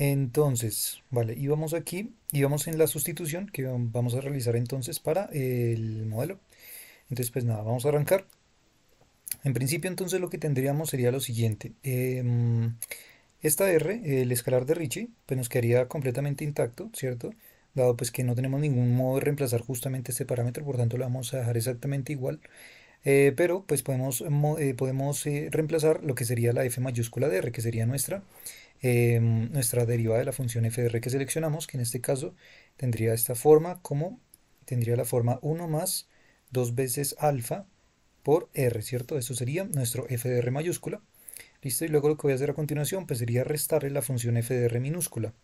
Entonces, vale, íbamos aquí y vamos en la sustitución que vamos a realizar entonces para el modelo. Entonces, pues nada, vamos a arrancar. En principio, entonces lo que tendríamos sería lo siguiente. Em, esta R, el escalar de Ricci, pues nos quedaría completamente intacto, ¿cierto? Dado pues que no tenemos ningún modo de reemplazar justamente este parámetro, por tanto lo vamos a dejar exactamente igual. Eh, pero pues podemos, eh, podemos eh, reemplazar lo que sería la F mayúscula de R, que sería nuestra Em, nuestra derivada de la función f de r que seleccionamos, que en este caso tendría esta forma como, tendría la forma 1 más 2 veces alfa por r, ¿cierto? Esto sería nuestro f de r mayúscula. ¿Listo? Y luego lo que voy a hacer a continuación, pues sería restarle la función f de r minúscula,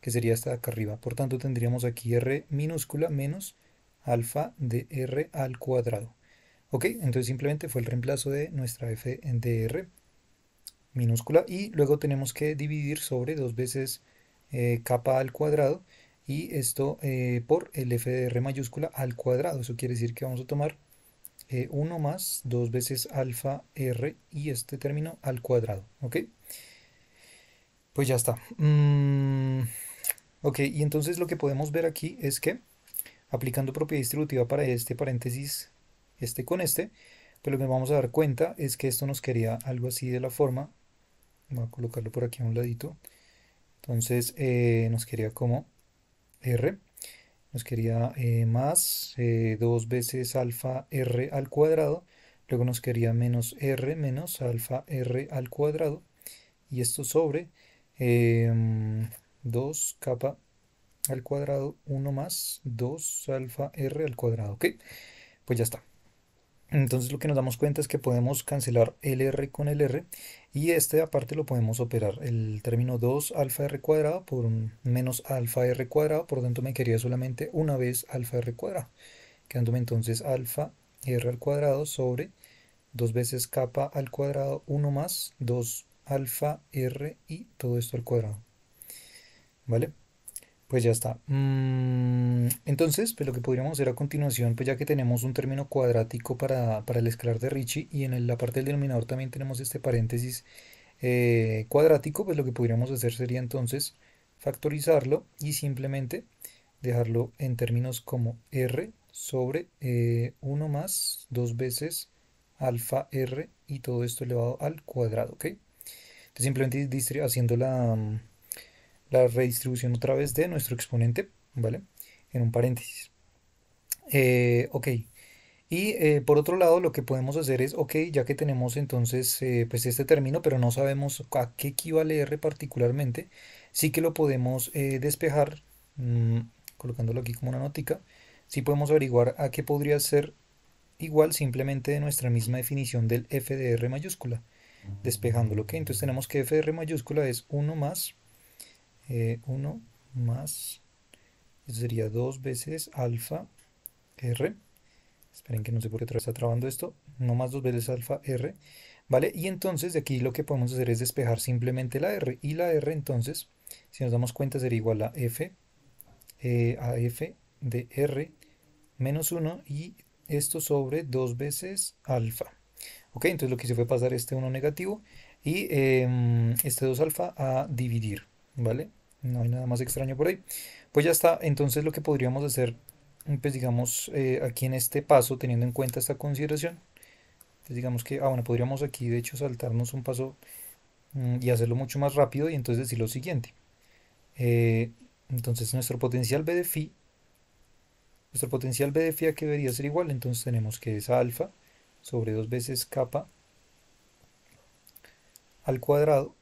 que sería esta de acá arriba. Por tanto, tendríamos aquí r minúscula menos alfa de r al cuadrado. ¿Ok? Entonces simplemente fue el reemplazo de nuestra f de r minúscula y luego tenemos que dividir sobre dos veces eh, capa al cuadrado y esto eh, por el f r mayúscula al cuadrado. Eso quiere decir que vamos a tomar 1 eh, más 2 veces alfa r y este término al cuadrado. ¿Ok? Pues ya está. Mm, ok, y entonces lo que podemos ver aquí es que aplicando propiedad distributiva para este paréntesis, este con este, pues lo que vamos a dar cuenta es que esto nos quería algo así de la forma Voy a colocarlo por aquí a un ladito. Entonces eh, nos quería como R. Nos quería eh, más eh, dos veces alfa R al cuadrado. Luego nos quería menos R menos alfa R al cuadrado. Y esto sobre 2 em, capa al cuadrado 1 más 2 alfa R al cuadrado. Ok, pues ya está. Entonces lo que nos damos cuenta es que podemos cancelar el r con el r y este aparte lo podemos operar. El término 2 alfa R cuadrado por menos alfa R cuadrado, por lo tanto me quería solamente una vez alfa R cuadrado, quedándome entonces alfa R al cuadrado sobre dos veces capa al cuadrado, 1 más 2 alfa R y todo esto al cuadrado. ¿Vale? Pues ya está. Mm, entonces, pues lo que podríamos hacer a continuación, pues ya que tenemos un término cuadrático para, el escalar de Ricci y en la parte del denominador también tenemos este paréntesis eh, cuadrático, pues lo que podríamos hacer sería entonces factorizarlo y simplemente dejarlo en términos como R sobre 1 eh, más 2 veces alfa R y todo esto elevado al cuadrado, ¿ok? Entonces simplemente haciendo la la redistribución otra vez de nuestro exponente, ¿vale? En un paréntesis. Eh, ok. Y eh, por otro lado, lo que podemos hacer es, ok, ya que tenemos entonces eh, pues este término, pero no sabemos a qué equivale R particularmente, sí que lo podemos despejar, mm, colocándolo aquí como una notica, sí podemos averiguar a qué podría ser igual simplemente de nuestra misma definición del f de r mayúscula, despejándolo, ok, entonces tenemos que f de r mayúscula es 1 más 1 eh, más, eso sería 2 veces alfa R. Esperen que no sé por qué otra vez está trabando esto. No más 2 veces alfa R. ¿Vale? Y entonces de aquí lo que podemos hacer es despejar simplemente la R. Y la R entonces, si nos damos cuenta, sería igual a F, eh, a F de R menos 1 y esto sobre 2 veces alfa. Ok, entonces lo que hice fue pasar este 1 negativo y em, este 2 alfa a dividir. ¿vale? No hay nada más extraño por ahí. Pues ya está, entonces lo que podríamos hacer, pues digamos, eh, aquí en este paso, teniendo en cuenta esta consideración, pues, digamos que, ah, bueno, podríamos aquí de hecho saltarnos un paso mm, y hacerlo mucho más rápido y entonces decir lo siguiente. Eh, entonces nuestro potencial B de phi, nuestro potencial B de phi a que debería ser igual, entonces tenemos que es alfa sobre dos veces kappa al cuadrado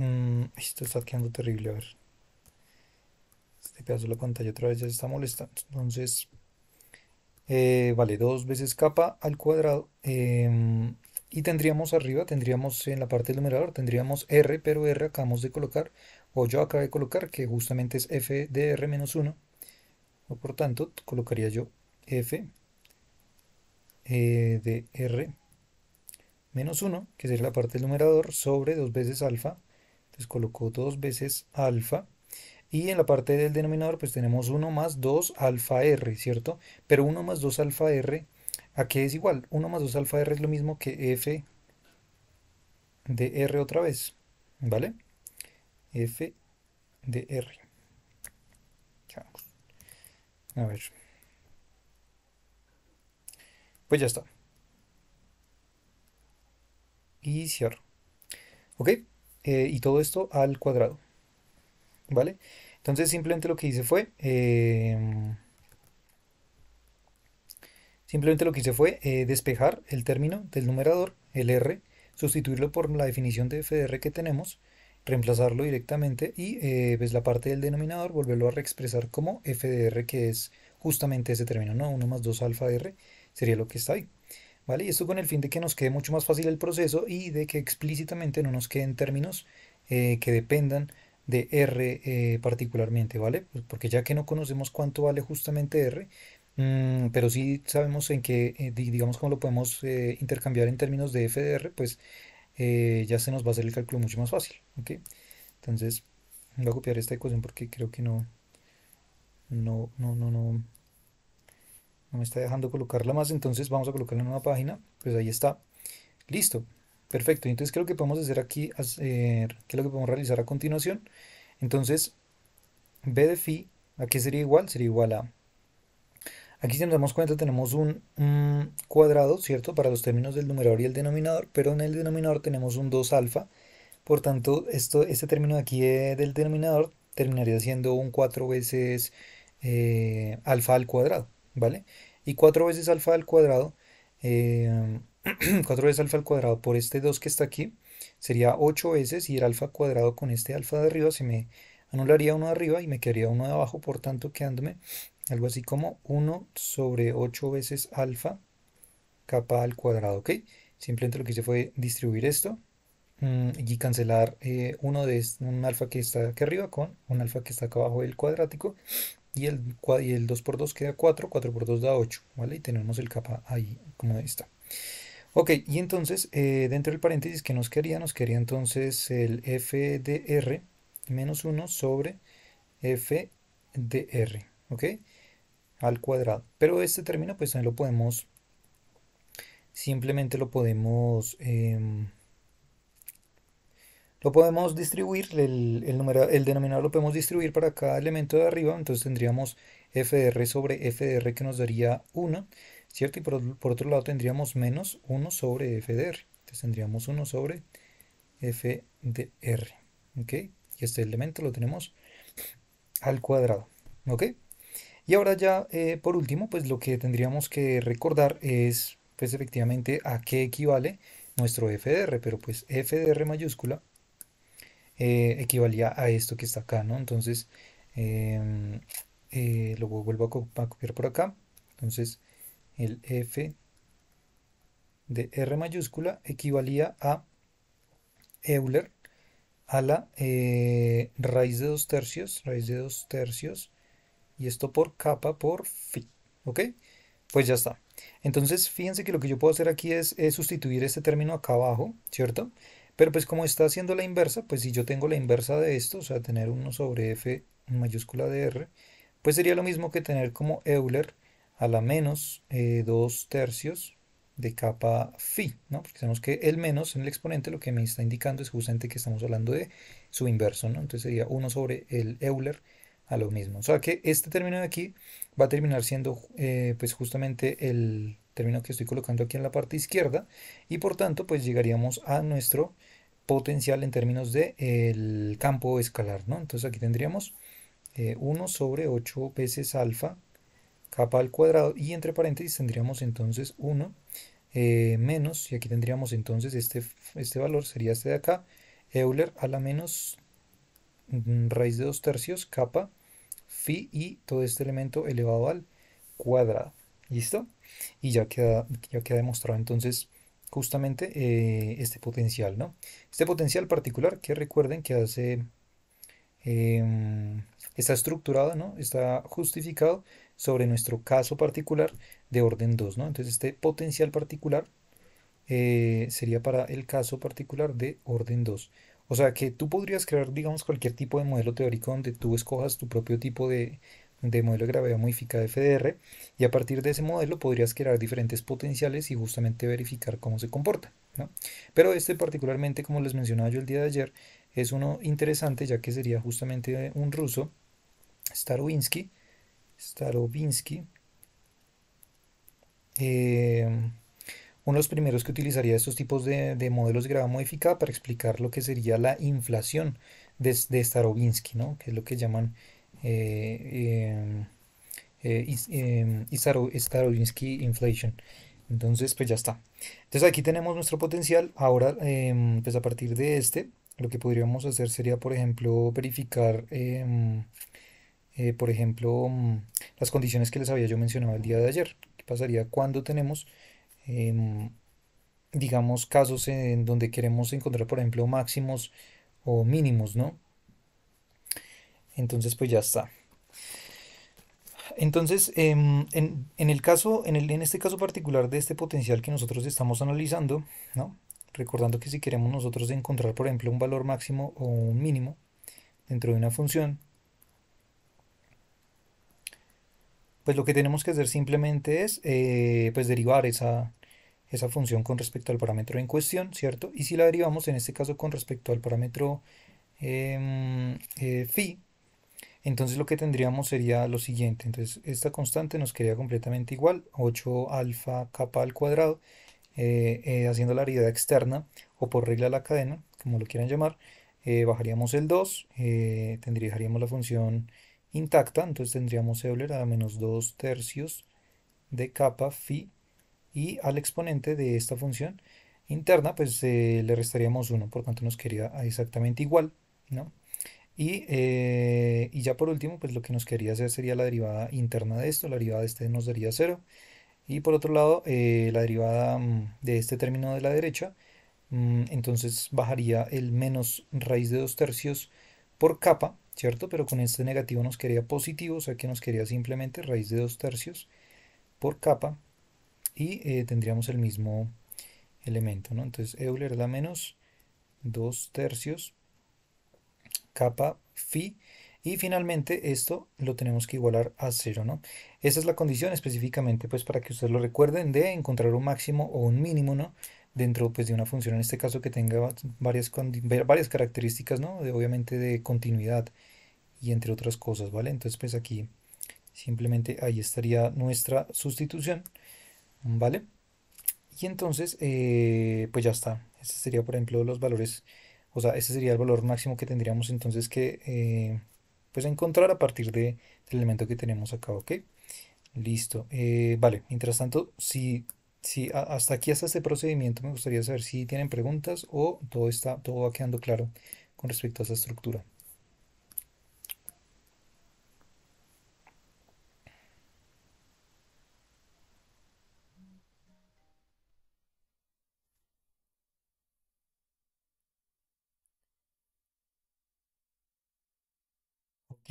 Mm, esto está quedando terrible, a ver. Este pedazo de la pantalla otra vez ya se está molestando. Entonces, eh, vale, dos veces capa al cuadrado. Em, y tendríamos arriba, tendríamos en la parte del numerador, tendríamos R, pero R acabamos de colocar, o yo acabo de colocar, que justamente es F de R menos 1. Por tanto, colocaría yo F eh, de R menos 1, que sería la parte del numerador, sobre dos veces alfa entonces colocó dos veces alfa. Y en la parte del denominador pues tenemos 1 más 2 alfa r, ¿cierto? Pero 1 más 2 alfa r, ¿a qué es igual? 1 más 2 alfa r es lo mismo que f de r otra vez, ¿vale? f de r. A ver. Pues ya está. Y cierro. ¿Ok? Eh, y todo esto al cuadrado. ¿Vale? Entonces simplemente lo que hice fue... Em, simplemente lo que hice fue eh, despejar el término del numerador, el R, sustituirlo por la definición de r que tenemos, reemplazarlo directamente y ves eh, pues, la parte del denominador volverlo a reexpresar como FDR que es justamente ese término, ¿no? 1 más 2 alfa R sería lo que está ahí. ¿vale? Y esto con el fin de que nos quede mucho más fácil el proceso y de que explícitamente no nos queden términos eh, que dependan de R eh, particularmente, ¿vale? Pues porque ya que no conocemos cuánto vale justamente R, mm, pero sí sabemos en qué, eh, digamos, cómo lo podemos intercambiar en términos de F de R, pues ya se nos va a hacer el cálculo mucho más fácil, Entonces, voy a copiar esta ecuación porque creo que no, no, no, no, no me está dejando colocarla más, entonces vamos a colocarla en una página, pues ahí está, listo, perfecto, entonces ¿qué es lo que podemos hacer aquí, qué es lo que podemos realizar a continuación, entonces b de phi, ¿a qué sería igual? Sería igual a, aquí si nos damos cuenta tenemos un, cuadrado, ¿cierto? Para los términos del numerador y el denominador, pero en el denominador tenemos un 2 alfa, por tanto, esto, este término de aquí del denominador terminaría siendo un 4 veces eh, alfa al cuadrado. ¿vale? Y 4 veces alfa al cuadrado, 4 eh, veces alfa al cuadrado por este 2 que está aquí, sería 8 veces y el alfa cuadrado con este alfa de arriba se me anularía uno de arriba y me quedaría uno de abajo, por tanto quedándome algo así como 1 sobre 8 veces alfa capa al cuadrado, ¿ok? Simplemente lo que hice fue distribuir esto mm, y cancelar eh, uno de un alfa que está aquí arriba con un alfa que está acá abajo del cuadrático y el, y el 2 por 2 queda 4, 4 por 2 da 8, ¿vale? Y tenemos el capa ahí como está. Ok, y entonces eh, dentro del paréntesis que nos quedaría, nos quería entonces el f de r menos 1 sobre fdr de ¿ok? Al cuadrado. Pero este término pues también lo podemos, simplemente lo podemos... Em, lo podemos distribuir, el, denominador lo podemos distribuir para cada elemento de arriba, entonces tendríamos FR sobre FDR que nos daría 1, ¿cierto? Y por, otro lado tendríamos menos 1 sobre FDR, entonces tendríamos 1 sobre FDR, ¿ok? Y este elemento lo tenemos al cuadrado, ¿ok? Y ahora ya eh, por último, pues lo que tendríamos que recordar es pues efectivamente a qué equivale nuestro FDR, pero pues FDR mayúscula eh, equivalía a esto que está acá, ¿no? Entonces, em, eh, lo vuelvo a, copiar por acá. Entonces, el F de R mayúscula equivalía a Euler a la eh, raíz de dos tercios, raíz de dos tercios, y esto por capa por phi, ¿ok? Pues ya está. Entonces, fíjense que lo que yo puedo hacer aquí es, sustituir este término acá abajo, ¿Cierto? Pero pues como está haciendo la inversa, pues si yo tengo la inversa de esto, o sea, tener 1 sobre f mayúscula de r, pues sería lo mismo que tener como Euler a la menos 2 eh, tercios de capa phi, ¿no? Porque tenemos que el menos en el exponente lo que me está indicando es justamente que estamos hablando de su inverso, ¿no? Entonces sería 1 sobre el Euler a lo mismo. O sea que este término de aquí va a terminar siendo eh, pues justamente el término que estoy colocando aquí en la parte izquierda y por tanto pues llegaríamos a nuestro potencial en términos de el campo escalar. ¿no? Entonces aquí tendríamos 1 eh, sobre 8 veces alfa capa al cuadrado y entre paréntesis tendríamos entonces 1 eh, menos y aquí tendríamos entonces este, este valor sería este de acá Euler a la menos mm, raíz de 2 tercios capa phi y todo este elemento elevado al cuadrado. ¿Listo? Y ya queda, ya queda demostrado entonces justamente eh, este potencial, ¿no? Este potencial particular que recuerden que hace em, está estructurado, ¿no? Está justificado sobre nuestro caso particular de orden 2, ¿no? Entonces este potencial particular eh, sería para el caso particular de orden 2. O sea que tú podrías crear, digamos, cualquier tipo de modelo teórico donde tú escojas tu propio tipo de de modelo de gravedad modificada FDR y a partir de ese modelo podrías crear diferentes potenciales y justamente verificar cómo se comporta. Pero este particularmente, como les mencionaba yo el día de ayer, es uno interesante ya que sería justamente un ruso, Starobinsky Starovinsky, em, uno de los primeros que utilizaría estos tipos de, modelos de gravedad modificada para explicar lo que sería la inflación de, de ¿no? que es lo que llaman eh, em, eh em, Inflation. Entonces, pues ya está. Entonces aquí tenemos nuestro potencial. Ahora, em, pues a partir de este, lo que podríamos hacer sería, por ejemplo, verificar, eh, por ejemplo, mm, las condiciones que les había yo mencionado el día de ayer. ¿Qué pasaría cuando tenemos digamos, casos en donde queremos encontrar, por ejemplo, máximos o mínimos, ¿no? Entonces, pues ya está. Entonces, em, en, el caso, en, el, en este caso particular de este potencial que nosotros estamos analizando, ¿no? recordando que si queremos nosotros encontrar, por ejemplo, un valor máximo o un mínimo dentro de una función, pues lo que tenemos que hacer simplemente es eh, pues derivar esa, esa función con respecto al parámetro en cuestión, ¿cierto? Y si la derivamos, en este caso, con respecto al parámetro em, eh, phi, entonces lo que tendríamos sería lo siguiente. Entonces esta constante nos quería completamente igual, 8 alfa capa al cuadrado, eh, eh, haciendo la herida externa o por regla de la cadena, como lo quieran llamar, eh, bajaríamos el 2, tendríamos la función intacta, entonces tendríamos Euler a menos 2 tercios de capa phi y al exponente de esta función interna pues le restaríamos 1, por tanto nos quería exactamente igual, ¿no? Eh, y, ya por último, pues lo que nos quería hacer sería la derivada interna de esto. La derivada de este nos daría 0. Y por otro lado, eh, la derivada mm, de este término de la derecha, mm, entonces bajaría el menos raíz de 2 tercios por capa, ¿cierto? Pero con este negativo nos quería positivo, o sea que nos quería simplemente raíz de 2 tercios por capa y eh, tendríamos el mismo elemento, ¿no? Entonces Euler da menos 2 tercios capa, phi, y finalmente esto lo tenemos que igualar a cero, ¿no? Esa es la condición específicamente, pues para que ustedes lo recuerden, de encontrar un máximo o un mínimo, ¿no? Dentro pues de una función, en este caso que tenga varias, varias características, ¿no? obviamente de continuidad y entre otras cosas, ¿vale? Entonces pues aquí simplemente ahí estaría nuestra sustitución, ¿vale? Y entonces, eh, pues ya está. Este sería, por ejemplo, los valores o sea, ese sería el valor máximo que tendríamos entonces que eh, pues encontrar a partir del elemento que tenemos acá, ¿ok? Listo. Eh, vale, mientras tanto, si, si hasta aquí, hasta este procedimiento, me gustaría saber si tienen preguntas o todo, está, todo va quedando claro con respecto a esa estructura.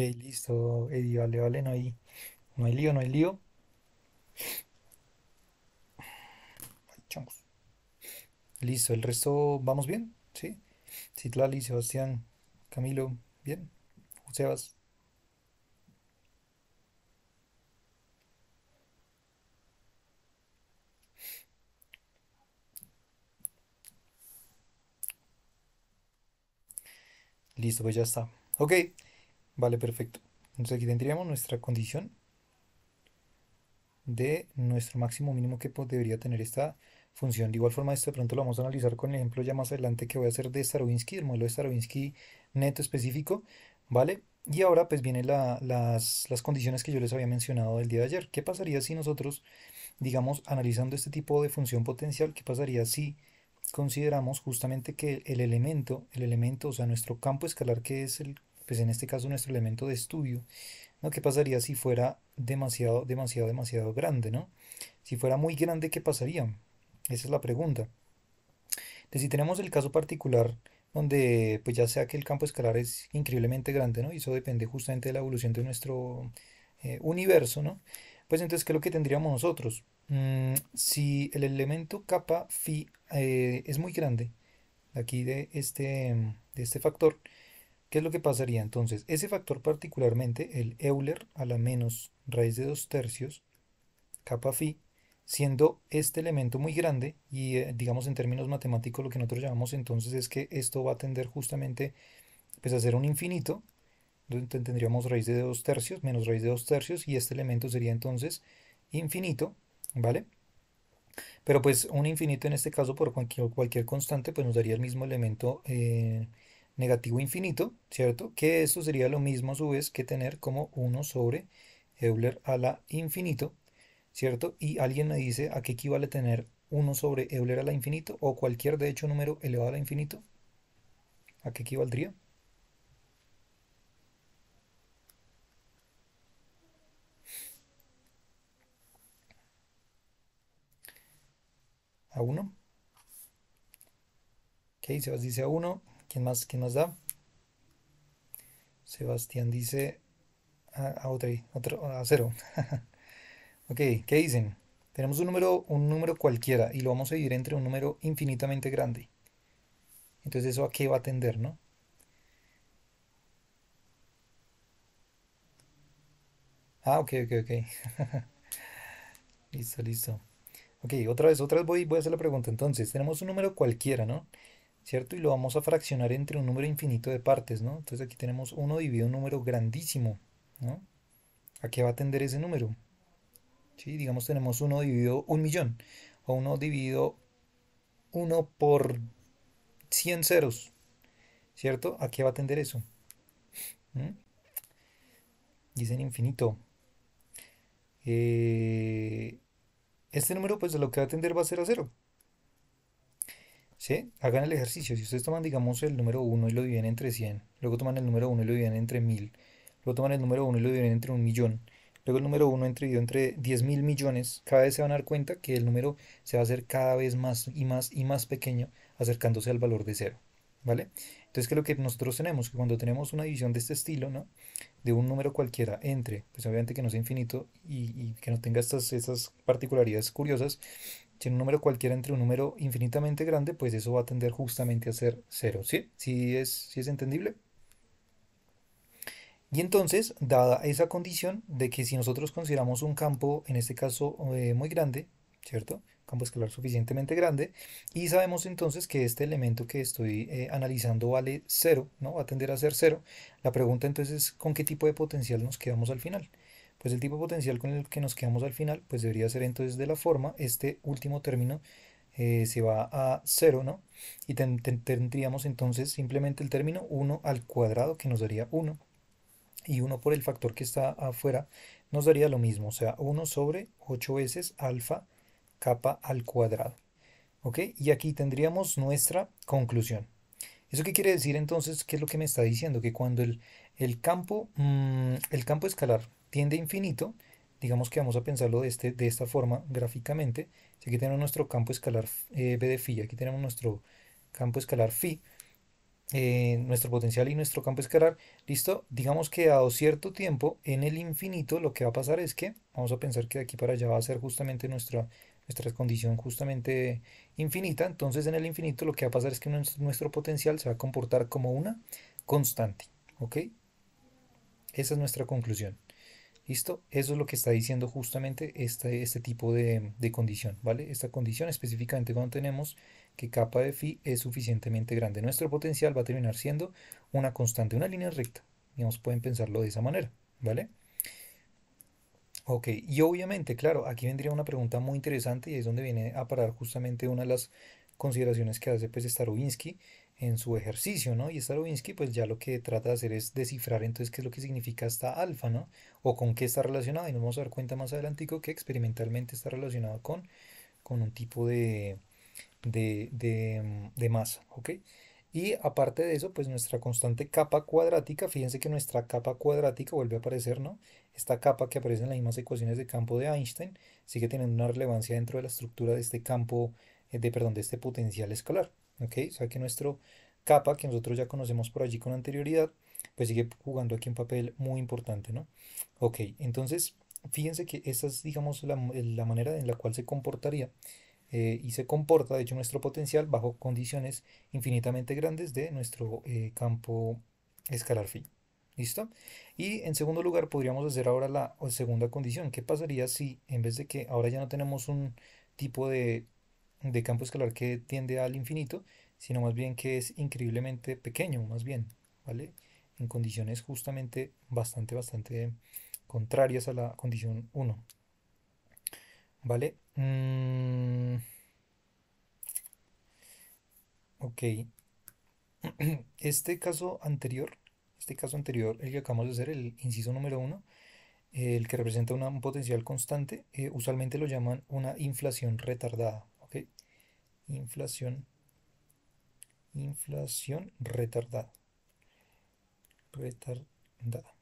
listo, Eddie, vale, vale, no hay, no hay lío, no hay lío. Listo, el resto vamos bien, ¿sí? Citlali, Sebastián, Camilo, bien. Sebas. Listo, pues ya está. Ok. Vale, perfecto. Entonces aquí tendríamos nuestra condición de nuestro máximo mínimo que debería tener esta función. De igual forma, esto de pronto lo vamos a analizar con el ejemplo ya más adelante que voy a hacer de Starowinski, el modelo de neto específico, ¿vale? Y ahora pues vienen las, las, condiciones que yo les había mencionado el día de ayer. ¿Qué pasaría si nosotros, digamos, analizando este tipo de función potencial, qué pasaría si consideramos justamente que el elemento, el elemento, o sea, nuestro campo escalar que es el pues en este caso nuestro elemento de estudio, ¿no? ¿Qué pasaría si fuera demasiado, demasiado, demasiado grande, ¿no? Si fuera muy grande, ¿qué pasaría? Esa es la pregunta. Entonces, si tenemos el caso particular donde pues ya sea que el campo escalar es increíblemente grande, ¿no? Y eso depende justamente de la evolución de nuestro eh, universo, ¿no? Pues entonces, ¿qué es lo que tendríamos nosotros? Mm, si el elemento kappa phi eh, es muy grande, aquí de este, de este factor, ¿Qué es lo que pasaría entonces? Ese factor particularmente, el Euler a la menos raíz de 2 tercios, kappa phi, siendo este elemento muy grande, y eh, digamos en términos matemáticos lo que nosotros llamamos entonces es que esto va a tender justamente pues, a ser un infinito, entonces tendríamos raíz de 2 tercios menos raíz de 2 tercios, y este elemento sería entonces infinito, ¿vale? Pero pues un infinito en este caso por cualquier, cualquier constante pues nos daría el mismo elemento eh, negativo infinito, ¿cierto? Que esto sería lo mismo a su vez que tener como 1 sobre Euler a la infinito, ¿cierto? Y alguien me dice a qué equivale tener 1 sobre Euler a la infinito o cualquier de hecho número elevado a la infinito. ¿A qué equivaldría? A 1. Ok, se dice a 1. ¿Quién más, quién más da? Sebastián dice ah, a, otra otro, a cero. ok, ¿qué dicen? Tenemos un número, un número cualquiera y lo vamos a dividir entre un número infinitamente grande. Entonces, ¿eso a qué va a tender, no? Ah, ok, ok, ok. listo, listo. Ok, otra vez, otra vez voy, voy a hacer la pregunta. Entonces, tenemos un número cualquiera, ¿no? ¿cierto? Y lo vamos a fraccionar entre un número infinito de partes, ¿no? Entonces aquí tenemos 1 dividido un número grandísimo, ¿no? ¿A qué va a tender ese número? ¿Sí? Digamos tenemos 1 dividido un millón o 1 dividido 1 por 100 ceros, ¿cierto? ¿A qué va a tender eso? ¿Mm? Dicen infinito. Eh, este número pues lo que va a tender va a ser a cero, ¿Sí? Hagan el ejercicio. Si ustedes toman, digamos, el número 1 y lo dividen entre 100, luego toman el número 1 y lo dividen entre 1000, luego toman el número 1 y lo dividen entre un millón, luego el número 1 entre, entre 10 mil millones, cada vez se van a dar cuenta que el número se va a hacer cada vez más y más y más pequeño, acercándose al valor de cero. ¿Vale? Entonces, ¿qué lo que nosotros tenemos? Que cuando tenemos una división de este estilo, ¿no? De un número cualquiera entre, pues obviamente que no sea infinito y, que no tenga estas, estas particularidades curiosas, si un número cualquiera entre un número infinitamente grande, pues eso va a tender justamente a ser 0. ¿Sí? ¿Sí es, es entendible? Y entonces, dada esa condición de que si nosotros consideramos un campo, en este caso eh, muy grande, ¿cierto? campo escalar suficientemente grande y sabemos entonces que este elemento que estoy eh, analizando vale 0, ¿no? va a tender a ser 0. La pregunta entonces es con qué tipo de potencial nos quedamos al final pues el tipo potencial con el que nos quedamos al final, pues debería ser entonces de la forma, este último término eh, se va a 0, ¿no? Y tendríamos entonces simplemente el término 1 al cuadrado, que nos daría 1. Y 1 por el factor que está afuera nos daría lo mismo, o sea, 1 sobre 8 veces alfa kappa al cuadrado. ¿Ok? Y aquí tendríamos nuestra conclusión. ¿Eso qué quiere decir entonces? ¿Qué es lo que me está diciendo? Que cuando el, campo, mm, el campo escalar tiende a infinito, digamos que vamos a pensarlo de, este, de esta forma gráficamente. Si aquí tenemos nuestro campo escalar eh, B de phi, aquí tenemos nuestro campo escalar phi, eh, nuestro potencial y nuestro campo escalar, listo, digamos que dado cierto tiempo en el infinito lo que va a pasar es que, vamos a pensar que de aquí para allá va a ser justamente nuestra, nuestra condición justamente infinita, entonces en el infinito lo que va a pasar es que nuestro, nuestro potencial se va a comportar como una constante, ¿ok? Esa es nuestra conclusión. ¿Listo? Eso es lo que está diciendo justamente este, este tipo de, condición, ¿vale? Esta condición específicamente cuando tenemos que capa de phi es suficientemente grande. Nuestro potencial va a terminar siendo una constante, una línea recta. Digamos, pueden pensarlo de esa manera, ¿vale? Ok, y obviamente, claro, aquí vendría una pregunta muy interesante y es donde viene a parar justamente una de las consideraciones que hace pues en su ejercicio, ¿no? Y Starobinsky pues ya lo que trata de hacer es descifrar entonces qué es lo que significa esta alfa, ¿no? O con qué está relacionada y nos vamos a dar cuenta más adelante que experimentalmente está relacionado con, con un tipo de, de, de, masa, ¿ok? Y aparte de eso, pues nuestra constante capa cuadrática, fíjense que nuestra capa cuadrática vuelve a aparecer, ¿no? Esta capa que aparece en las mismas ecuaciones de campo de Einstein sigue teniendo una relevancia dentro de la estructura de este campo, eh, de, perdón, de este potencial escalar. ¿ok? O sea que nuestro capa, que nosotros ya conocemos por allí con anterioridad, pues sigue jugando aquí un papel muy importante, ¿no? Ok, entonces fíjense que esa es, digamos, la, manera en la cual se comportaría eh, y se comporta, de hecho, nuestro potencial bajo condiciones infinitamente grandes de nuestro eh, campo escalar phi. ¿Listo? Y en segundo lugar podríamos hacer ahora la segunda condición. ¿Qué pasaría si en vez de que ahora ya no tenemos un tipo de de campo escalar que tiende al infinito, sino más bien que es increíblemente pequeño, más bien, ¿vale? En condiciones justamente bastante, bastante contrarias a la condición 1. ¿Vale? Mm, ok. Este caso anterior, este caso anterior, el que acabamos de hacer, el inciso número 1, el que representa un potencial constante, eh, usualmente lo llaman una inflación retardada inflación, inflación retardada, retardada.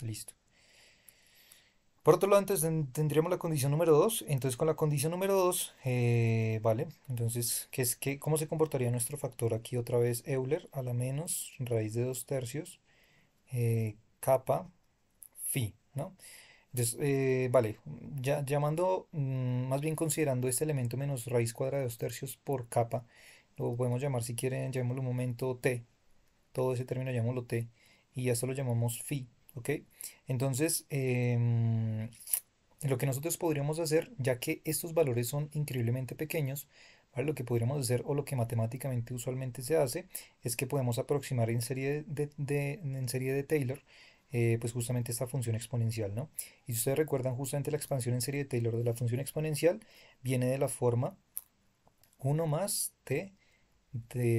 Listo. Por otro lado, entonces tendríamos la condición número 2. Entonces, con la condición número 2, eh, ¿vale? Entonces, ¿qué es, qué, ¿cómo se comportaría nuestro factor aquí otra vez? Euler a la menos raíz de dos tercios, eh, capa kappa, phi, ¿no? Entonces, eh, vale, ya, llamando, mm, más bien considerando este elemento menos raíz cuadrada de 2 tercios por capa, lo podemos llamar, si quieren, llamémoslo momento t, todo ese término llamémoslo t, y ya lo llamamos phi, ¿ok? Entonces, em, lo que nosotros podríamos hacer, ya que estos valores son increíblemente pequeños, lo que podríamos hacer o lo que matemáticamente usualmente se hace es que podemos aproximar en serie de en serie de Taylor eh, pues justamente esta función exponencial, ¿no? Y si ustedes recuerdan, justamente la expansión en serie de Taylor de la función exponencial viene de la forma 1 más t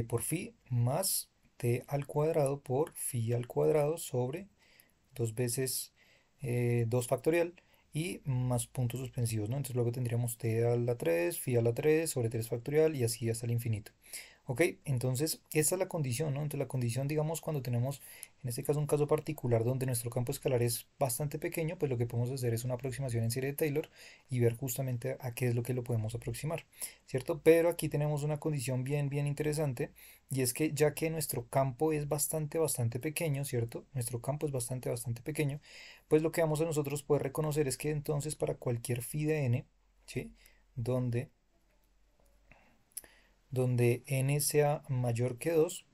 por phi más t al cuadrado por phi al cuadrado sobre dos veces 2 eh, factorial y más puntos suspensivos, ¿no? Entonces luego tendríamos t a la 3, phi a la 3 sobre 3 factorial y así hasta el infinito. ¿Ok? Entonces, esta es la condición, ¿no? Entonces, la condición, digamos, cuando tenemos, en este caso, un caso particular donde nuestro campo escalar es bastante pequeño, pues lo que podemos hacer es una aproximación en serie de Taylor y ver justamente a qué es lo que lo podemos aproximar, ¿cierto? Pero aquí tenemos una condición bien, bien interesante, y es que ya que nuestro campo es bastante, bastante pequeño, ¿cierto? Nuestro campo es bastante, bastante pequeño, pues lo que vamos a nosotros poder reconocer es que entonces para cualquier phi de n, ¿sí? Donde donde n sea mayor que 2,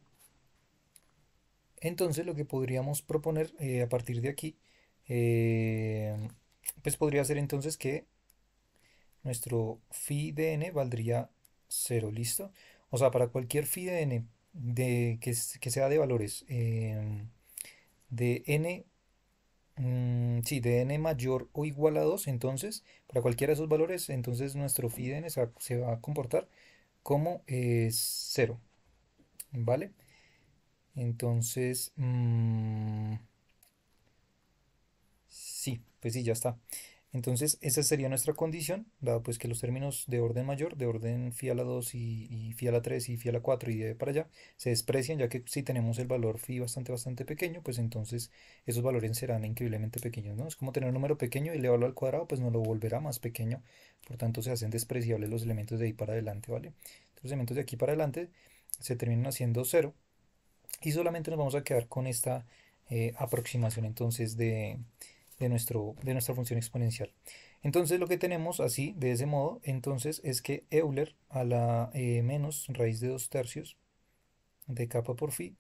entonces lo que podríamos proponer eh, a partir de aquí, eh, pues podría ser entonces que nuestro phi de n valdría 0, ¿listo? O sea, para cualquier phi de n que, sea de valores eh, de n, mm, sí, de n mayor o igual a 2, entonces, para cualquiera de esos valores, entonces nuestro phi de n se va a comportar como es 0. ¿Vale? Entonces, mmm, sí, pues sí, ya está. Entonces, esa sería nuestra condición, dado pues que los términos de orden mayor, de orden phi a la 2 y, y a la 3 y phi a la 4 y de para allá, se desprecian, ya que si tenemos el valor phi bastante, bastante pequeño, pues entonces esos valores serán increíblemente pequeños, ¿no? Es como tener un número pequeño y elevarlo al cuadrado, pues no lo volverá más pequeño, por tanto se hacen despreciables los elementos de ahí para adelante, ¿vale? los elementos de aquí para adelante se terminan haciendo 0 y solamente nos vamos a quedar con esta eh, aproximación entonces de de, nuestro, de nuestra función exponencial. Entonces lo que tenemos así, de ese modo, entonces es que Euler a la eh, menos raíz de 2 tercios de capa por phi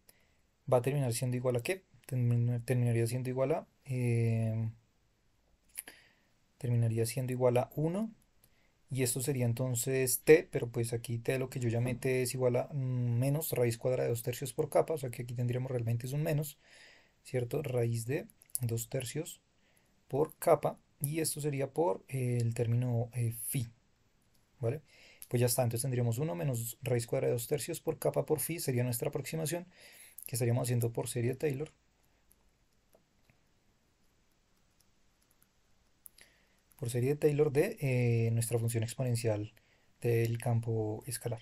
va a terminar siendo igual a qué? Terminaría siendo igual a... Em, terminaría siendo igual a 1 y esto sería entonces t, pero pues aquí t lo que yo ya t es igual a mm, menos raíz cuadrada de 2 tercios por capa, o sea que aquí tendríamos realmente es un menos, ¿cierto? Raíz de 2 tercios por capa y esto sería por eh, el término eh, phi, ¿vale? Pues ya está, entonces tendríamos 1 menos raíz cuadrada de 2 tercios por capa por phi, sería nuestra aproximación que estaríamos haciendo por serie de Taylor. Por serie de Taylor de eh, nuestra función exponencial del campo escalar.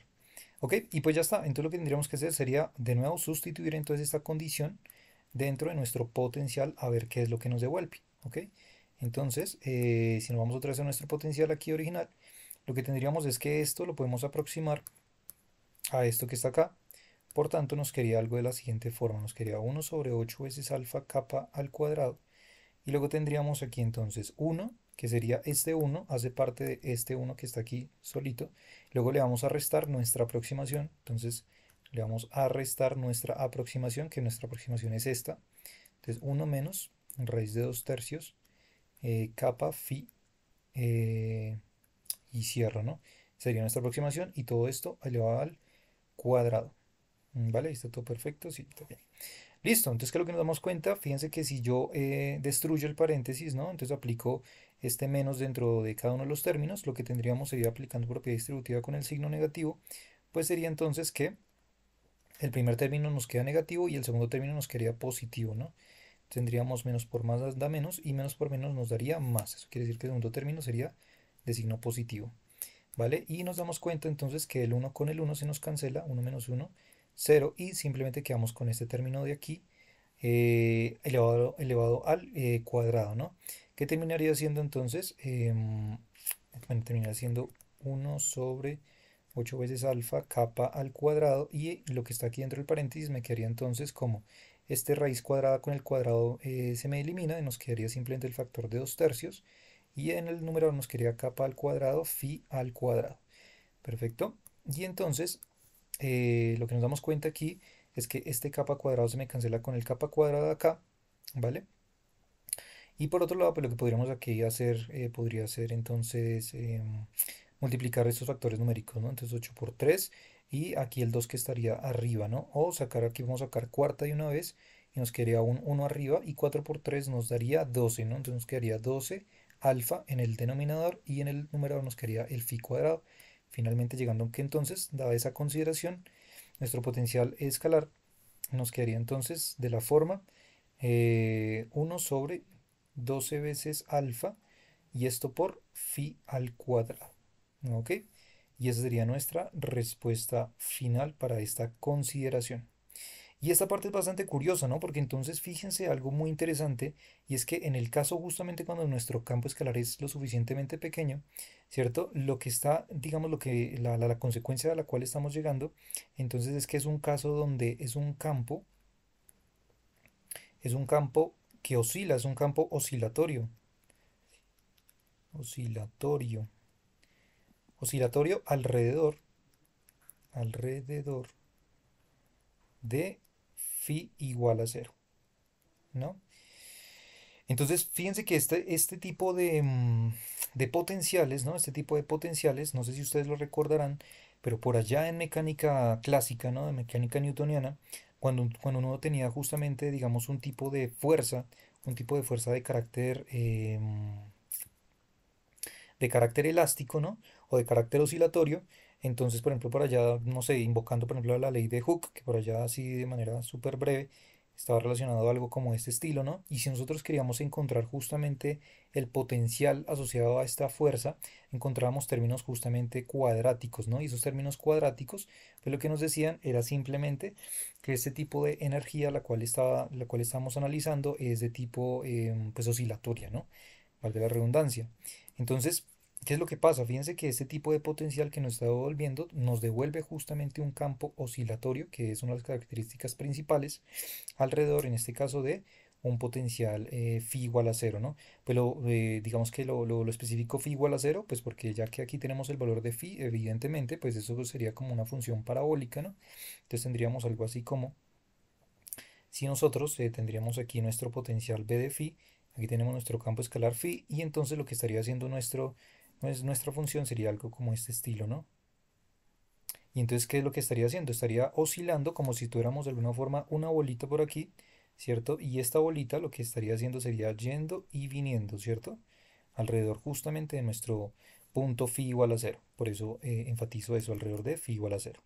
Ok, y pues ya está, entonces lo que tendríamos que hacer sería de nuevo sustituir entonces esta condición dentro de nuestro potencial a ver qué es lo que nos devuelve. ¿ok? Entonces, eh, si nos vamos otra vez a nuestro potencial aquí original, lo que tendríamos es que esto lo podemos aproximar a esto que está acá. Por tanto, nos quería algo de la siguiente forma. Nos quería 1 sobre 8 veces alfa kappa al cuadrado. Y luego tendríamos aquí entonces 1, que sería este 1, hace parte de este 1 que está aquí solito. Luego le vamos a restar nuestra aproximación. Entonces, le vamos a restar nuestra aproximación, que nuestra aproximación es esta. Entonces, 1 menos raíz de 2 tercios, eh, capa, fi phi eh, y cierro, ¿no? Sería nuestra aproximación y todo esto elevado al cuadrado. Mm, ¿Vale? ¿Está todo perfecto? Sí, bien. Listo, entonces que lo que nos damos cuenta, fíjense que si yo eh, destruyo el paréntesis, ¿no? Entonces aplico este menos dentro de cada uno de los términos, lo que tendríamos sería aplicando propiedad distributiva con el signo negativo, pues sería entonces que el primer término nos queda negativo y el segundo término nos quedaría positivo, ¿no? tendríamos menos por más da menos y menos por menos nos daría más. Eso quiere decir que el segundo término sería de signo positivo. ¿Vale? Y nos damos cuenta entonces que el 1 con el 1 se nos cancela, 1 menos 1, 0, y simplemente quedamos con este término de aquí eh, elevado, elevado, al eh, cuadrado, ¿no? ¿qué terminaría siendo entonces, em, bueno, terminaría siendo 1 sobre 8 veces alfa, capa al cuadrado, y lo que está aquí dentro del paréntesis me quedaría entonces como este raíz cuadrada con el cuadrado eh, se me elimina, nos quedaría simplemente el factor de 2 tercios. Y en el numerador nos quedaría capa al cuadrado, phi al cuadrado. Perfecto. Y entonces, eh, lo que nos damos cuenta aquí es que este capa cuadrado se me cancela con el capa de acá, ¿vale? Y por otro lado, pues lo que podríamos aquí hacer, eh, podría ser entonces em, multiplicar estos factores numéricos, ¿no? Entonces 8 por 3 y aquí el 2 que estaría arriba, ¿no? O sacar aquí, vamos a sacar cuarta de una vez y nos quedaría un 1 arriba y 4 por 3 nos daría 12, ¿no? Entonces nos quedaría 12 alfa en el denominador y en el numerador nos quedaría el fi cuadrado. Finalmente llegando a que entonces, dada esa consideración, nuestro potencial escalar nos quedaría entonces de la forma 1 eh, sobre 12 veces alfa y esto por fi al cuadrado. ¿Ok? Y esa sería nuestra respuesta final para esta consideración. Y esta parte es bastante curiosa, ¿no? Porque entonces fíjense algo muy interesante y es que en el caso justamente cuando nuestro campo escalar es lo suficientemente pequeño, ¿cierto? Lo que está, digamos, lo que la, la consecuencia a la cual estamos llegando, entonces es que es un caso donde es un campo, es un campo que oscila, es un campo oscilatorio. Oscilatorio oscilatorio alrededor, alrededor de phi igual a cero, ¿no? Entonces, fíjense que este, este tipo de, mm, de, potenciales, ¿no? Este tipo de potenciales, no sé si ustedes lo recordarán, pero por allá en mecánica clásica, ¿no? De mecánica newtoniana, cuando, cuando uno tenía justamente, digamos, un tipo de fuerza, un tipo de fuerza de carácter, eh, de carácter elástico, ¿no? o de carácter oscilatorio. Entonces, por ejemplo, por allá, no sé, invocando por ejemplo la ley de Hooke, que por allá así de manera súper breve estaba relacionado a algo como este estilo, ¿no? Y si nosotros queríamos encontrar justamente el potencial asociado a esta fuerza, encontrábamos términos justamente cuadráticos, ¿no? Y esos términos cuadráticos, pues lo que nos decían era simplemente que este tipo de energía, la cual, estaba, la cual estábamos analizando, es de tipo, eh, pues, oscilatoria, ¿no? De la redundancia. Entonces, ¿Qué es lo que pasa? Fíjense que este tipo de potencial que nos está devolviendo nos devuelve justamente un campo oscilatorio, que es una de las características principales, alrededor, en este caso, de un potencial phi eh, igual a cero, ¿no? Pues eh, digamos que lo, lo, lo, especifico phi igual a cero, pues porque ya que aquí tenemos el valor de phi, evidentemente, pues eso sería como una función parabólica, ¿no? Entonces tendríamos algo así como, si nosotros eh, tendríamos aquí nuestro potencial b de phi, aquí tenemos nuestro campo escalar phi, y entonces lo que estaría haciendo nuestro pues, nuestra función sería algo como este estilo, ¿no? Y entonces, ¿qué es lo que estaría haciendo? Estaría oscilando como si tuviéramos de alguna forma una bolita por aquí, ¿cierto? Y esta bolita lo que estaría haciendo sería yendo y viniendo, ¿cierto? Alrededor justamente de nuestro punto phi igual a cero. Por eso eh, enfatizo eso, alrededor de phi igual a cero.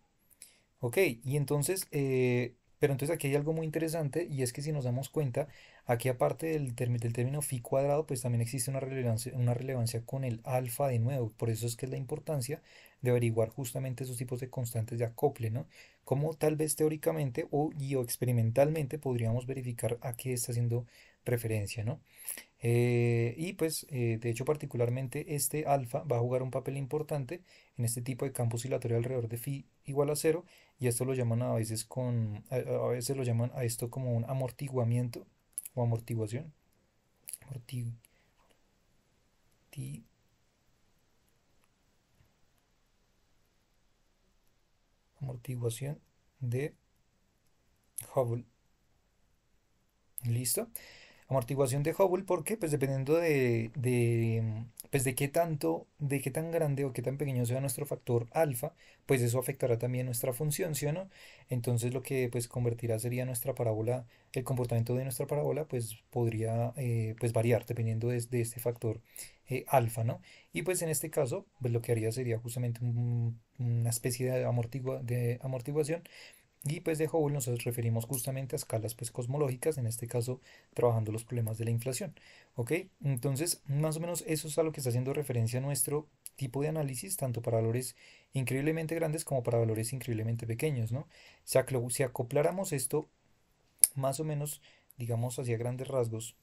Ok, y entonces eh, pero entonces aquí hay algo muy interesante y es que si nos damos cuenta, aquí aparte del, del término phi cuadrado, pues también existe una relevancia, una relevancia con el alfa de nuevo. Por eso es que es la importancia de averiguar justamente esos tipos de constantes de acople, ¿no? Como tal vez teóricamente o, o experimentalmente podríamos verificar a qué está haciendo referencia, ¿no? Eh, y pues, eh, de hecho, particularmente este alfa va a jugar un papel importante en este tipo de campo oscilatorio alrededor de phi igual a cero. Y esto lo llaman a veces con, a, veces lo llaman a esto como un amortiguamiento o amortiguación. amortiguación de Hubble. ¿Listo? amortiguación de Hubble, porque pues dependiendo de, pues, de qué tanto, de qué tan grande o qué tan pequeño sea nuestro factor alfa, pues eso afectará también nuestra función, ¿sí o no? Entonces lo que pues convertirá sería nuestra parábola, el comportamiento de nuestra parábola pues podría eh, pues variar dependiendo de, este factor eh, alfa, ¿no? Y pues en este caso pues lo que haría sería justamente una especie de, de amortiguación y pues de Hubble nos referimos justamente a escalas pues, cosmológicas, en este caso trabajando los problemas de la inflación. ¿ok? Entonces, más o menos eso es a lo que está haciendo referencia nuestro tipo de análisis, tanto para valores increíblemente grandes como para valores increíblemente pequeños. ¿no? Si, si acopláramos esto más o menos, digamos, hacia grandes rasgos,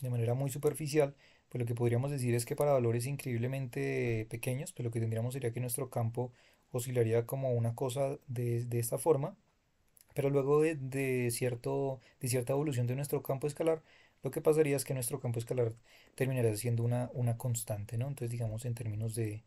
de manera muy superficial, pues lo que podríamos decir es que para valores increíblemente pequeños, pues lo que tendríamos sería que nuestro campo oscilaría como una cosa de, esta forma, pero luego de, cierto, de cierta evolución de nuestro campo escalar, lo que pasaría es que nuestro campo escalar terminaría siendo una, una constante, ¿no? Entonces, digamos, en términos de,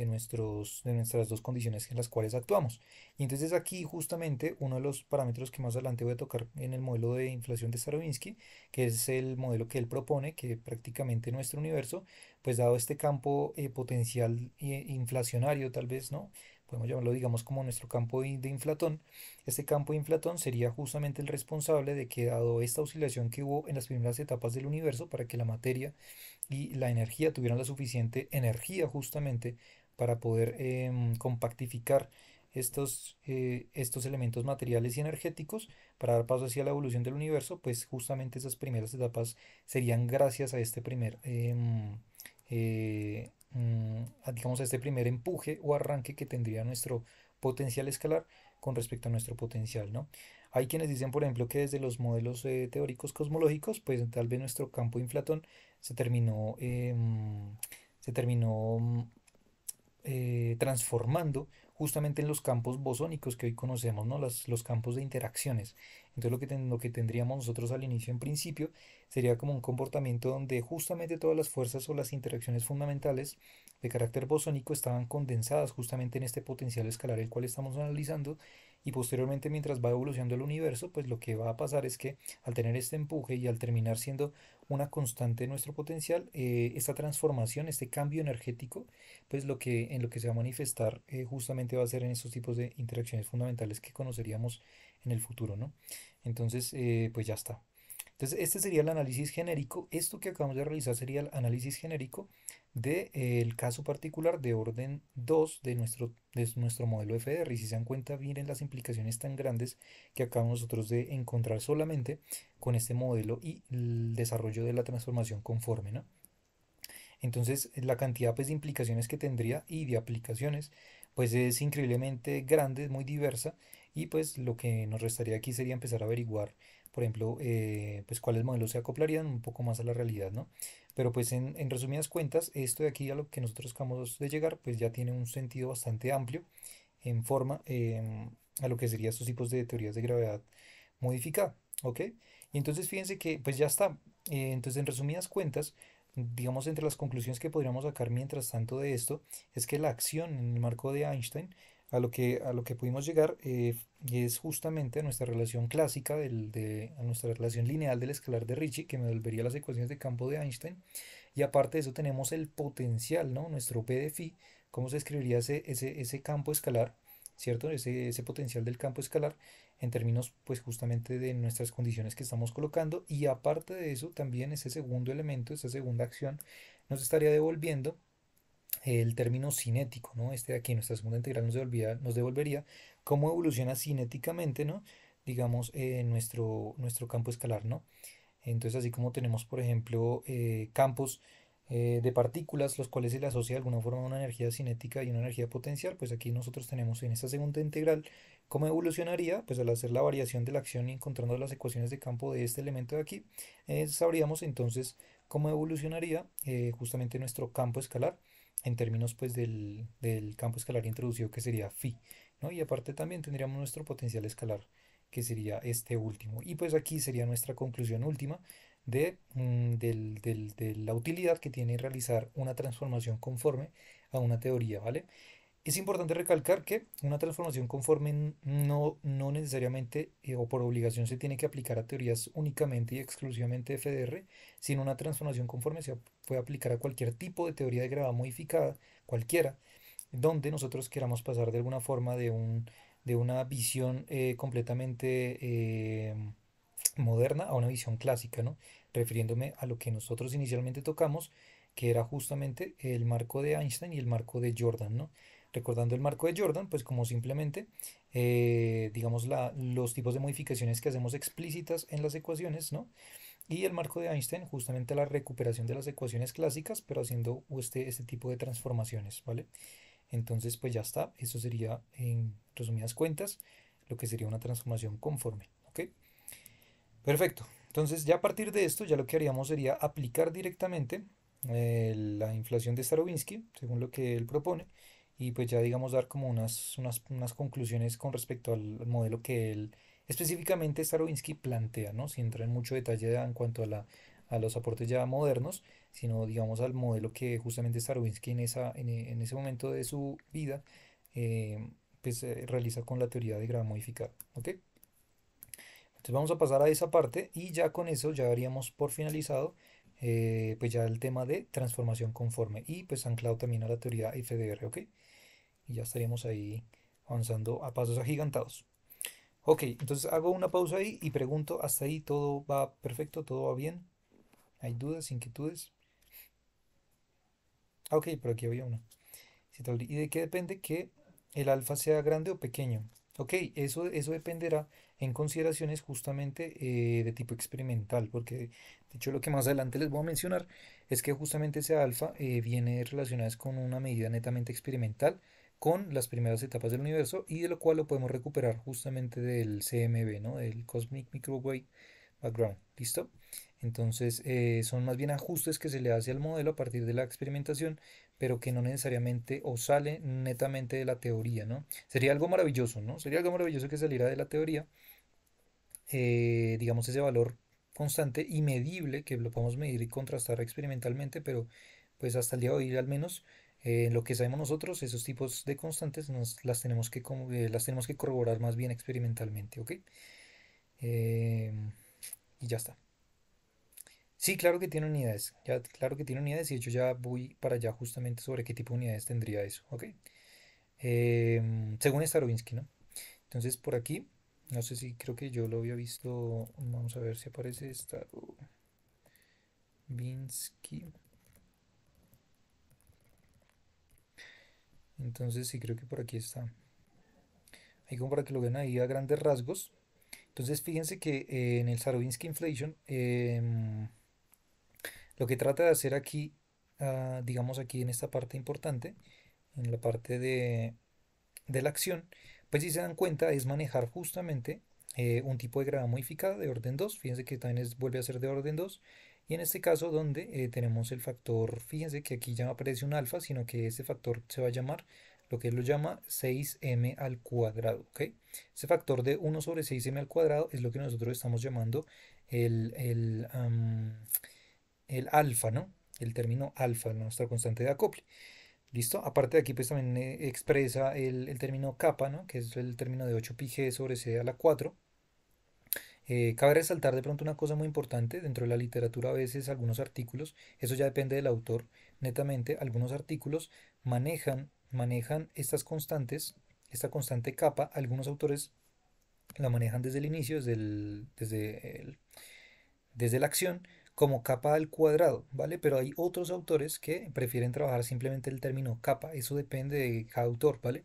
de, nuestros, de nuestras dos condiciones en las cuales actuamos. Y entonces aquí justamente uno de los parámetros que más adelante voy a tocar en el modelo de inflación de Starobinsky, que es el modelo que él propone, que prácticamente nuestro universo, pues dado este campo eh, potencial eh, inflacionario tal vez, ¿no? podemos llamarlo digamos como nuestro campo de inflatón, este campo de inflatón sería justamente el responsable de que dado esta oscilación que hubo en las primeras etapas del universo para que la materia y la energía tuvieran la suficiente energía justamente para poder em, compactificar estos, eh, estos elementos materiales y energéticos para dar paso hacia la evolución del universo, pues justamente esas primeras etapas serían gracias a este primer, em, eh, mm, este primer empuje o arranque que tendría nuestro potencial escalar con respecto a nuestro potencial, ¿no? Hay quienes dicen, por ejemplo, que desde los modelos eh, teóricos cosmológicos, pues tal vez nuestro campo inflatón se terminó, em, se terminó mm, eh, transformando justamente en los campos bosónicos que hoy conocemos, ¿no? Las, los campos de interacciones. Entonces lo que, lo que tendríamos nosotros al inicio en principio sería como un comportamiento donde justamente todas las fuerzas o las interacciones fundamentales de carácter bosónico estaban condensadas justamente en este potencial escalar el cual estamos analizando y posteriormente mientras va evolucionando el universo, pues lo que va a pasar es que al tener este empuje y al terminar siendo una constante nuestro potencial, eh, esta transformación, este cambio energético, pues lo que en lo que se va a manifestar eh, justamente va a ser en estos tipos de interacciones fundamentales que conoceríamos en el futuro, ¿no? Entonces, eh, pues ya está. Entonces, este sería el análisis genérico. Esto que acabamos de realizar sería el análisis genérico del eh, caso particular de orden 2 de nuestro, nuestro modelo FDR. Y si se dan cuenta, vienen las implicaciones tan grandes que acabamos nosotros de encontrar solamente con este modelo y el desarrollo de la transformación conforme, ¿no? Entonces, la cantidad pues, de implicaciones que tendría y de aplicaciones, pues es increíblemente grande, muy diversa, y pues lo que nos restaría aquí sería empezar a averiguar por ejemplo, eh, pues cuáles modelos se acoplarían un poco más a la realidad, ¿no? Pero pues en, resumidas cuentas, esto de aquí a lo que nosotros acabamos de llegar, pues ya tiene un sentido bastante amplio en forma em, a lo que serían estos tipos de teorías de gravedad modificada, ¿ok? Y entonces fíjense que pues ya está. Eh, entonces en resumidas cuentas, digamos entre las conclusiones que podríamos sacar mientras tanto de esto, es que la acción en el marco de Einstein a lo que, a lo que pudimos llegar y eh, es justamente a nuestra relación clásica, de, a nuestra relación lineal del escalar de Ricci, que me volvería las ecuaciones de campo de Einstein. Y aparte de eso tenemos el potencial, ¿no? Nuestro P de phi, cómo se escribiría ese, ese, campo escalar, ¿cierto? Ese, ese, potencial del campo escalar en términos, pues justamente de nuestras condiciones que estamos colocando. Y aparte de eso, también ese segundo elemento, esa segunda acción, nos estaría devolviendo el término cinético, ¿no? Este de aquí, nuestra segunda integral nos, nos devolvería cómo evoluciona cinéticamente, ¿no? Digamos, en eh, nuestro, nuestro campo escalar, ¿no? Entonces, así como tenemos, por ejemplo, eh, campos eh, de partículas, los cuales se le asocia de alguna forma una energía cinética y una energía potencial, pues aquí nosotros tenemos en esta segunda integral cómo evolucionaría, pues al hacer la variación de la acción y encontrando las ecuaciones de campo de este elemento de aquí, sabríamos entonces cómo evolucionaría justamente nuestro campo escalar en términos pues del, campo escalar introducido que sería phi, ¿no? Y aparte también tendríamos nuestro potencial escalar que sería este último. Y pues aquí sería nuestra conclusión última de, mm, de la utilidad que tiene realizar una transformación conforme a una teoría, ¿vale? Es importante recalcar que una transformación conforme no, no necesariamente eh, o por obligación se tiene que aplicar a teorías únicamente y exclusivamente FDR, sino una transformación conforme se puede aplicar a cualquier tipo de teoría de gravedad modificada, cualquiera, donde nosotros queramos pasar de alguna forma de, un, de una visión eh, completamente eh, moderna a una visión clásica, ¿no? refiriéndome a lo que nosotros inicialmente tocamos, que era justamente el marco de Einstein y el marco de Jordan. ¿no? recordando el marco de Jordan, pues como simplemente, eh, digamos, la, los tipos de modificaciones que hacemos explícitas en las ecuaciones, ¿no? Y el marco de Einstein, justamente la recuperación de las ecuaciones clásicas, pero haciendo este, este, tipo de transformaciones, ¿vale? Entonces, pues ya está, eso sería, en resumidas cuentas, lo que sería una transformación conforme, ¿ok? Perfecto, entonces ya a partir de esto, ya lo que haríamos sería aplicar directamente eh, la inflación de Starobinsky, según lo que él propone, y pues ya digamos dar como unas, unas, conclusiones con respecto al modelo que él específicamente Starobinsky plantea, ¿no? sin entrar en mucho detalle en cuanto a, los aportes ya modernos, sino digamos al modelo que justamente Starobinsky en, esa, en, ese momento de su vida eh, pues, eh, realiza con la teoría de grado modificada. ¿ok? Entonces vamos a pasar a esa parte y ya con eso ya daríamos por finalizado eh, pues ya el tema de transformación conforme y pues anclado también a la teoría FDR, ¿ok? y ya estaríamos ahí avanzando a pasos agigantados. Ok, entonces hago una pausa ahí y pregunto, hasta ahí todo va perfecto, todo va bien. ¿Hay dudas, inquietudes? ok, pero aquí había una. ¿Y de qué depende que el alfa sea grande o pequeño? Ok, eso, eso dependerá en consideraciones justamente eh, de tipo experimental, porque de hecho lo que más adelante les voy a mencionar es que justamente ese alfa eh, viene relacionado con una medida netamente experimental, con las primeras etapas del universo y de lo cual lo podemos recuperar justamente del CMB, ¿no? del Cosmic Microwave Background. ¿Listo? Entonces eh, son más bien ajustes que se le hace al modelo a partir de la experimentación, pero que no necesariamente o sale netamente de la teoría. ¿no? Sería algo maravilloso, ¿no? Sería algo maravilloso que saliera de la teoría, eh, digamos, ese valor constante y medible que lo podemos medir y contrastar experimentalmente, pero pues hasta el día de hoy al menos eh, lo que sabemos nosotros, esos tipos de constantes nos, las, tenemos que, eh, las tenemos que corroborar más bien experimentalmente, ¿ok? Em, y ya está. Sí, claro que tiene unidades. Ya, claro que tiene unidades y yo ya voy para allá justamente sobre qué tipo de unidades tendría eso, ¿ok? Em, según Starovinsky, ¿no? Entonces por aquí, no sé si creo que yo lo había visto, vamos a ver si aparece Starovinsky. Entonces sí creo que por aquí está. Ahí como para que lo vean ahí a grandes rasgos. Entonces fíjense que eh, en el Sarovinsky Inflation em, lo que trata de hacer aquí, ah, digamos aquí en esta parte importante, en la parte de, la acción, pues si se dan cuenta es manejar justamente eh, un tipo de grada modificada de orden 2. Fíjense que también vuelve a ser de orden 2 y en este caso donde eh, tenemos el factor, fíjense que aquí ya no aparece un alfa, sino que ese factor se va a llamar lo que él lo llama 6m al cuadrado. ¿okay? Ese factor de 1 sobre 6m al cuadrado es lo que nosotros estamos llamando el, alfa, ¿no? el término alfa, nuestra constante de acople. ¿Listo? Aparte de aquí, pues también eh, expresa el, término kappa, ¿no? que es el término de 8 pi sobre c a la 4. Eh, cabe resaltar de pronto una cosa muy importante, dentro de la literatura a veces algunos artículos, eso ya depende del autor, netamente algunos artículos manejan, manejan estas constantes, esta constante capa, algunos autores la manejan desde el inicio, desde, desde, desde la acción, como capa al cuadrado, ¿vale? Pero hay otros autores que prefieren trabajar simplemente el término capa, eso depende de cada autor, ¿vale?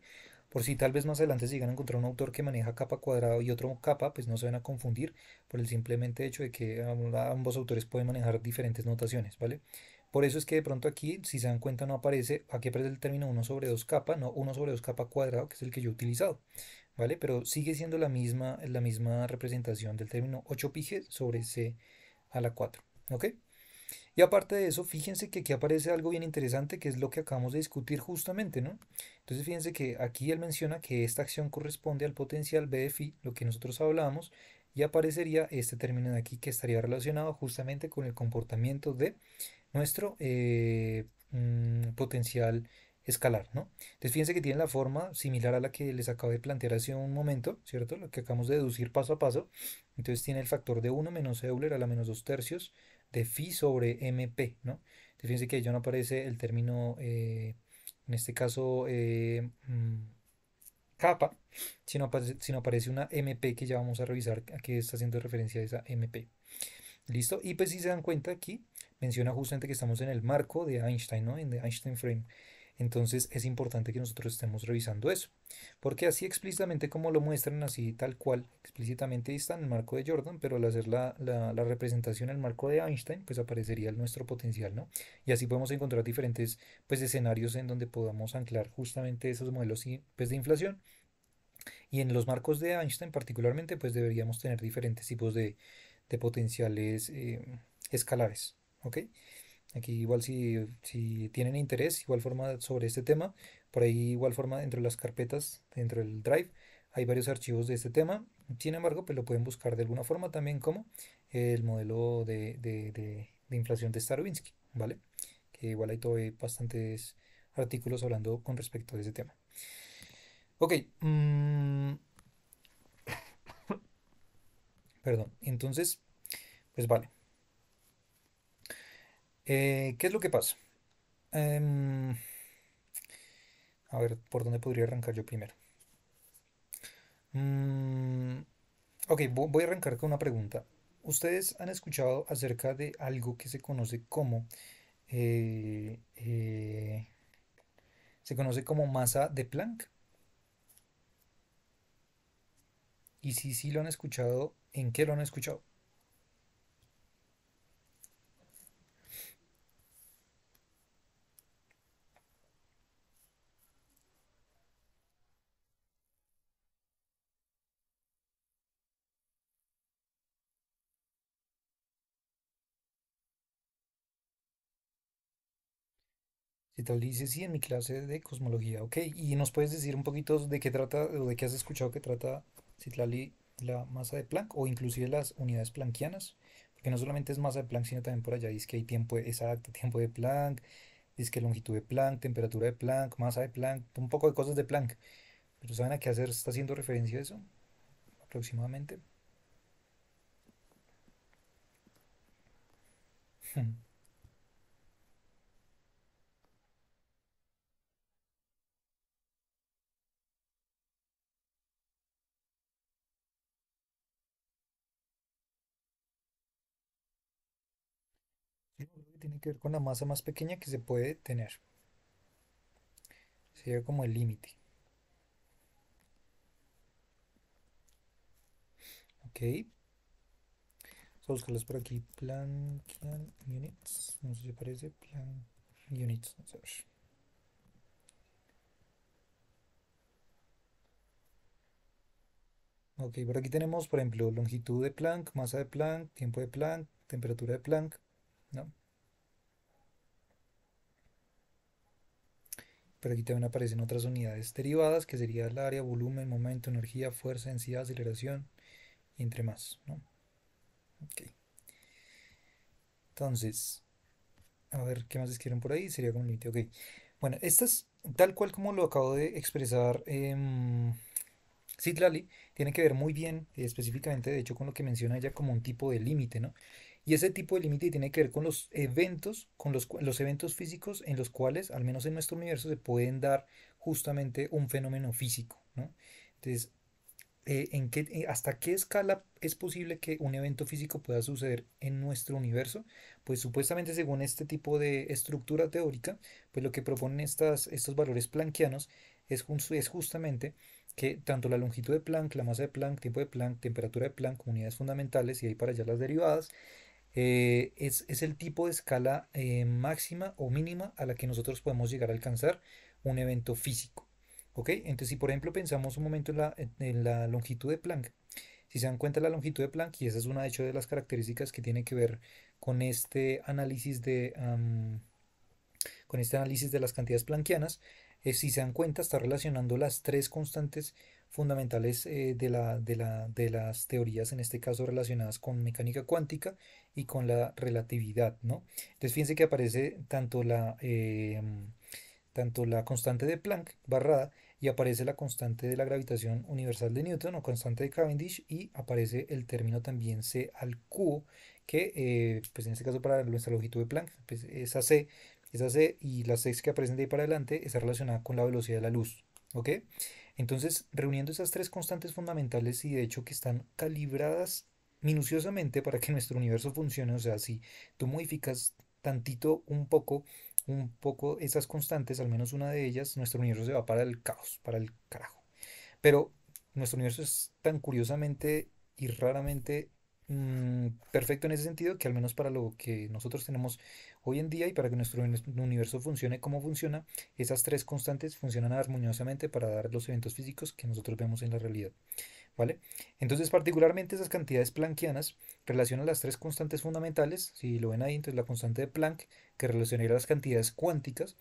Por si tal vez más adelante se llegan a encontrar un autor que maneja capa cuadrado y otro capa, pues no se van a confundir por el simplemente hecho de que ambos autores pueden manejar diferentes notaciones, ¿vale? Por eso es que de pronto aquí, si se dan cuenta, no aparece, aquí aparece el término 1 sobre 2 capa, no 1 sobre 2 capa cuadrado, que es el que yo he utilizado, ¿vale? Pero sigue siendo la misma, la misma representación del término 8 pige sobre c a la 4, ¿ok? Y aparte de eso, fíjense que aquí aparece algo bien interesante que es lo que acabamos de discutir justamente, ¿no? Entonces fíjense que aquí él menciona que esta acción corresponde al potencial BFI, lo que nosotros hablábamos y aparecería este término de aquí que estaría relacionado justamente con el comportamiento de nuestro eh, mm, potencial escalar, ¿no? Entonces fíjense que tiene la forma similar a la que les acabo de plantear hace un momento, ¿cierto? Lo que acabamos de deducir paso a paso. Entonces tiene el factor de 1 menos e Euler a la menos 2 tercios de phi sobre mp, ¿no? Entonces, fíjense que ya no aparece el término, eh, en este caso, eh, mm, capa, sino, sino, aparece una mp que ya vamos a revisar, a qué está haciendo referencia a esa mp. ¿Listo? Y pues si se dan cuenta aquí, menciona justamente que estamos en el marco de Einstein, ¿no? En el Einstein Frame. Entonces es importante que nosotros estemos revisando eso, porque así explícitamente como lo muestran, así tal cual, explícitamente está en el marco de Jordan, pero al hacer la, representación en el marco de Einstein, pues aparecería nuestro potencial, ¿no? Y así podemos encontrar diferentes pues, escenarios en donde podamos anclar justamente esos modelos pues, de inflación y en los marcos de Einstein particularmente, pues deberíamos tener diferentes tipos de, de potenciales eh, escalares. ¿ok? Aquí igual si, tienen interés, igual forma sobre este tema, por ahí igual forma dentro de las carpetas, dentro del drive, hay varios archivos de este tema. Sin embargo, pues lo pueden buscar de alguna forma también como el modelo de, inflación de Starobinsky, ¿vale? Que igual hay todo, bastantes artículos hablando con respecto a ese tema. Ok. Mm. Perdón. Entonces, pues vale. Eh, ¿Qué es lo que pasa? Em, a ver, ¿por dónde podría arrancar yo primero? Mm, ok, voy a arrancar con una pregunta. ¿Ustedes han escuchado acerca de algo que se conoce como... Eh, eh, se conoce como masa de Planck? Y si sí lo han escuchado, ¿en qué lo han escuchado? Si dice, sí, en mi clase de cosmología, ok. ¿Y nos puedes decir un poquito de qué trata, o de qué has escuchado que trata Citlali la masa de Planck, o inclusive las unidades planquianas? Porque no solamente es masa de Planck, sino también por allá dice que hay tiempo exacto, tiempo de Planck, dice que longitud de Planck, temperatura de Planck, masa de Planck, un poco de cosas de Planck. Pero ¿saben a qué hacer? ¿Está haciendo referencia a eso? Aproximadamente. Hmm. tiene que ver con la masa más pequeña que se puede tener. Sería como el límite. Ok. Vamos a buscarlos por aquí. Plan, units. No sé si aparece. Plan units. Vamos Ok, por aquí tenemos, por ejemplo, longitud de Planck, masa de Planck, tiempo de Planck, temperatura de Planck, ¿no? pero aquí también aparecen otras unidades derivadas, que sería el área, volumen, momento, energía, fuerza, densidad, aceleración, y entre más. ¿no? Okay. Entonces, a ver qué más quieren por ahí, sería como un límite. Okay. Bueno, estas, tal cual como lo acabo de expresar eh, em, Lally, tiene que ver muy bien, eh, específicamente, de hecho, con lo que menciona ella como un tipo de límite, ¿no? Y ese tipo de límite tiene que ver con los eventos, con los, eventos físicos en los cuales, al menos en nuestro universo, se pueden dar justamente un fenómeno físico. Entonces, eh, ¿en eh, ¿hasta qué escala es posible que un evento físico pueda suceder en nuestro universo? Pues supuestamente según este tipo de estructura teórica, pues lo que proponen estas, estos valores planqueanos es, es justamente que tanto la longitud de Planck, la masa de Planck, tiempo de Planck, temperatura de Planck, unidades fundamentales y ahí para allá las derivadas, eh, es, el tipo de escala eh, máxima o mínima a la que nosotros podemos llegar a alcanzar un evento físico. ¿Ok? Entonces, si por ejemplo pensamos un momento en la, longitud de Planck, si se dan cuenta la longitud de Planck, y esa es una de hecho de las características que tiene que ver con este análisis de, con este análisis de las cantidades planqueanas, si se dan cuenta está relacionando las tres constantes fundamentales eh, de, la, de, las teorías, en este caso relacionadas con mecánica cuántica y con la relatividad, ¿no? Entonces fíjense que aparece tanto la, eh, tanto la constante de Planck barrada y aparece la constante de la gravitación universal de Newton o constante de Cavendish y aparece el término también C al Q, que eh, pues en este caso para nuestra longitud de Planck pues, esa C esa C y la c que aparece de ahí para adelante está relacionada con la velocidad de la luz ¿ok? Entonces, reuniendo esas tres constantes fundamentales y de hecho que están calibradas minuciosamente para que nuestro universo funcione, o sea, si tú modificas tantito un poco, un poco esas constantes, al menos una de ellas, nuestro universo se va para el caos, para el carajo. Pero nuestro universo es tan curiosamente y raramente mm, perfecto en ese sentido que al menos para lo que nosotros tenemos Hoy en día, y para que nuestro universo funcione como funciona, esas tres constantes funcionan armoniosamente para dar los eventos físicos que nosotros vemos en la realidad. ¿Vale? Entonces, particularmente esas cantidades planquianas relacionan las tres constantes fundamentales, si lo ven ahí, entonces la constante de Planck, que relaciona las cantidades cuánticas,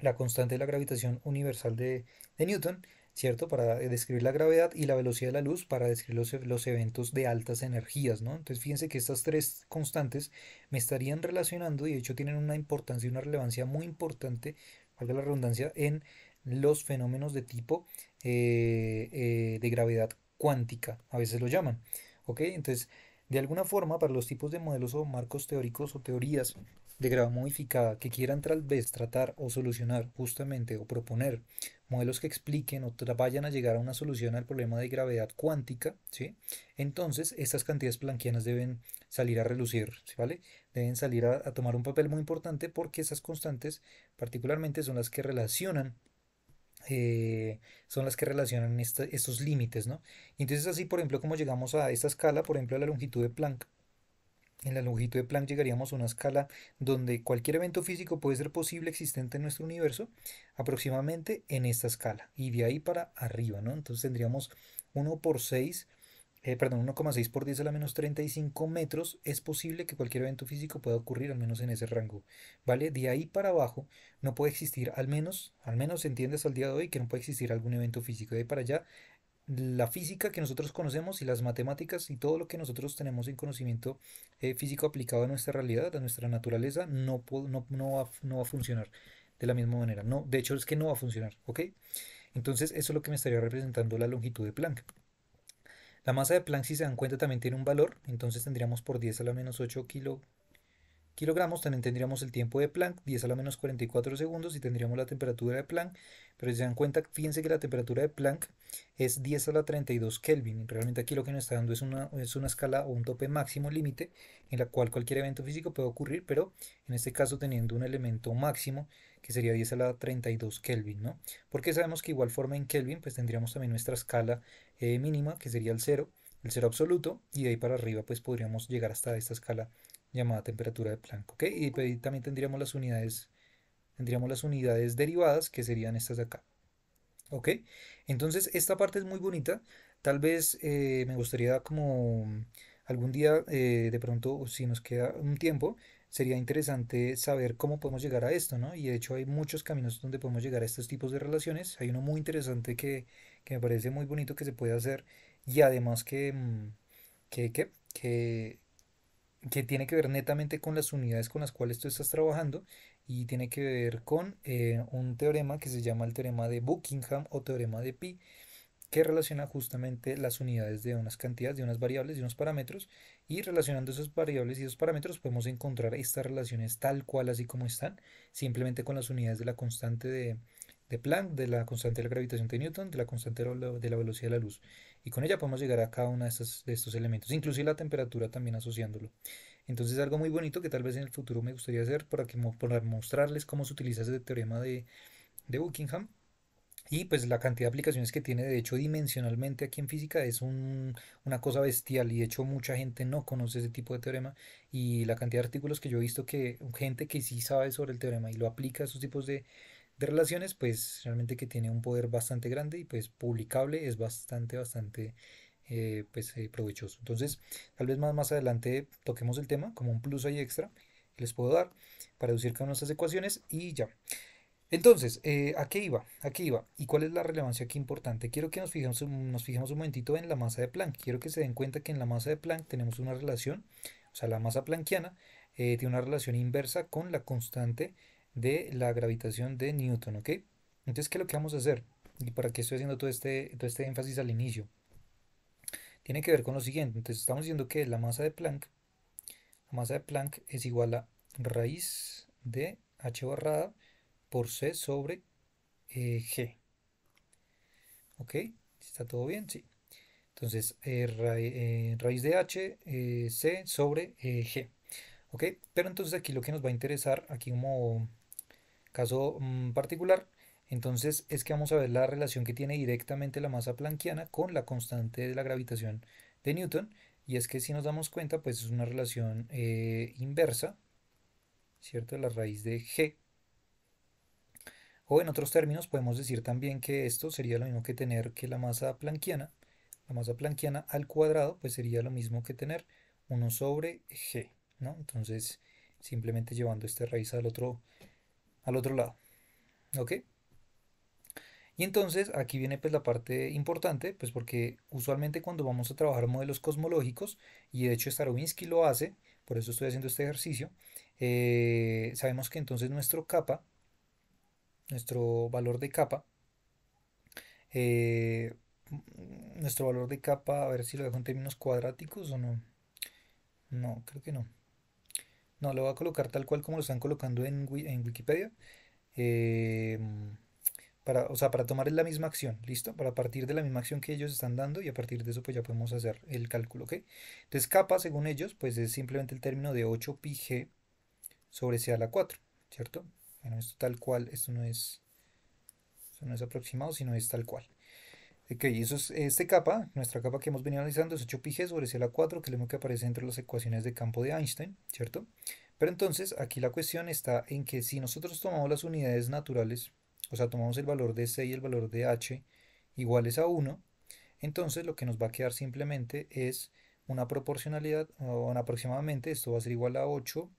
la constante de la gravitación universal de Newton, ¿cierto? Para eh, describir la gravedad y la velocidad de la luz para describir e, los, eventos de altas energías, ¿no? Entonces fíjense que estas tres constantes me estarían relacionando y de hecho tienen una importancia y una relevancia muy importante, valga la redundancia, en los fenómenos de tipo eh, eh, de gravedad cuántica, a veces lo llaman, ¿ok? Entonces, de alguna forma, para los tipos de modelos o marcos teóricos o teorías de gravedad modificada que quieran tal vez tratar o solucionar justamente o proponer modelos que expliquen o vayan a llegar a una solución al problema de gravedad cuántica, ¿sí? entonces estas cantidades planquianas deben salir a relucir, ¿vale? Deben salir a, tomar un papel muy importante porque esas constantes particularmente son las que relacionan eh, son las que relacionan estos límites, ¿no? Entonces así, por ejemplo, como llegamos a esta escala, por ejemplo, a la longitud de Planck, en la longitud de Planck llegaríamos a una escala donde cualquier evento físico puede ser posible existente en nuestro universo, aproximadamente en esta escala, y de ahí para arriba, ¿no? Entonces tendríamos 1 por 6, eh, perdón, 1,6 por 10 a la menos 35 metros, es posible que cualquier evento físico pueda ocurrir, al menos en ese rango, ¿vale? De ahí para abajo no puede existir, al menos, al menos entiendes al día de hoy que no puede existir algún evento físico, de ahí para allá la física que nosotros conocemos y las matemáticas y todo lo que nosotros tenemos en conocimiento eh, físico aplicado a nuestra realidad, a nuestra naturaleza, no, no, no, va, a funcionar de la misma manera. No, de hecho es que no va a funcionar, ¿ok? Entonces eso es lo que me estaría representando la longitud de Planck. La masa de Planck, si se dan cuenta, también tiene un valor, entonces tendríamos por 10 a la menos 8 kilo, kilogramos, también tendríamos el tiempo de Planck, 10 a la menos 44 segundos, y tendríamos la temperatura de Planck, pero si se dan cuenta, fíjense que la temperatura de Planck es 10 a la 32 Kelvin, realmente aquí lo que nos está dando es una, es una escala o un tope máximo límite, en la cual cualquier evento físico puede ocurrir, pero en este caso teniendo un elemento máximo, que sería 10 a la 32 Kelvin, ¿no? Porque sabemos que igual forma en Kelvin, pues tendríamos también nuestra escala eh, mínima, que sería el 0, el cero absoluto, y de ahí para arriba, pues podríamos llegar hasta esta escala llamada temperatura de Planck. ¿ok? Pues, y, también tendríamos las unidades tendríamos las unidades derivadas que serían estas de acá. ¿Ok? Entonces esta parte es muy bonita. Tal vez eh, me gustaría como algún día, eh, de pronto, si nos queda un tiempo, sería interesante saber cómo podemos llegar a esto, ¿no? Y de hecho hay muchos caminos donde podemos llegar a estos tipos de relaciones. Hay uno muy interesante que, que me parece muy bonito que se puede hacer y además que, mm, que, que, que que tiene que ver netamente con las unidades con las cuales tú estás trabajando y tiene que ver con eh, un teorema que se llama el teorema de Buckingham o teorema de Pi que relaciona justamente las unidades de unas cantidades, de unas variables, de unos parámetros, y relacionando esas variables y esos parámetros podemos encontrar estas relaciones tal cual así como están, simplemente con las unidades de la constante de, Planck, de la constante de la gravitación de Newton, de la constante de la velocidad de la luz y con ella podemos llegar a cada uno de estos, elementos, inclusive la temperatura también asociándolo. Entonces algo muy bonito que tal vez en el futuro me gustaría hacer para, que, mostrarles cómo se utiliza ese teorema de, Buckingham y pues la cantidad de aplicaciones que tiene de hecho dimensionalmente aquí en física es una cosa bestial y de hecho mucha gente no conoce ese tipo de teorema y la cantidad de artículos que yo he visto que gente que sí sabe sobre el teorema y lo aplica a esos tipos de, de relaciones, pues realmente que tiene un poder bastante grande y pues publicable es bastante, bastante eh, pues, eh, provechoso. Entonces, tal vez más, más adelante toquemos el tema como un plus ahí extra les puedo dar para deducir cada nuestras ecuaciones y ya. Entonces, eh, ¿a qué iba? ¿A qué iba? ¿Y cuál es la relevancia aquí importante? Quiero que nos fijemos, nos fijemos un momentito en la masa de Planck. Quiero que se den cuenta que en la masa de Planck tenemos una relación, o sea, la masa planquiana tiene una relación inversa con la constante de la gravitación de Newton, ¿ok? Entonces, ¿qué es lo que vamos a hacer? ¿Y para qué estoy haciendo todo este, este énfasis al inicio? Tiene que ver con lo siguiente. Entonces, estamos diciendo que la masa de Planck, la masa de Planck es igual a raíz de h barrada por c sobre eh, g. ¿Ok? ¿Está todo bien? Sí. Entonces, eh, eh, raíz de h, c sobre g. ¿Ok? Pero entonces aquí lo que nos va a interesar, aquí como caso mm, particular, entonces es que vamos a ver la relación que tiene directamente la masa planquiana con la constante de la gravitación de Newton. Y es que si nos damos cuenta, pues es una relación eh, inversa, ¿cierto? La raíz de g. O en otros términos podemos decir también que esto sería lo mismo que tener que la masa planquiana, la masa planquiana al cuadrado, pues sería lo mismo que tener 1 sobre g, ¿no? Entonces, simplemente llevando esta raíz al otro al otro lado. ¿Ok? Y entonces aquí viene pues la parte importante, pues porque usualmente cuando vamos a trabajar modelos cosmológicos, y de hecho Starobinsky lo hace, por eso estoy haciendo este ejercicio, eh, sabemos que entonces nuestro capa, nuestro valor de capa, eh, nuestro valor de capa, a ver si lo dejo en términos cuadráticos o no. No, creo que no. No, lo voy a colocar tal cual como lo están colocando en, en Wikipedia. Em, para, o sea, para tomar la misma acción, ¿listo? Para partir de la misma acción que ellos están dando y a partir de eso pues ya podemos hacer el cálculo, ¿ok? Entonces capa, según ellos, pues es simplemente el término de 8 pi g sobre c a la 4, ¿cierto? Bueno, esto tal cual, esto no es, esto no es aproximado, sino es tal cual. Ok, eso es, esta capa, nuestra capa que hemos venido analizando es 8πg sobre c la 4 que es lo que aparece entre las ecuaciones de campo de Einstein, ¿cierto? Pero entonces aquí la cuestión está en que si nosotros tomamos las unidades naturales, o sea, tomamos el valor de C y el valor de H iguales a 1, entonces lo que nos va a quedar simplemente es una proporcionalidad, o aproximadamente esto va a ser igual a 8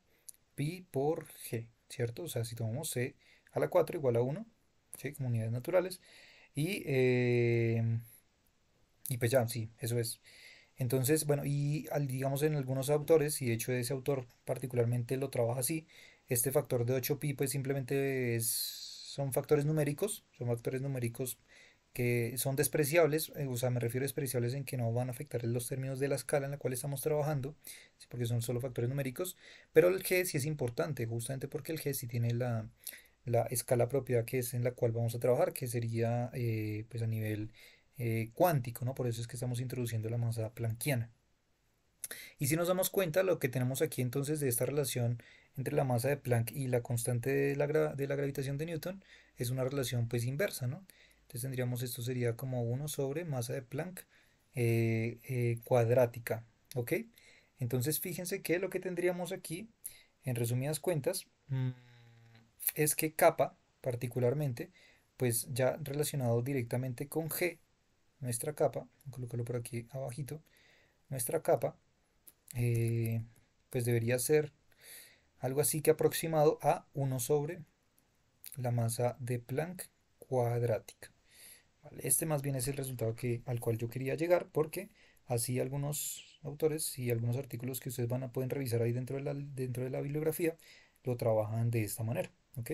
pi por G, ¿cierto? O sea, si tomamos C a la 4 igual a 1, ¿sí? Como unidades naturales, y, eh, y pues ya, sí, eso es. Entonces, bueno, y digamos en algunos autores, y de hecho ese autor particularmente lo trabaja así, este factor de 8pi pues simplemente son factores numéricos, son factores numéricos que son despreciables, eh, o sea, me refiero a despreciables en que no van a afectar los términos de la escala en la cual estamos trabajando, porque son solo factores numéricos, pero el G sí es importante, justamente porque el G sí tiene la, la escala propiedad que es en la cual vamos a trabajar, que sería eh, pues a nivel eh, cuántico, ¿no? Por eso es que estamos introduciendo la masa planquiana. Y si nos damos cuenta, lo que tenemos aquí entonces de esta relación entre la masa de Planck y la constante de la, de la gravitación de Newton es una relación pues inversa, ¿no? Entonces tendríamos esto sería como 1 sobre masa de Planck eh, cuadrática, ¿ok? Entonces fíjense que lo que tendríamos aquí, en resumidas cuentas, mm, es que capa particularmente, pues ya relacionado directamente con G, nuestra capa, colocarlo por aquí abajito, nuestra capa, eh, pues debería ser algo así que aproximado a 1 sobre la masa de Planck cuadrática. este más bien es el resultado que, al cual yo quería llegar porque así algunos autores y algunos artículos que ustedes van a pueden revisar ahí dentro dentro de la bibliografía lo trabajan de esta manera. ¿Ok?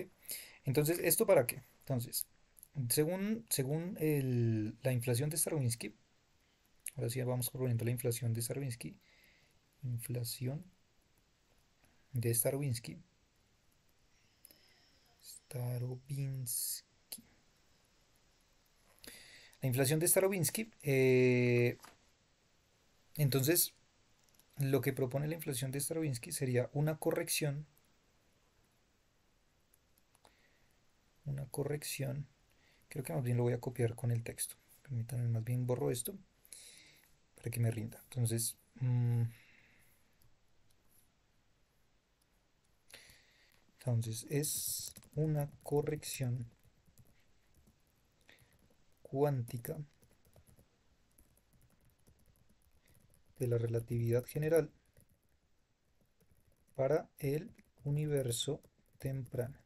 Entonces, ¿esto para qué? Entonces, según, según la inflación de starwinski ahora sí vamos proponiendo la inflación de Starovinsky. inflación de starwinski Starobinsky. La inflación de Starobinsky. Eh, entonces, lo que propone la inflación de Starobinsky sería una corrección una corrección. Creo que más bien lo voy a copiar con el texto. Permítanme, más bien borro esto para que me rinda. Entonces, mm, entonces es una corrección cuántica de la relatividad general para el universo temprano.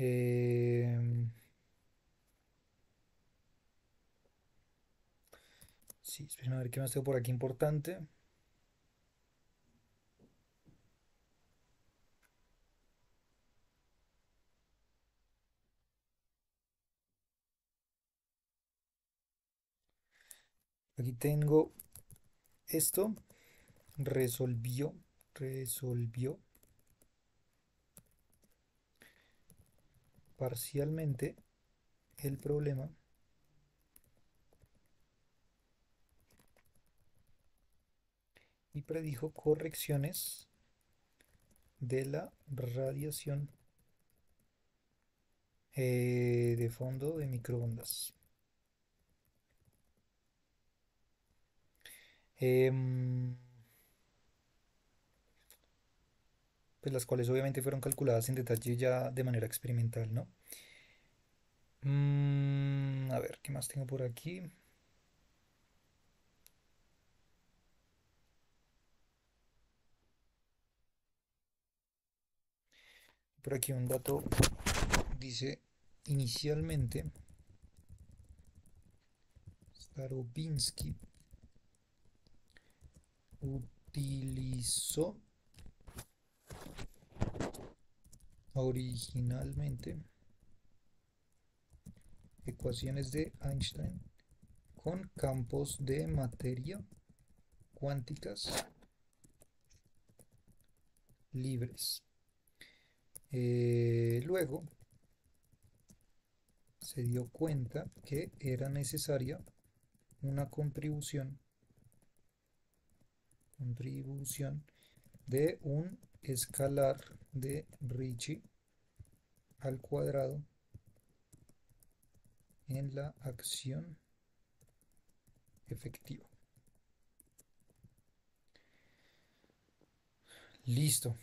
Eh, sí, esperen a ver qué más tengo por aquí importante. Aquí tengo esto. Resolvió. Resolvió. parcialmente el problema y predijo correcciones de la radiación eh, de fondo de microondas. Em, las cuales obviamente fueron calculadas en detalle ya de manera experimental, mm, a ver, ¿qué más tengo por aquí? Por aquí un dato dice inicialmente Starobinsky utilizó originalmente ecuaciones de Einstein con campos de materia cuánticas libres. Eh, luego se dio cuenta que era necesaria una contribución contribución de un escalar de Ricci al cuadrado en la acción efectiva. Listo.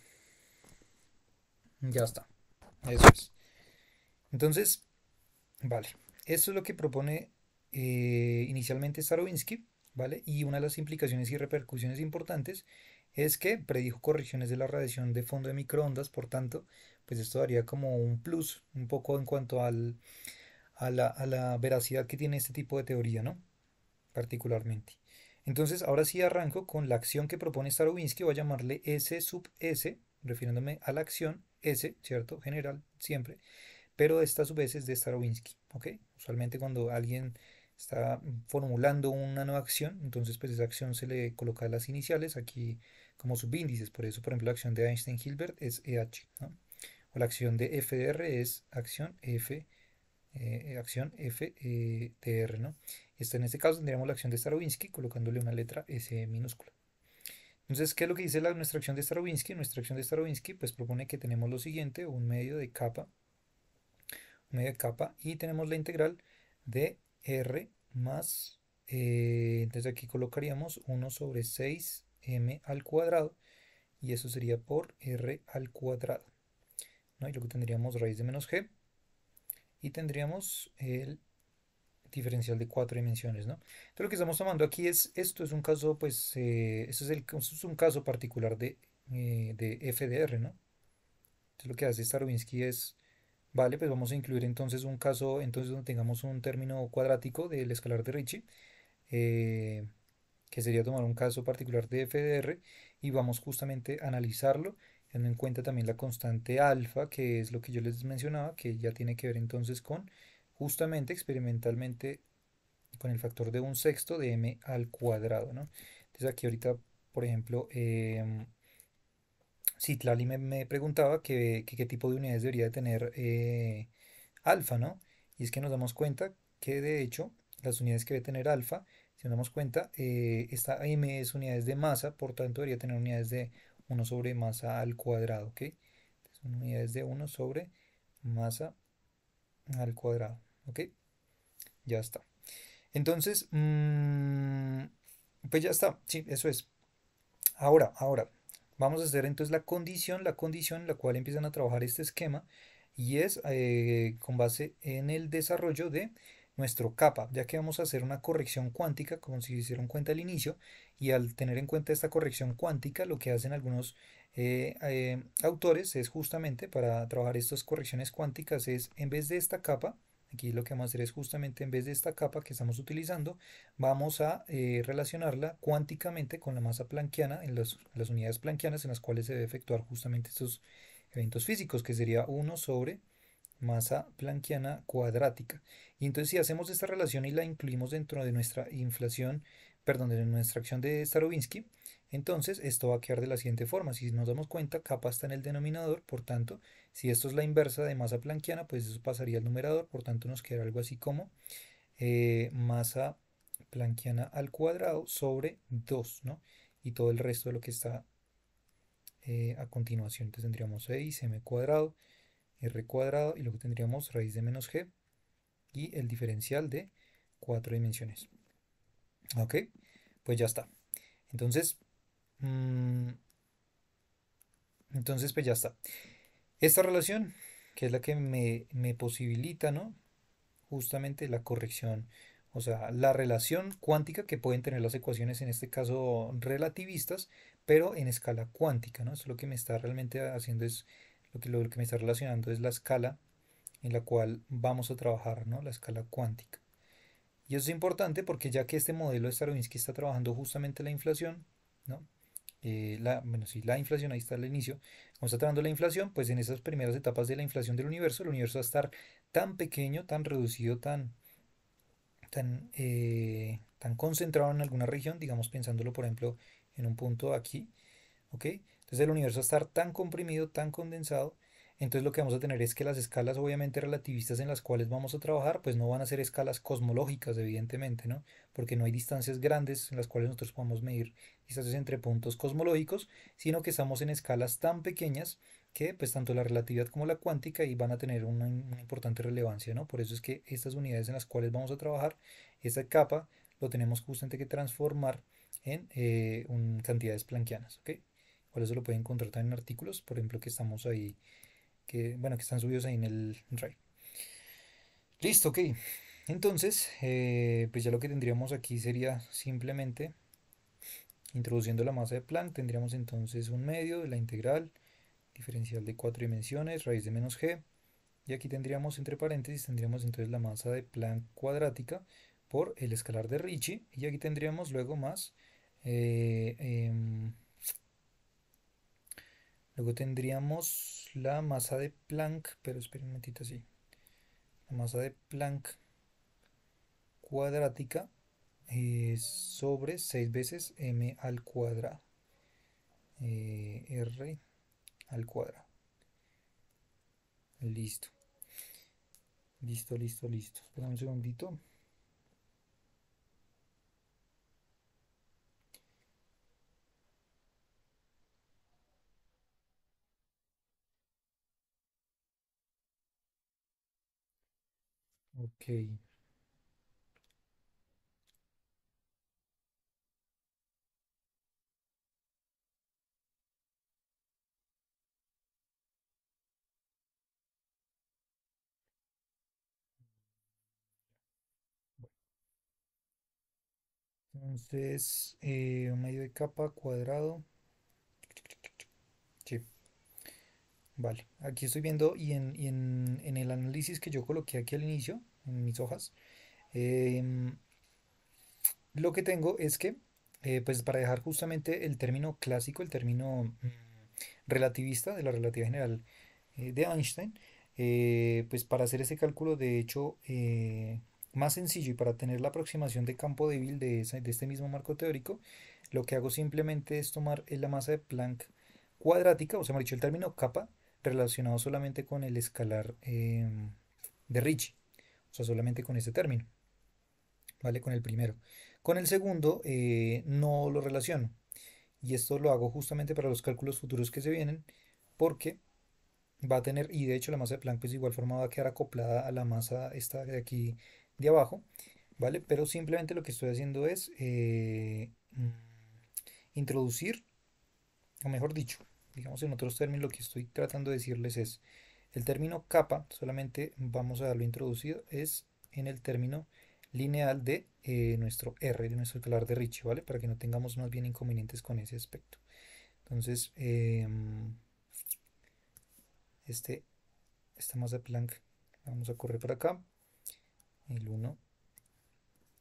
Ya está. Eso es. Entonces, vale. Esto es lo que propone eh, inicialmente Sarovinsky, ¿vale? Y una de las implicaciones y repercusiones importantes es que predijo correcciones de la radiación de fondo de microondas, por tanto, pues esto daría como un plus un poco en cuanto al, a, la, veracidad que tiene este tipo de teoría, ¿no? Particularmente. Entonces, ahora sí arranco con la acción que propone Starobinsky, voy a llamarle S sub S, refiriéndome a la acción S, ¿cierto? General, siempre, pero esta sub S es de Starobinsky, ¿ok? Usualmente cuando alguien está formulando una nueva acción, entonces pues esa acción se le coloca las iniciales, aquí como subíndices. Por eso, por ejemplo, la acción de Einstein-Hilbert es EH, ¿no? o la acción de FDR es acción F. Eh, acción FTR, e ¿no? Este, en este caso tendríamos la acción de Starobinsky colocándole una letra S minúscula. Entonces, ¿qué es lo que dice nuestra acción de Starobinsky? Nuestra acción de Starobinsky pues propone que tenemos lo siguiente, un medio de capa, un medio de capa, y tenemos la integral de R más, eh, entonces aquí colocaríamos 1 sobre 6 m al cuadrado y eso sería por r al cuadrado. ¿no? Y lo que tendríamos raíz de menos g y tendríamos el diferencial de cuatro dimensiones, ¿no? Entonces lo que estamos tomando aquí es, esto es un caso, pues, eh, es, el, un caso particular de, eh, de R, ¿no? Entonces lo que hace Starobinsky es, vale, pues vamos a incluir entonces un caso, entonces donde tengamos un término cuadrático del escalar de Ricci, eh, que sería tomar un caso particular de FDR y vamos justamente a analizarlo, teniendo en cuenta también la constante alfa, que es lo que yo les mencionaba, que ya tiene que ver entonces con justamente experimentalmente con el factor de un sexto de m al cuadrado. ¿no? Entonces aquí ahorita, por ejemplo, eh, em, Citlali me, preguntaba qué tipo de unidades debería tener eh, alfa, ¿no? Y es que nos damos cuenta que de hecho las unidades que debe tener alfa si nos damos cuenta, eh, esta m es unidades de masa, por tanto debería tener unidades de 1 sobre masa al cuadrado, ¿ok? unidades de 1 sobre masa al cuadrado, ¿ok? Ya está. Entonces, mm, pues ya está, sí, eso es. Ahora, ahora, vamos a hacer entonces la condición, la condición en la cual empiezan a trabajar este esquema y es eh, con base en el desarrollo de nuestro capa ya que vamos a hacer una corrección cuántica, como si se hicieron cuenta al inicio, y al tener en cuenta esta corrección cuántica, lo que hacen algunos eh, eh, autores es justamente para trabajar estas correcciones cuánticas, es en vez de esta capa, aquí lo que vamos a hacer es justamente en vez de esta capa que estamos utilizando, vamos a eh, relacionarla cuánticamente con la masa planquiana, en las, unidades planckianas en las cuales se debe efectuar justamente estos eventos físicos, que sería 1 sobre masa planquiana cuadrática. Y entonces si hacemos esta relación y la incluimos dentro de nuestra inflación, perdón, de nuestra acción de Starobinsky, entonces esto va a quedar de la siguiente forma. Si nos damos cuenta, capa está en el denominador, por tanto, si esto es la inversa de masa planquiana, pues eso pasaría al numerador, por tanto nos quedará algo así como eh, masa planquiana al cuadrado sobre 2, ¿no? Y todo el resto de lo que está eh, a continuación. Entonces pues tendríamos 6m cuadrado r cuadrado y luego tendríamos raíz de menos g y el diferencial de cuatro dimensiones. Ok, pues ya está. Entonces, mm, entonces pues ya está. Esta relación, que es la que me, me posibilita, ¿no? Justamente la corrección o sea, la relación cuántica que pueden tener las ecuaciones, en este caso relativistas, pero en escala cuántica, ¿no? es lo que me está realmente haciendo es lo que, lo que me está relacionando es la escala en la cual vamos a trabajar, ¿no? la escala cuántica. Y eso es importante porque ya que este modelo de Starovinsky está trabajando justamente la inflación, ¿no? Eh, la, bueno, sí, la inflación, ahí está al inicio, vamos a trabajando la inflación, pues en esas primeras etapas de la inflación del universo, el universo va a estar tan pequeño, tan reducido, tan, tan, eh, tan concentrado en alguna región, digamos pensándolo por ejemplo en un punto aquí, ¿ok? el universo a estar tan comprimido, tan condensado, entonces lo que vamos a tener es que las escalas obviamente relativistas en las cuales vamos a trabajar, pues no van a ser escalas cosmológicas, evidentemente, ¿no? Porque no hay distancias grandes en las cuales nosotros podemos medir distancias entre puntos cosmológicos, sino que estamos en escalas tan pequeñas que pues tanto la relatividad como la cuántica y van a tener una, importante relevancia, ¿no? Por eso es que estas unidades en las cuales vamos a trabajar, esa capa, lo tenemos justamente que transformar en eh, cantidades planquianas, ¿ok? Por eso lo pueden encontrar también en artículos, por ejemplo, que estamos ahí, que, bueno, que están subidos ahí en el Drive. Listo, ok. Entonces, eh, pues ya lo que tendríamos aquí sería simplemente, introduciendo la masa de Plan, tendríamos entonces un medio de la integral, diferencial de cuatro dimensiones, raíz de menos g, y aquí tendríamos entre paréntesis, tendríamos entonces la masa de Plan cuadrática por el escalar de Ricci, y aquí tendríamos luego más eh, em, Luego tendríamos la masa de Planck, pero esperen un momentito así. La masa de Planck cuadrática es eh, sobre 6 veces m al cuadrado. Eh, r al cuadrado. Listo. Listo, listo, listo. Espera un segundito. Okay. Entonces, eh, medio de capa cuadrado. Vale, aquí estoy viendo y en, el análisis que yo coloqué aquí al inicio, en mis hojas, em, lo que tengo es que, eh, pues para dejar justamente el término clásico, el término mm, relativista de la relatividad general eh, de Einstein, eh, pues para hacer ese cálculo de hecho más sencillo y para tener la aproximación de campo débil de, este mismo marco teórico, lo que hago simplemente es tomar la masa de Planck cuadrática, o sea, me dicho el término capa, relacionado solamente con el escalar em, de Ricci, o sea, solamente con este término, ¿vale? Con el primero. Con el segundo eh, no lo relaciono, y esto lo hago justamente para los cálculos futuros que se vienen, porque va a tener, y de hecho la masa de Planck pues de igual forma va a quedar acoplada a la masa esta de aquí de abajo, ¿vale? Pero simplemente lo que estoy haciendo es eh, mm, introducir, o mejor dicho, Digamos en otros términos, lo que estoy tratando de decirles es, el término capa, solamente vamos a darlo introducido, es en el término lineal de eh, nuestro R, de nuestro escalar de Ricci, ¿vale? Para que no tengamos más bien inconvenientes con ese aspecto. Entonces, em, este, esta masa Planck vamos a correr para acá. El 1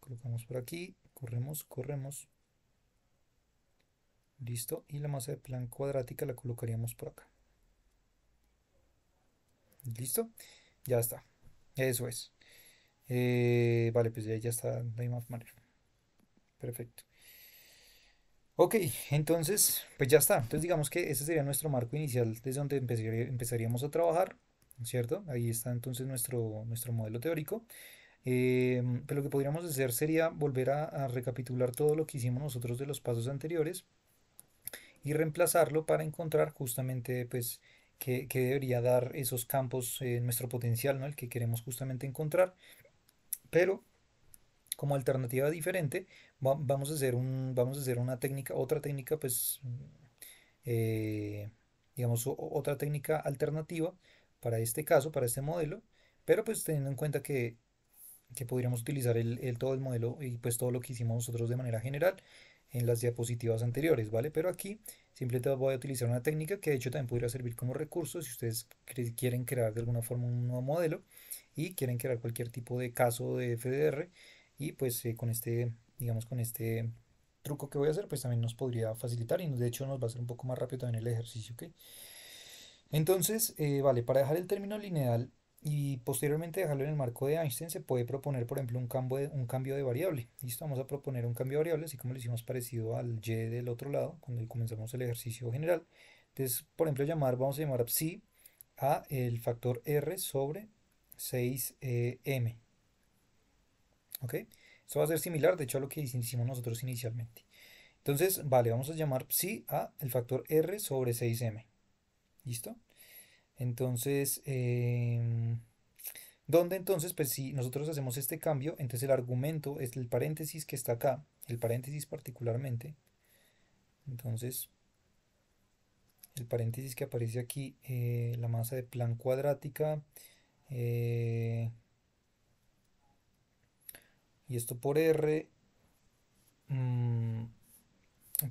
colocamos por aquí, corremos, corremos, Listo. Y la masa de plan cuadrática la colocaríamos por acá. Listo. Ya está. Eso es. Eh, vale, pues ya, ya está la Perfecto. Ok, entonces, pues ya está. Entonces digamos que ese sería nuestro marco inicial desde donde empezaríamos a trabajar, ¿cierto? Ahí está entonces nuestro, nuestro modelo teórico. Em, pero pues lo que podríamos hacer sería volver a recapitular todo lo que hicimos nosotros de los pasos anteriores y reemplazarlo para encontrar justamente pues que, debería dar esos campos eh, nuestro potencial no el que queremos justamente encontrar pero como alternativa diferente vamos a hacer un vamos a hacer una técnica otra técnica pues eh, digamos otra técnica alternativa para este caso para este modelo pero pues teniendo en cuenta que que podríamos utilizar el, el, todo el modelo y pues todo lo que hicimos nosotros de manera general en las diapositivas anteriores, ¿vale? Pero aquí simplemente voy a utilizar una técnica que de hecho también podría servir como recurso si ustedes quieren crear de alguna forma un nuevo modelo y quieren crear cualquier tipo de caso de FDR y pues eh, con este, digamos con este truco que voy a hacer pues también nos podría facilitar y de hecho nos va a hacer un poco más rápido también el ejercicio, ¿ok? Entonces, eh, vale, para dejar el término lineal y posteriormente dejarlo en el marco de Einstein se puede proponer, por ejemplo, un cambio de, un cambio de variable. Listo, vamos a proponer un cambio de variable, así como lo hicimos parecido al y del otro lado, cuando comenzamos el ejercicio general. Entonces, por ejemplo, llamar, vamos a llamar psi a el factor r sobre 6m. Eh, ¿Ok? Esto va a ser similar, de hecho, a lo que hicimos nosotros inicialmente. Entonces, vale, vamos a llamar psi a el factor r sobre 6m. ¿Listo? Entonces, em, dónde donde entonces, pues si nosotros hacemos este cambio, entonces el argumento es el paréntesis que está acá, el paréntesis particularmente. Entonces, el paréntesis que aparece aquí, eh, la masa de plan cuadrática. Eh, y esto por R, mm,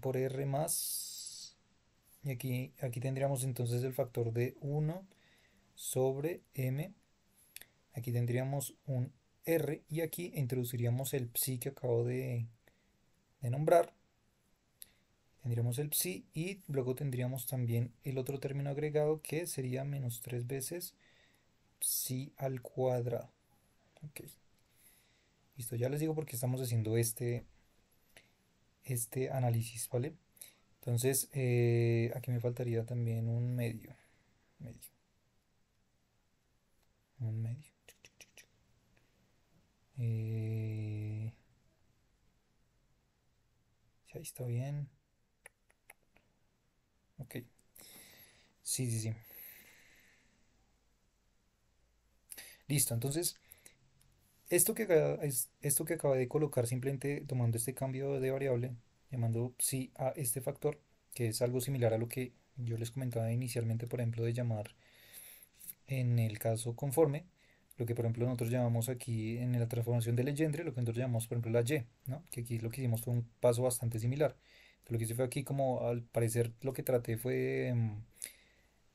por R más y aquí, aquí tendríamos entonces el factor de 1 sobre m. Aquí tendríamos un r y aquí introduciríamos el psi que acabo de, nombrar. Tendríamos el psi y luego tendríamos también el otro término agregado que sería menos 3 veces psi al cuadrado. Listo, ya les digo porque estamos haciendo este, este análisis, ¿vale? Entonces, eh, aquí me faltaría también un medio. medio. Un medio. Eh, ahí está bien. Ok. Sí, sí, sí. Listo, entonces, esto que, esto que acabé de colocar, simplemente tomando este cambio de variable, llamando sí a este factor, que es algo similar a lo que yo les comentaba inicialmente, por ejemplo, de llamar en el caso conforme, lo que por ejemplo nosotros llamamos aquí en la transformación de Legendre lo que nosotros llamamos por ejemplo la Y, ¿no? que aquí lo que hicimos fue un paso bastante similar. lo que hice fue aquí como al parecer lo que traté fue em,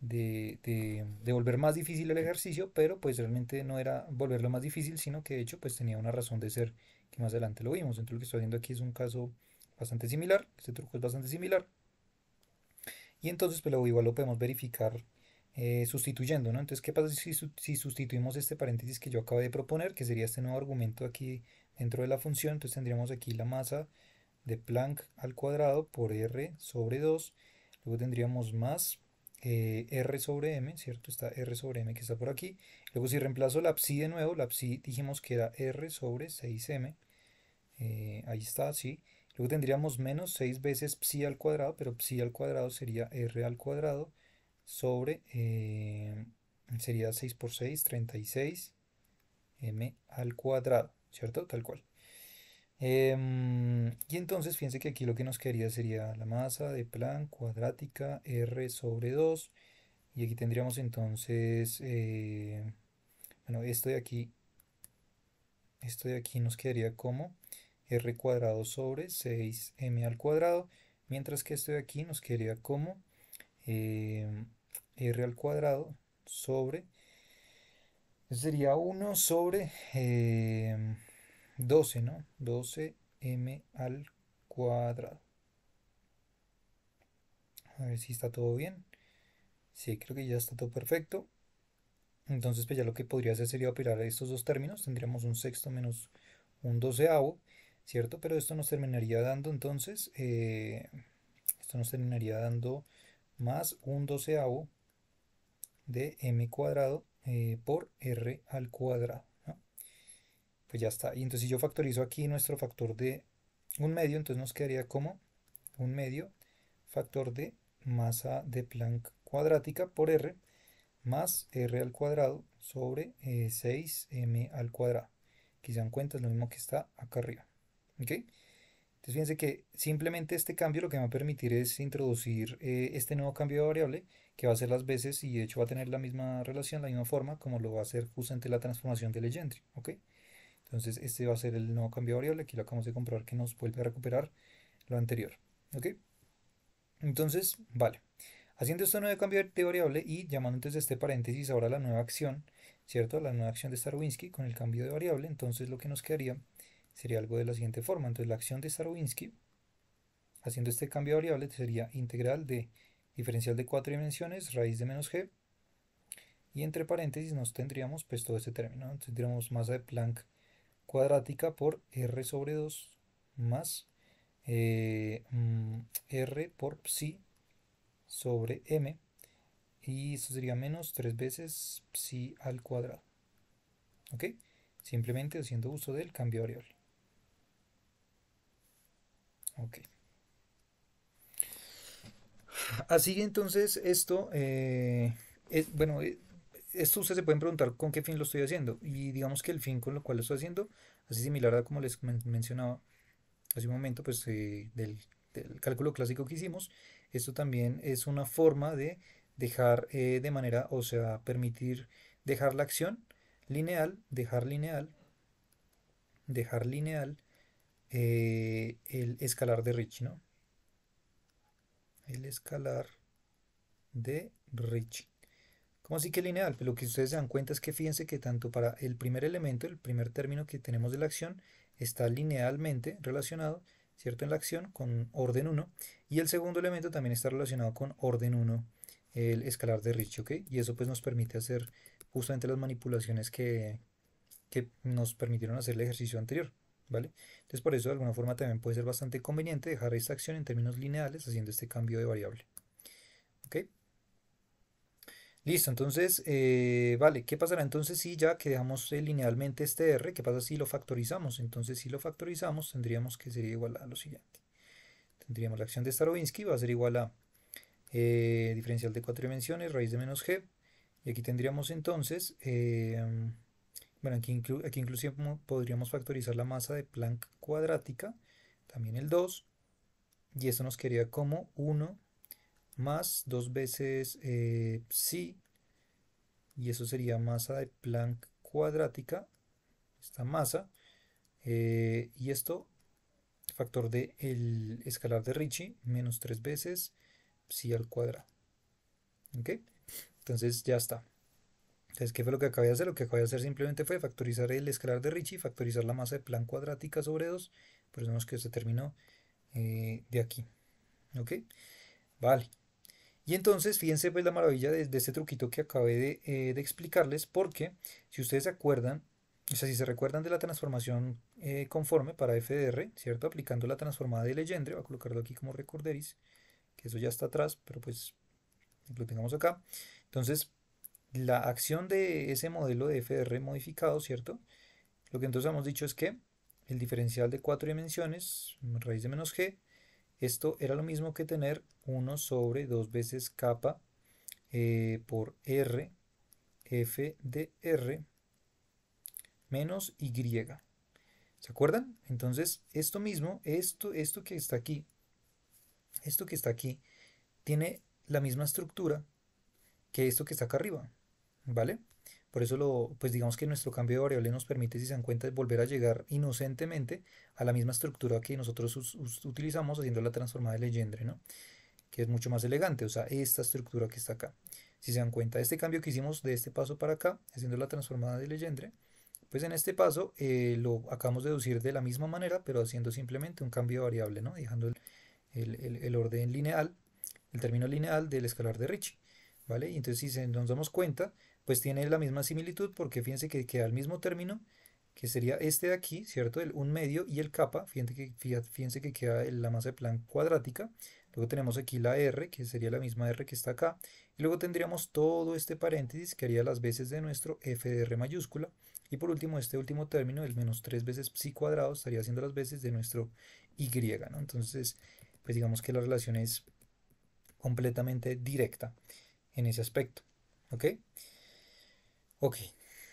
de, volver más difícil el ejercicio, pero pues realmente no era volverlo más difícil, sino que de hecho pues tenía una razón de ser que más adelante lo vimos. Entonces lo que estoy haciendo aquí es un caso bastante similar, este truco es bastante similar. Y entonces, pero pues, igual lo podemos verificar eh, sustituyendo, ¿no? Entonces, ¿qué pasa si, sustituimos este paréntesis que yo acabo de proponer, que sería este nuevo argumento aquí dentro de la función? Entonces tendríamos aquí la masa de Planck al cuadrado por r sobre 2, luego tendríamos más eh, r sobre m, ¿cierto? Está r sobre m que está por aquí. Luego si reemplazo la psi de nuevo, la psi dijimos que era r sobre 6m, eh, ahí está, sí. Luego tendríamos menos 6 veces psi al cuadrado, pero psi al cuadrado sería r al cuadrado sobre, eh, sería 6 por 6, 36 m al cuadrado, ¿cierto? Tal cual. Em, y entonces fíjense que aquí lo que nos quedaría sería la masa de plan cuadrática r sobre 2. Y aquí tendríamos entonces, eh, bueno, esto de aquí, esto de aquí nos quedaría como r cuadrado sobre 6m al cuadrado, mientras que esto de aquí nos quedaría como em, r al cuadrado sobre, sería 1 sobre 12, em, ¿no? 12m al cuadrado. A ver si está todo bien. Sí, creo que ya está todo perfecto. Entonces, pues ya lo que podría hacer sería operar estos dos términos. Tendríamos un sexto menos un doceavo. ¿cierto? Pero esto nos terminaría dando entonces, eh, esto nos terminaría dando más un doceavo de m cuadrado eh, por r al cuadrado. Pues ya está. Y entonces si yo factorizo aquí nuestro factor de un medio, entonces nos quedaría como un medio factor de masa de Planck cuadrática por r más r al cuadrado sobre 6m eh, al cuadrado. Quizá dan cuenta es lo mismo que está acá arriba okay Entonces fíjense que simplemente este cambio lo que me va a permitir es introducir eh, este nuevo cambio de variable que va a ser las veces y de hecho va a tener la misma relación, la misma forma como lo va a hacer justamente la transformación de legendre, okay Entonces este va a ser el nuevo cambio de variable, aquí lo acabamos de comprobar que nos vuelve a recuperar lo anterior, Entonces, vale. Haciendo este nuevo cambio de variable y llamando entonces este paréntesis ahora la nueva acción, ¿cierto? La nueva acción de Starwinski con el cambio de variable, entonces lo que nos quedaría sería algo de la siguiente forma. Entonces la acción de Starobinsky, haciendo este cambio de variable, sería integral de diferencial de cuatro dimensiones, raíz de menos g, y entre paréntesis nos tendríamos pues todo este término. Entonces tendríamos masa de Planck cuadrática por r sobre 2 más eh, mm, r por psi sobre m y esto sería menos 3 veces psi al cuadrado. ¿Ok? Simplemente haciendo uso del cambio de variable. Ok. Así entonces esto, eh, es, bueno, eh, esto ustedes se pueden preguntar con qué fin lo estoy haciendo. Y digamos que el fin con lo cual lo estoy haciendo, así similar a como les mencionaba hace un momento, pues eh, del, cálculo clásico que hicimos, esto también es una forma de dejar de manera, o sea, permitir dejar la acción lineal, dejar lineal, dejar lineal eh, el escalar de Rich, ¿no? El escalar de Rich. ¿Cómo así que lineal? Pero pues lo que ustedes se dan cuenta es que fíjense que tanto para el primer elemento, el primer término que tenemos de la acción, está linealmente relacionado, ¿cierto? En la acción con orden 1. Y el segundo elemento también está relacionado con orden 1, el escalar de Rich. ¿ok? Y eso pues nos permite hacer justamente las manipulaciones que, que nos permitieron hacer el ejercicio anterior. ¿vale? Entonces por eso de alguna forma también puede ser bastante conveniente dejar esta acción en términos lineales haciendo este cambio de variable. ¿Ok? Listo, entonces, eh, vale, ¿qué pasará entonces si ya que dejamos eh, linealmente este R? ¿Qué pasa si lo factorizamos? Entonces, si lo factorizamos, tendríamos que sería igual a lo siguiente. Tendríamos la acción de Starobinsky, va a ser igual a eh, diferencial de cuatro dimensiones, raíz de menos g. Y aquí tendríamos entonces em, bueno, aquí, inclusive podríamos factorizar la masa de Planck cuadrática, también el 2, y eso nos quedaría como 1 más 2 veces eh, psi, y eso sería masa de Planck cuadrática, esta masa, eh, y esto factor de el escalar de Ricci, menos 3 veces psi al cuadrado. Entonces ya está. Entonces, ¿qué fue lo que acabé de hacer? Lo que acabé de hacer simplemente fue factorizar el escalar de Ricci, factorizar la masa de plan cuadrática sobre 2, por eso vemos que se terminó eh, de aquí. ¿Ok? Vale. Y entonces, fíjense pues la maravilla de, este truquito que acabé eh, de, explicarles, porque si ustedes se acuerdan, o sea, si se recuerdan de la transformación eh, conforme para FDR, ¿cierto? Aplicando la transformada de Legendre, voy a colocarlo aquí como recorderis, que eso ya está atrás, pero pues lo tengamos acá. Entonces, la acción de ese modelo de FR modificado, ¿cierto? Lo que entonces hemos dicho es que el diferencial de cuatro dimensiones, raíz de menos g, esto era lo mismo que tener 1 sobre 2 veces kappa eh, por r, f de r, menos y. ¿Se acuerdan? Entonces, esto mismo, esto, esto que está aquí, esto que está aquí, tiene la misma estructura que esto que está acá arriba. ¿vale? Por eso, lo, pues digamos que nuestro cambio de variable nos permite, si se dan cuenta, volver a llegar inocentemente a la misma estructura que nosotros utilizamos haciendo la transformada de Legendre, ¿no? Que es mucho más elegante, o sea, esta estructura que está acá. Si se dan cuenta, este cambio que hicimos de este paso para acá, haciendo la transformada de Legendre, pues en este paso eh, lo acabamos de deducir de la misma manera, pero haciendo simplemente un cambio de variable, ¿no? Dejando el, orden lineal, el término lineal del escalar de Ricci, ¿vale? Y entonces si nos damos cuenta, pues tiene la misma similitud porque fíjense que queda el mismo término, que sería este de aquí, ¿cierto? El 1 medio y el kappa, fíjense que, fíjense que queda la masa de plan cuadrática, luego tenemos aquí la R, que sería la misma R que está acá, y luego tendríamos todo este paréntesis que haría las veces de nuestro F de R mayúscula, y por último, este último término, el menos 3 veces psi cuadrado, estaría haciendo las veces de nuestro Y, ¿no? Entonces, pues digamos que la relación es completamente directa en ese aspecto, ¿ok? Ok,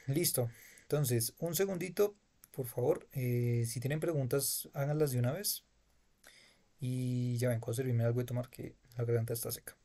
listo. Entonces, un segundito, por favor. Eh, si tienen preguntas, háganlas de una vez. Y ya ven, puedo servirme algo de tomar que la garganta está seca.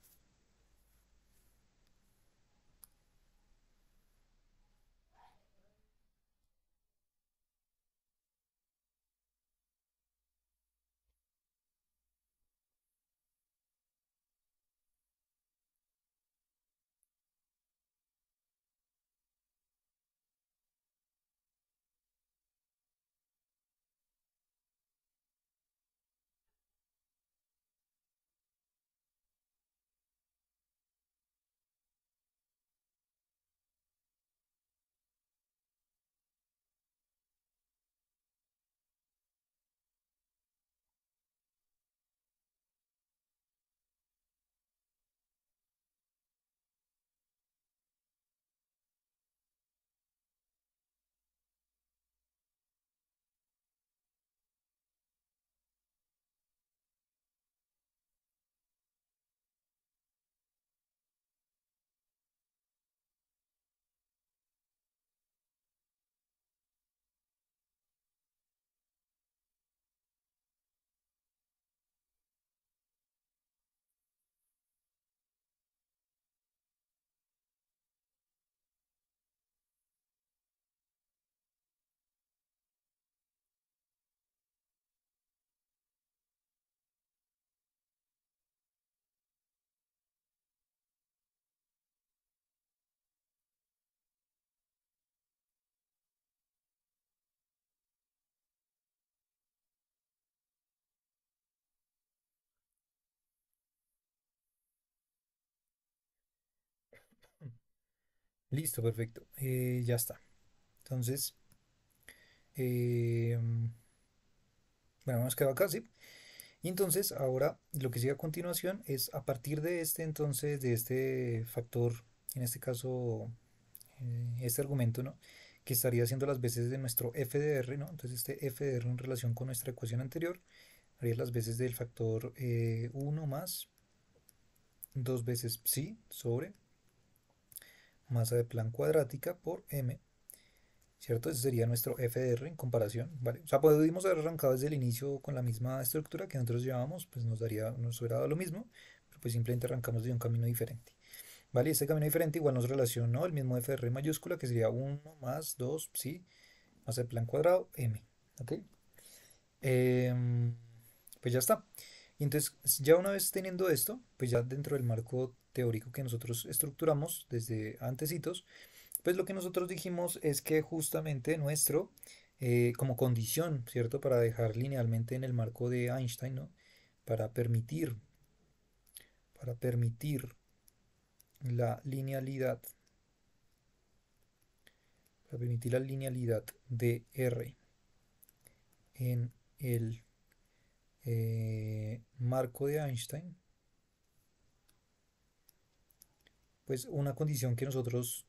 Listo, perfecto. Eh, ya está. Entonces, em, bueno, nos quedado acá, entonces, ahora lo que sigue a continuación es a partir de este, entonces, de este factor, en este caso, eh, este argumento, ¿no? Que estaría haciendo las veces de nuestro FDR, ¿no? Entonces, este FDR en relación con nuestra ecuación anterior, haría las veces del factor 1 eh, más dos veces psi sobre masa de plan cuadrática por m, ¿cierto? Ese sería nuestro Fr en comparación, ¿vale? O sea, pudimos pues, haber arrancado desde el inicio con la misma estructura que nosotros llevábamos, pues nos daría, nos hubiera dado lo mismo, pero pues simplemente arrancamos de un camino diferente. ¿Vale? Este camino diferente igual nos relacionó el mismo FR mayúscula, que sería 1 más 2, ¿sí? masa de plan cuadrado, m, ¿ok? Em, pues ya está. Y entonces, ya una vez teniendo esto, pues ya dentro del marco teórico que nosotros estructuramos desde antecitos, pues lo que nosotros dijimos es que justamente nuestro, eh, como condición, ¿cierto? Para dejar linealmente en el marco de Einstein, ¿no? Para permitir, para permitir la linealidad, para permitir la linealidad de R en el eh, marco de Einstein, pues una condición que nosotros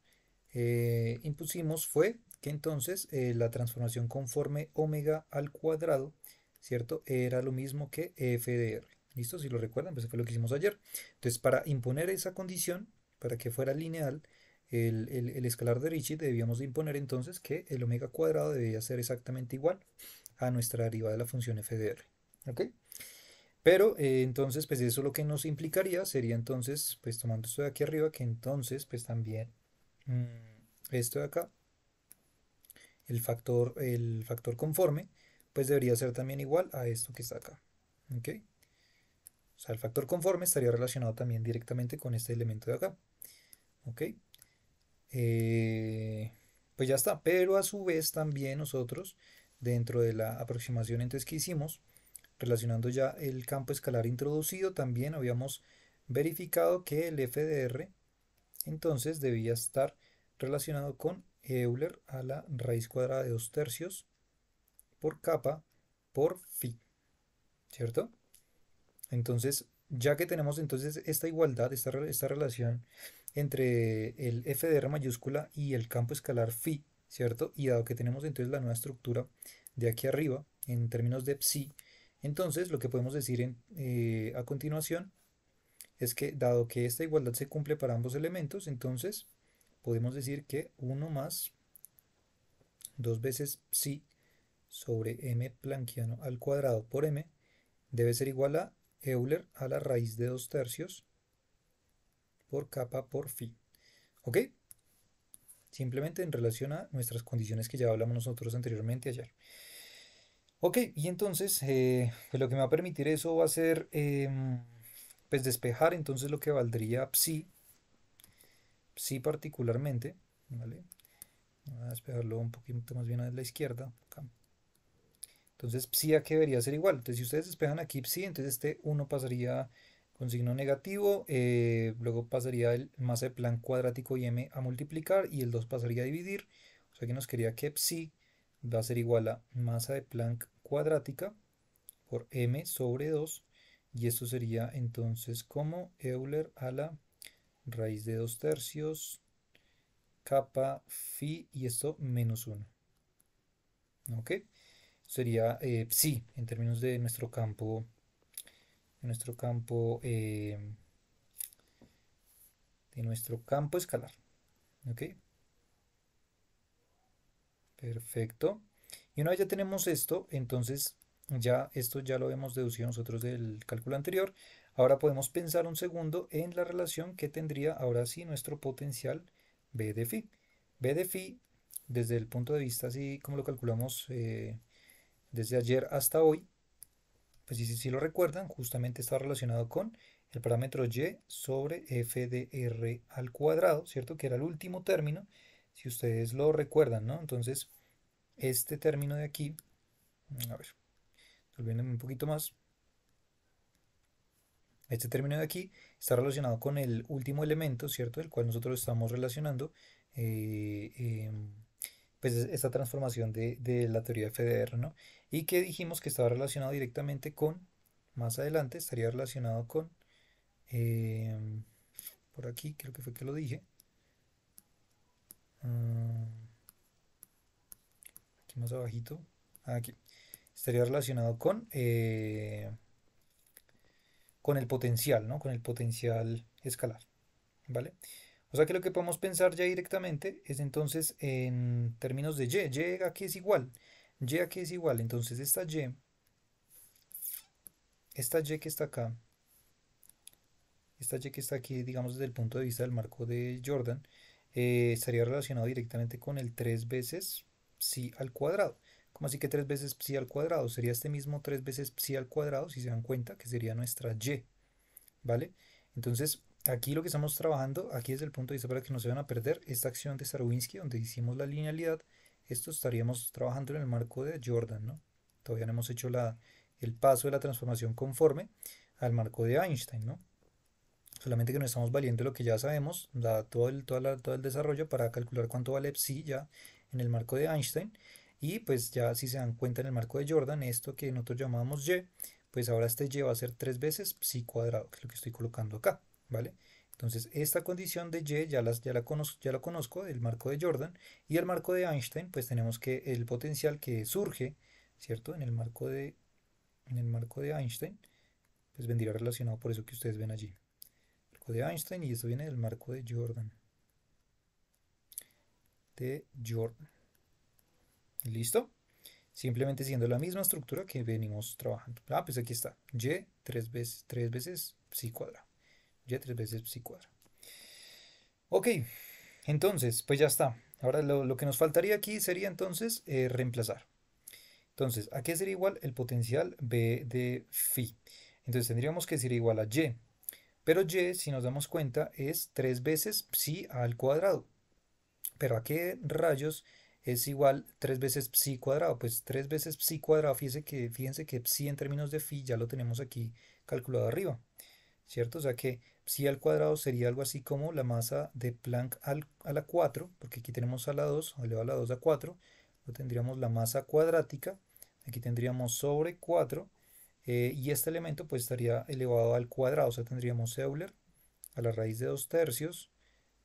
eh, impusimos fue que entonces eh, la transformación conforme omega al cuadrado, ¿cierto? Era lo mismo que f de r. ¿Listo? Si lo recuerdan, pues fue lo que hicimos ayer. Entonces, para imponer esa condición, para que fuera lineal, el, escalar de Ricci debíamos de imponer entonces que el omega cuadrado debía ser exactamente igual a nuestra derivada de la función fdr. de ¿Ok? Pero eh, entonces, pues eso lo que nos implicaría sería entonces, pues tomando esto de aquí arriba, que entonces, pues también mm, esto de acá, el factor, el factor conforme, pues debería ser también igual a esto que está acá. ¿Ok? O sea, el factor conforme estaría relacionado también directamente con este elemento de acá. ¿Ok? Eh, pues ya está. Pero a su vez también nosotros, dentro de la aproximación entonces que hicimos, relacionando ya el campo escalar introducido, también habíamos verificado que el FDR entonces debía estar relacionado con Euler a la raíz cuadrada de 2 tercios por k por phi, ¿cierto? Entonces, ya que tenemos entonces esta igualdad, esta, esta relación entre el FDR mayúscula y el campo escalar phi, ¿cierto? Y dado que tenemos entonces la nueva estructura de aquí arriba, en términos de psi, entonces, lo que podemos decir eh, a continuación es que dado que esta igualdad se cumple para ambos elementos, entonces podemos decir que 1 más 2 veces psi sobre m planquiano al cuadrado por m debe ser igual a Euler a la raíz de 2 tercios por capa por phi. ¿Ok? Simplemente en relación a nuestras condiciones que ya hablamos nosotros anteriormente ayer. Ok, y entonces eh, pues, lo que me va a permitir eso va a ser em, pues despejar entonces lo que valdría psi, psi particularmente, ¿vale? Voy a despejarlo un poquito más bien a la izquierda, Entonces psi a qué debería ser igual, entonces si ustedes despejan aquí psi, entonces este 1 pasaría con signo negativo, eh, luego pasaría el masa de plan cuadrático y m a multiplicar y el 2 pasaría a dividir, o sea que nos quería que psi va a ser igual a masa de Planck cuadrática por m sobre 2 y esto sería entonces como Euler a la raíz de 2 tercios kappa phi y esto menos 1 ok sería psi eh, en términos de nuestro campo nuestro campo eh, de nuestro campo escalar ok perfecto y una vez ya tenemos esto, entonces ya esto ya lo hemos deducido nosotros del cálculo anterior. Ahora podemos pensar un segundo en la relación que tendría ahora sí nuestro potencial B de phi. B de phi, desde el punto de vista así como lo calculamos eh, desde ayer hasta hoy, pues si, si lo recuerdan, justamente está relacionado con el parámetro y sobre f de r al cuadrado, ¿cierto? Que era el último término, si ustedes lo recuerdan, ¿no? Entonces, este término de aquí, mm, a ver, volviéndome un poquito más, este término de aquí está relacionado con el último elemento, ¿cierto? El cual nosotros estamos relacionando, eh, em, pues esta transformación de, la teoría de FDR, ¿no? Y que dijimos que estaba relacionado directamente con, más adelante, estaría relacionado con, em, por aquí creo que fue que lo dije. Mm, más abajito, aquí, estaría relacionado con, eh, con el potencial, ¿no? Con el potencial escalar, ¿vale? O sea que lo que podemos pensar ya directamente es entonces en términos de y, y aquí es igual, y aquí es igual, entonces esta y, esta y que está acá, esta y que está aquí, digamos desde el punto de vista del marco de Jordan, eh, estaría relacionado directamente con el 3 veces psi al cuadrado. como así que tres veces psi al cuadrado? Sería este mismo tres veces psi al cuadrado, si se dan cuenta, que sería nuestra y. ¿Vale? Entonces, aquí lo que estamos trabajando, aquí es el punto de vista para que no se van a perder, esta acción de Starobinsky, donde hicimos la linealidad, esto estaríamos trabajando en el marco de Jordan, ¿no? Todavía no hemos hecho la, el paso de la transformación conforme al marco de Einstein, ¿no? Solamente que nos estamos valiendo lo que ya sabemos, da todo el, todo el desarrollo para calcular cuánto vale psi ya en el marco de Einstein. Y pues ya si se dan cuenta en el marco de Jordan, esto que nosotros llamamos Y, pues ahora este Y va a ser tres veces psi cuadrado, que es lo que estoy colocando acá, ¿vale? Entonces esta condición de Y ya, la conozco, ya la conozco del marco de Jordan y el marco de Einstein, pues tenemos que el potencial que surge, ¿cierto? En el marco de, en el marco de Einstein, pues vendría relacionado por eso que ustedes ven allí. El marco de Einstein y esto viene del marco de Jordan de Jordan. ¿Listo? Simplemente siendo la misma estructura que venimos trabajando. Ah, pues aquí está. Y tres veces, tres veces psi cuadrado. Y tres veces psi cuadrado. Ok, entonces, pues ya está. Ahora lo, que nos faltaría aquí sería entonces eh, reemplazar. Entonces, ¿a qué sería igual el potencial B de phi? Entonces tendríamos que ser igual a Y. Pero Y, si nos damos cuenta, es tres veces psi al cuadrado pero ¿a qué rayos es igual 3 veces psi cuadrado? Pues 3 veces psi cuadrado, fíjense que, fíjense que psi en términos de phi ya lo tenemos aquí calculado arriba, ¿cierto? O sea que psi al cuadrado sería algo así como la masa de Planck a la 4, porque aquí tenemos a la 2, elevado a la 2 a 4, lo tendríamos la masa cuadrática, aquí tendríamos sobre 4, eh, y este elemento pues estaría elevado al cuadrado, o sea tendríamos Euler a la raíz de 2 tercios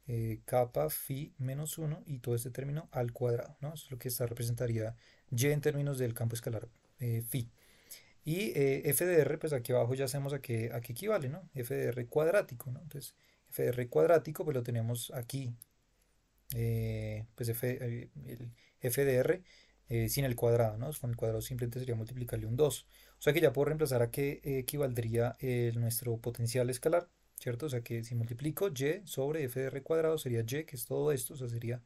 eh, capa kappa phi menos 1 y todo este término al cuadrado, ¿no? es lo que representaría y en términos del campo escalar eh, phi. Y eh, FDR, pues aquí abajo ya sabemos a qué, a qué equivale, ¿no? FDR cuadrático, ¿no? Entonces, FDR cuadrático, pues lo tenemos aquí, eh, pues F, el FDR sin el cuadrado, ¿no? Con el cuadrado simplemente sería multiplicarle un 2. O sea que ya puedo reemplazar a qué equivaldría nuestro potencial escalar ¿cierto? O sea que si multiplico y sobre f de r cuadrado sería y, que es todo esto, o sea, sería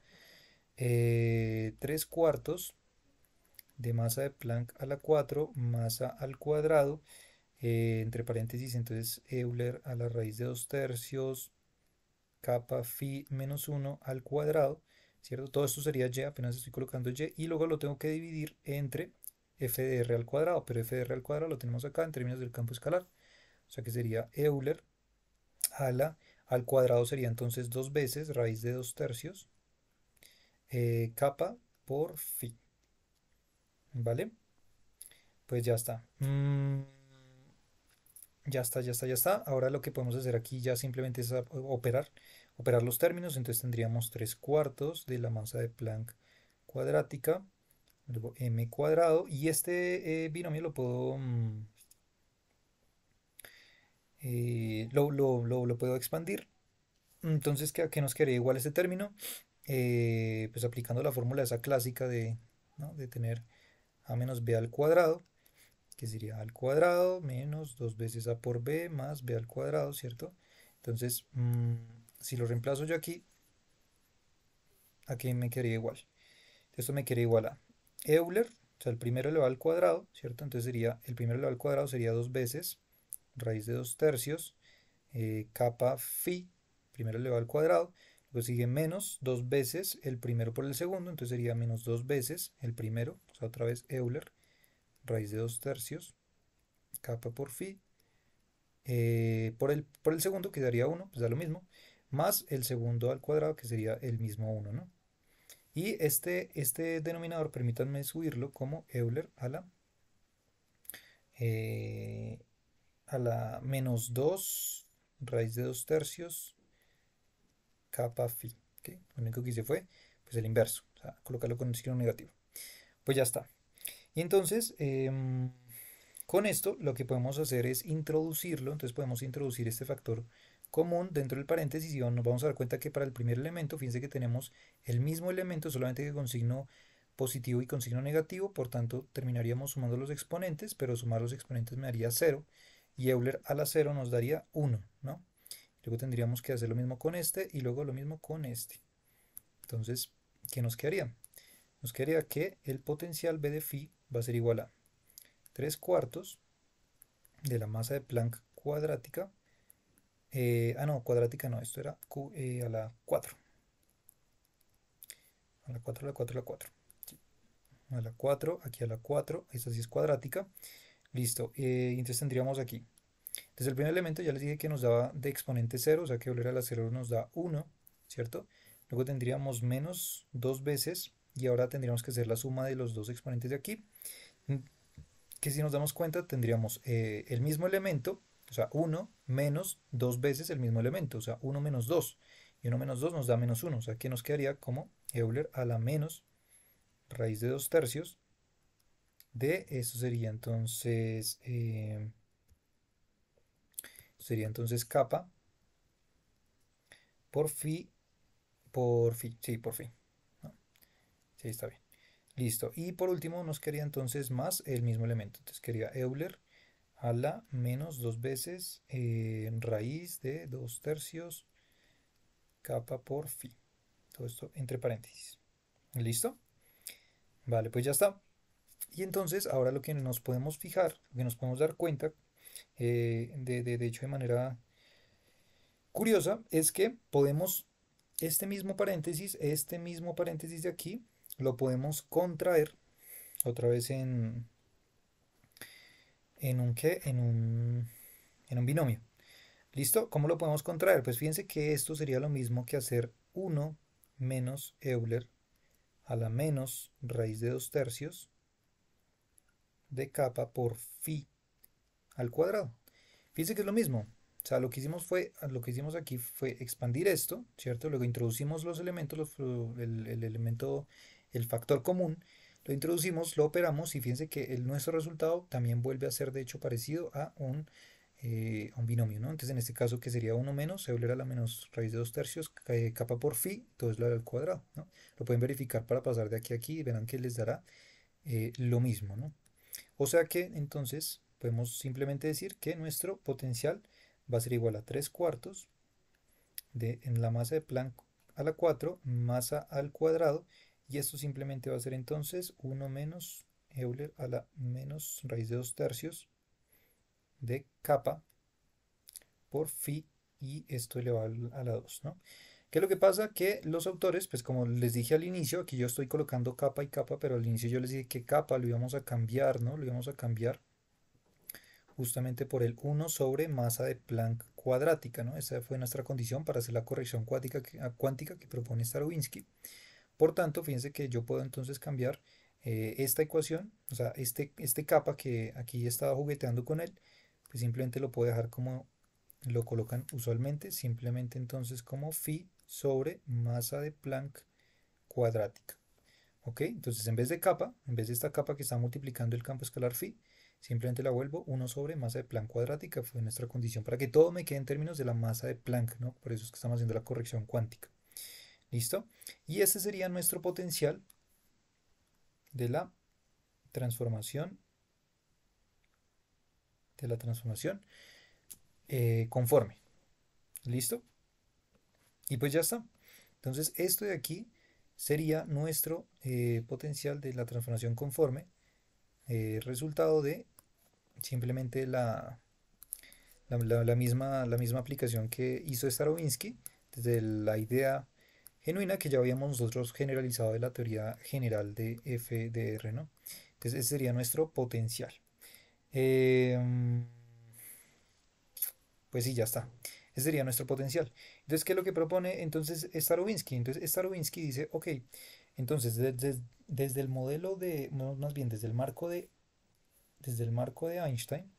3 eh, cuartos de masa de Planck a la 4, masa al cuadrado, eh, entre paréntesis, entonces Euler a la raíz de 2 tercios, kappa phi menos 1 al cuadrado, ¿cierto? Todo esto sería y, apenas estoy colocando y, y luego lo tengo que dividir entre f de r al cuadrado, pero f de r al cuadrado lo tenemos acá en términos del campo escalar, o sea que sería Euler al cuadrado sería entonces dos veces raíz de dos tercios eh, kappa por phi. ¿Vale? Pues ya está. Mm, ya está, ya está, ya está. Ahora lo que podemos hacer aquí ya simplemente es operar, operar los términos. Entonces tendríamos tres cuartos de la masa de Planck cuadrática, luego m cuadrado. Y este eh, binomio lo puedo... Mm, eh, lo, lo, puedo expandir. Entonces, ¿a qué nos quedaría igual ese término? Eh, pues aplicando la fórmula esa clásica de, ¿no? de tener a menos b al cuadrado, que sería al cuadrado menos dos veces a por b más b al cuadrado, ¿cierto? Entonces, mm, si lo reemplazo yo aquí, aquí me quedaría igual. Esto me quedaría igual a Euler, o sea, el primero elevado al cuadrado, ¿cierto? Entonces sería, el primero elevado al cuadrado sería dos veces raíz de 2 tercios, eh, capa phi, primero elevado al cuadrado, luego sigue menos dos veces el primero por el segundo, entonces sería menos dos veces el primero, otra vez Euler, raíz de 2 tercios, capa por phi, eh, por, el, por el segundo quedaría 1, pues da lo mismo, más el segundo al cuadrado que sería el mismo 1, ¿no? Y este, este denominador, permítanme subirlo como Euler a la eh, a la menos 2 raíz de 2 tercios capa phi. Lo único que hice fue pues, el inverso, colocarlo con el signo negativo. Pues ya está. Y entonces, em, con esto lo que podemos hacer es introducirlo, entonces podemos introducir este factor común dentro del paréntesis y nos vamos a dar cuenta que para el primer elemento, fíjense que tenemos el mismo elemento, solamente que con signo positivo y con signo negativo, por tanto terminaríamos sumando los exponentes, pero sumar los exponentes me daría 0 y Euler a la 0 nos daría 1, ¿no? Luego tendríamos que hacer lo mismo con este y luego lo mismo con este. Entonces, ¿qué nos quedaría? Nos quedaría que el potencial B de phi va a ser igual a 3 cuartos de la masa de Planck cuadrática. Eh, ah, no, cuadrática no, esto era Q, eh, a la 4. A la 4, a la 4, a la 4. A la 4, aquí a la 4, esta sí es cuadrática. Listo, eh, entonces tendríamos aquí. Entonces el primer elemento ya les dije que nos daba de exponente 0, o sea que Euler a la 0 nos da 1, ¿cierto? Luego tendríamos menos 2 veces y ahora tendríamos que hacer la suma de los dos exponentes de aquí. Que si nos damos cuenta tendríamos eh, el mismo elemento, o sea 1 menos 2 veces el mismo elemento, o sea 1 menos 2. Y 1 menos 2 nos da menos 1, o sea que nos quedaría como Euler a la menos raíz de 2 tercios de, eso sería entonces, eh, sería entonces capa por fi, por fi, sí, por phi Sí, está bien. Listo. Y por último nos quería entonces más el mismo elemento. Entonces quería Euler a la menos dos veces eh, raíz de dos tercios capa por fi. Todo esto entre paréntesis. ¿Listo? Vale, pues ya está. Y entonces ahora lo que nos podemos fijar, lo que nos podemos dar cuenta, eh, de, hecho de manera curiosa, es que podemos este mismo paréntesis, este mismo paréntesis de aquí, lo podemos contraer otra vez en en un qué, en un en un binomio. ¿Listo? ¿Cómo lo podemos contraer? Pues fíjense que esto sería lo mismo que hacer 1 menos Euler a la menos raíz de 2 tercios de capa por phi al cuadrado. Fíjense que es lo mismo. O sea, lo que hicimos fue, lo que hicimos aquí fue expandir esto, ¿cierto? Luego introducimos los elementos, el, elemento, el factor común, lo introducimos, lo operamos y fíjense que el, nuestro resultado también vuelve a ser de hecho parecido a un, eh, un binomio, ¿no? Entonces en este caso que sería 1 menos, se volverá la menos raíz de 2 tercios, eh, capa por phi, todo es lo al cuadrado, ¿no? Lo pueden verificar para pasar de aquí a aquí y verán que les dará eh, lo mismo, ¿no? O sea que entonces podemos simplemente decir que nuestro potencial va a ser igual a 3 cuartos de en la masa de Planck a la 4 masa al cuadrado y esto simplemente va a ser entonces 1 menos Euler a la menos raíz de 2 tercios de kappa por phi y esto elevado a la 2, ¿Qué es lo que pasa? Que los autores, pues como les dije al inicio, aquí yo estoy colocando capa y capa, pero al inicio yo les dije que capa lo íbamos a cambiar, ¿no? Lo íbamos a cambiar justamente por el 1 sobre masa de Planck cuadrática, ¿no? Esa fue nuestra condición para hacer la corrección cuántica que, ah, cuántica que propone Starowinsky. Por tanto, fíjense que yo puedo entonces cambiar eh, esta ecuación, o sea, este, este capa que aquí estaba jugueteando con él, pues simplemente lo puedo dejar como lo colocan usualmente, simplemente entonces como phi sobre masa de Planck cuadrática. ¿Ok? Entonces, en vez de capa, en vez de esta capa que está multiplicando el campo escalar phi, simplemente la vuelvo 1 sobre masa de Planck cuadrática, fue nuestra condición, para que todo me quede en términos de la masa de Planck, ¿no? Por eso es que estamos haciendo la corrección cuántica. ¿Listo? Y este sería nuestro potencial de la transformación de la transformación eh, conforme. ¿Listo? Y pues ya está. Entonces esto de aquí sería nuestro eh, potencial de la transformación conforme, eh, resultado de simplemente la, la, misma, la misma aplicación que hizo Starobinsky, desde la idea genuina que ya habíamos nosotros generalizado de la teoría general de FDR, ¿no? Entonces ese sería nuestro potencial. Em, pues sí, ya está sería nuestro potencial. Entonces, ¿qué es lo que propone entonces Starobinsky? Entonces, Starobinsky dice, ok, entonces desde, el modelo de, más bien desde el marco de, desde el marco de Einstein,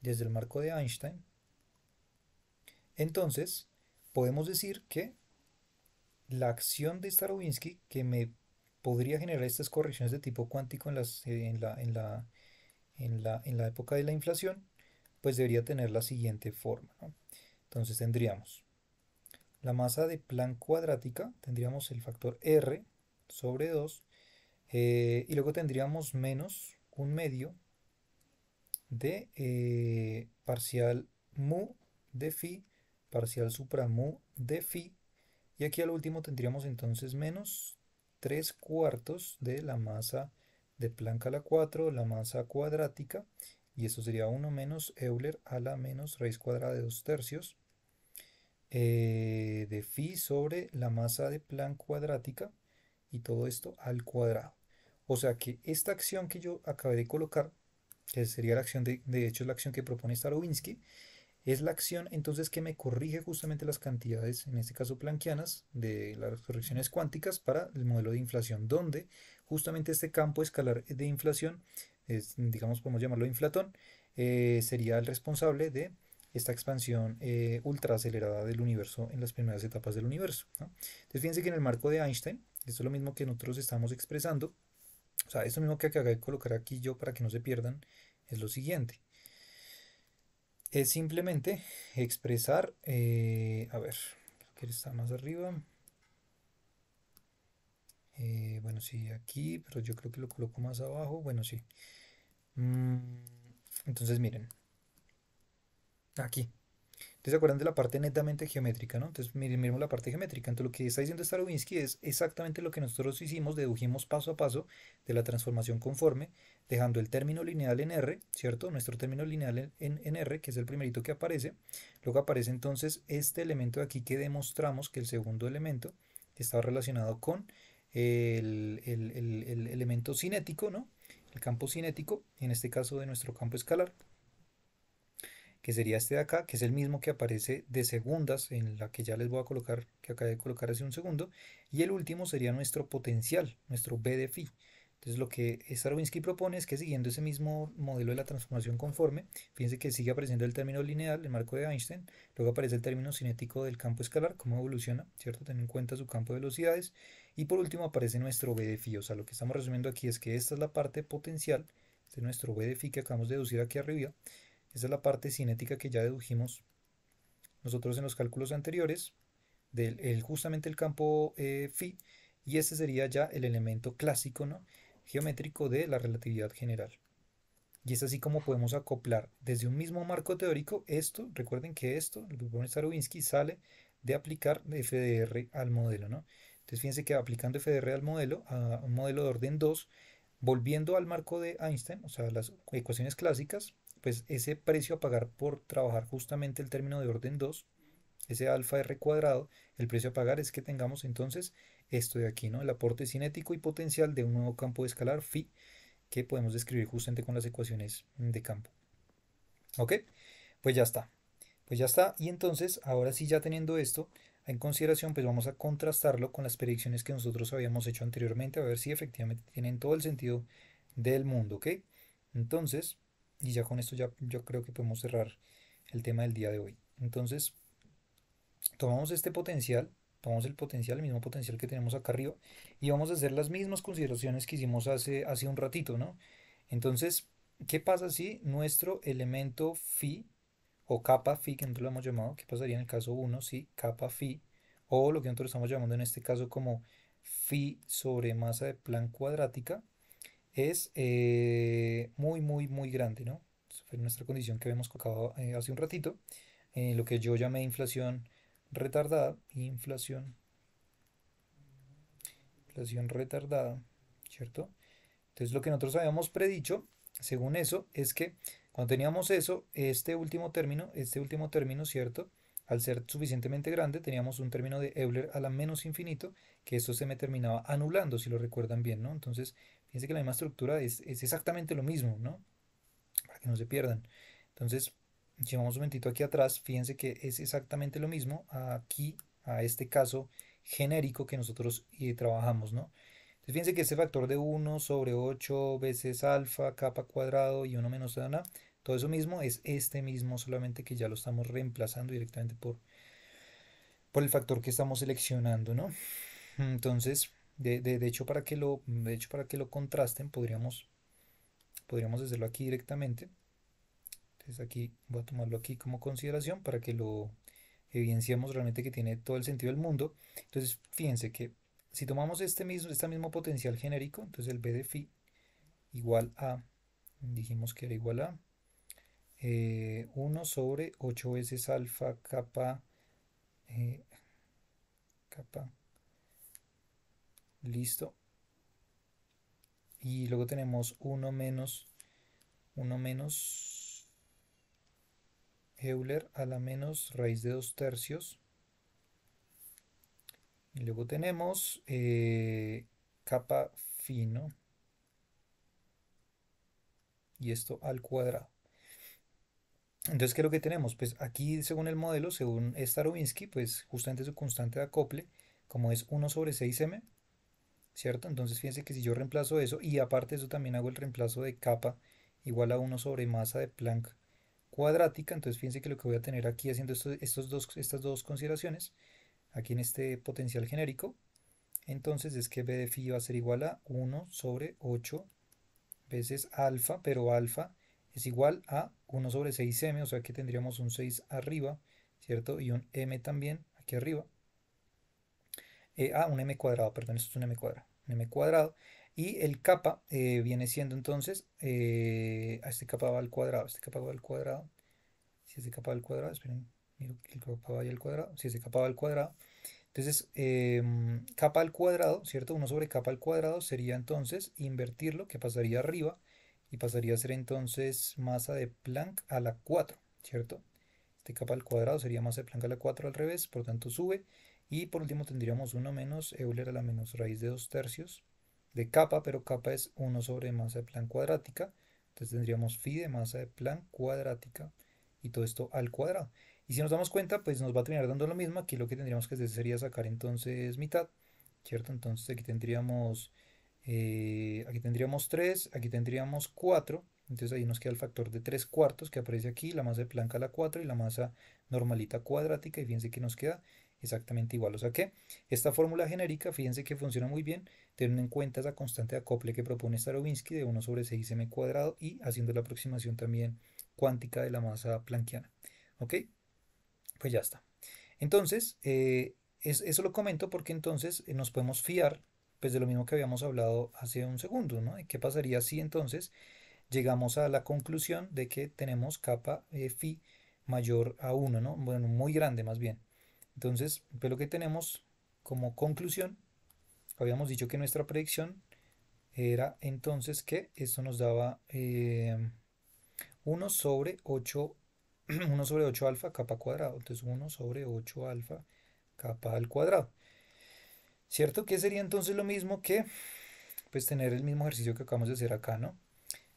desde el marco de Einstein, entonces podemos decir que la acción de Starobinsky que me podría generar estas correcciones de tipo cuántico en, eh, en, la, en la época de la inflación pues debería tener la siguiente forma. Entonces tendríamos la masa de plan cuadrática, tendríamos el factor R sobre 2, eh, y luego tendríamos menos un medio de eh, parcial mu de phi, parcial supra mu de phi, y aquí al último tendríamos entonces menos tres cuartos de la masa de plan a 4, la masa cuadrática, y esto sería 1 menos Euler a la menos raíz cuadrada de 2 tercios eh, de phi sobre la masa de plan cuadrática y todo esto al cuadrado. O sea que esta acción que yo acabé de colocar, que sería la acción de, de hecho es la acción que propone Starobinsky, es la acción entonces que me corrige justamente las cantidades, en este caso planquianas, de las correcciones cuánticas para el modelo de inflación, donde justamente este campo escalar de inflación digamos, podemos llamarlo inflatón, eh, sería el responsable de esta expansión eh, ultra acelerada del universo en las primeras etapas del universo. Entonces, fíjense que en el marco de Einstein, esto es lo mismo que nosotros estamos expresando, o sea, esto mismo que acabo de colocar aquí yo para que no se pierdan, es lo siguiente. Es simplemente expresar, eh, a ver, que está más arriba. bueno, sí, aquí, pero yo creo que lo coloco más abajo. Bueno, sí. Mm, entonces miren, aquí. Entonces se acuerdan de la parte netamente geométrica, ¿no? Entonces miren, miremos la parte geométrica. Entonces lo que está diciendo Starobinsky es exactamente lo que nosotros hicimos, dedujimos paso a paso de la transformación conforme, dejando el término lineal en R, ¿cierto? Nuestro término lineal en, R, que es el primerito que aparece. Luego aparece entonces este elemento de aquí que demostramos que el segundo elemento estaba relacionado con el elemento cinético, ¿no? campo cinético, en este caso de nuestro campo escalar, que sería este de acá, que es el mismo que aparece de segundas, en la que ya les voy a colocar, que acabé de colocar hace un segundo, y el último sería nuestro potencial, nuestro B de phi. Entonces lo que Starobinsky propone es que siguiendo ese mismo modelo de la transformación conforme, fíjense que sigue apareciendo el término lineal, el marco de Einstein, luego aparece el término cinético del campo escalar, cómo evoluciona, ¿cierto? Teniendo en cuenta su campo de velocidades, y por último aparece nuestro B de phi, o sea, lo que estamos resumiendo aquí es que esta es la parte potencial de este nuestro B de phi que acabamos de deducir aquí arriba, esa es la parte cinética que ya dedujimos nosotros en los cálculos anteriores, del, justamente el campo φ, eh, phi, y este sería ya el elemento clásico, ¿no? geométrico de la relatividad general. Y es así como podemos acoplar desde un mismo marco teórico esto, recuerden que esto, lo que propone sale de aplicar FDR al modelo. ¿no? Entonces fíjense que aplicando FDR al modelo, a un modelo de orden 2, volviendo al marco de Einstein, o sea, las ecuaciones clásicas, pues ese precio a pagar por trabajar justamente el término de orden 2, ese alfa r cuadrado, el precio a pagar es que tengamos entonces esto de aquí, ¿no? El aporte cinético y potencial de un nuevo campo escalar phi que podemos describir justamente con las ecuaciones de campo. ¿Ok? Pues ya está. Pues ya está. Y entonces, ahora sí ya teniendo esto en consideración, pues vamos a contrastarlo con las predicciones que nosotros habíamos hecho anteriormente, a ver si efectivamente tienen todo el sentido del mundo, ¿ok? Entonces, y ya con esto ya yo creo que podemos cerrar el tema del día de hoy. Entonces, tomamos este potencial tomamos el potencial, el mismo potencial que tenemos acá arriba, y vamos a hacer las mismas consideraciones que hicimos hace, hace un ratito, ¿no? Entonces, ¿qué pasa si nuestro elemento phi, o capa phi, que nosotros lo hemos llamado, qué pasaría en el caso 1 si capa phi, o lo que nosotros estamos llamando en este caso como phi sobre masa de plan cuadrática, es eh, muy, muy, muy grande, ¿no? fue nuestra condición que habíamos colocado eh, hace un ratito, eh, lo que yo llamé inflación retardada inflación. Inflación retardada, ¿cierto? Entonces lo que nosotros habíamos predicho, según eso, es que cuando teníamos eso, este último término, este último término, ¿cierto? Al ser suficientemente grande, teníamos un término de Euler a la menos infinito, que eso se me terminaba anulando, si lo recuerdan bien, ¿no? Entonces, fíjense que la misma estructura es, es exactamente lo mismo, ¿no? Para que no se pierdan. Entonces, llevamos un momentito aquí atrás, fíjense que es exactamente lo mismo aquí, a este caso genérico que nosotros eh, trabajamos, ¿no? Entonces fíjense que este factor de 1 sobre 8 veces alfa, kappa cuadrado y 1 menos nada, todo eso mismo es este mismo, solamente que ya lo estamos reemplazando directamente por, por el factor que estamos seleccionando, ¿no? Entonces, de, hecho, para que lo, de hecho, para que lo contrasten, podríamos, podríamos hacerlo aquí directamente. Entonces aquí voy a tomarlo aquí como consideración para que lo evidenciemos realmente que tiene todo el sentido del mundo. Entonces fíjense que si tomamos este mismo, este mismo potencial genérico, entonces el B de phi igual a, dijimos que era igual a 1 eh, sobre 8 veces alfa kappa eh, listo. Y luego tenemos 1 menos, 1 menos Euler a la menos raíz de 2 tercios. Y luego tenemos eh, capa fino. Y esto al cuadrado. Entonces, ¿qué es lo que tenemos? Pues aquí, según el modelo, según Starobinsky, pues justamente su constante de acople, como es 1 sobre 6m, ¿cierto? Entonces, fíjense que si yo reemplazo eso, y aparte de eso también hago el reemplazo de capa igual a 1 sobre masa de Planck cuadrática, entonces fíjense que lo que voy a tener aquí haciendo estos, dos, estas dos consideraciones, aquí en este potencial genérico, entonces es que b de phi va a ser igual a 1 sobre 8 veces alfa, pero alfa es igual a 1 sobre 6m, o sea que tendríamos un 6 arriba, ¿cierto? Y un m también aquí arriba. E, a ah, un m cuadrado, perdón, esto es un m cuadrado. Un m cuadrado. Y el capa eh, viene siendo entonces, eh, este capa va al cuadrado, este capa va al cuadrado, si este capa va al cuadrado, esperen, miro que el capa vaya al cuadrado, si este capa va al cuadrado. Entonces, em, capa al cuadrado, ¿cierto? 1 sobre capa al cuadrado sería entonces invertirlo, que pasaría arriba, y pasaría a ser entonces masa de Planck a la 4, ¿cierto? Este capa al cuadrado sería masa de Planck a la 4 al revés, por tanto sube. Y por último tendríamos 1 menos Euler a la menos raíz de 2 tercios de capa, pero capa es 1 sobre masa de plan cuadrática. Entonces tendríamos phi de masa de plan cuadrática y todo esto al cuadrado. Y si nos damos cuenta, pues nos va a terminar dando lo mismo. Aquí lo que tendríamos que hacer sería sacar entonces mitad, ¿cierto? Entonces aquí tendríamos, eh, aquí tendríamos 3, aquí tendríamos 4. Entonces ahí nos queda el factor de 3 cuartos que aparece aquí, la masa de plan a la 4 y la masa normalita cuadrática. Y fíjense que nos queda exactamente igual. O sea que esta fórmula genérica, fíjense que funciona muy bien, teniendo en cuenta esa constante de acople que propone Starobinsky de 1 sobre 6m cuadrado y haciendo la aproximación también cuántica de la masa planckiana. ¿Ok? Pues ya está. Entonces, eh, eso lo comento porque entonces eh, nos podemos fiar pues de lo mismo que habíamos hablado hace un segundo, ¿no? ¿Qué pasaría si entonces llegamos a la conclusión de que tenemos capa eh, mayor a 1, ¿no? Bueno, muy grande más bien. Entonces, ve pues, lo que tenemos como conclusión. Habíamos dicho que nuestra predicción era entonces que esto nos daba 1 eh, sobre 8 1 sobre 8 alfa capa cuadrado. Entonces 1 sobre 8 alfa capa al cuadrado. ¿Cierto? Que sería entonces lo mismo que pues tener el mismo ejercicio que acabamos de hacer acá, ¿no?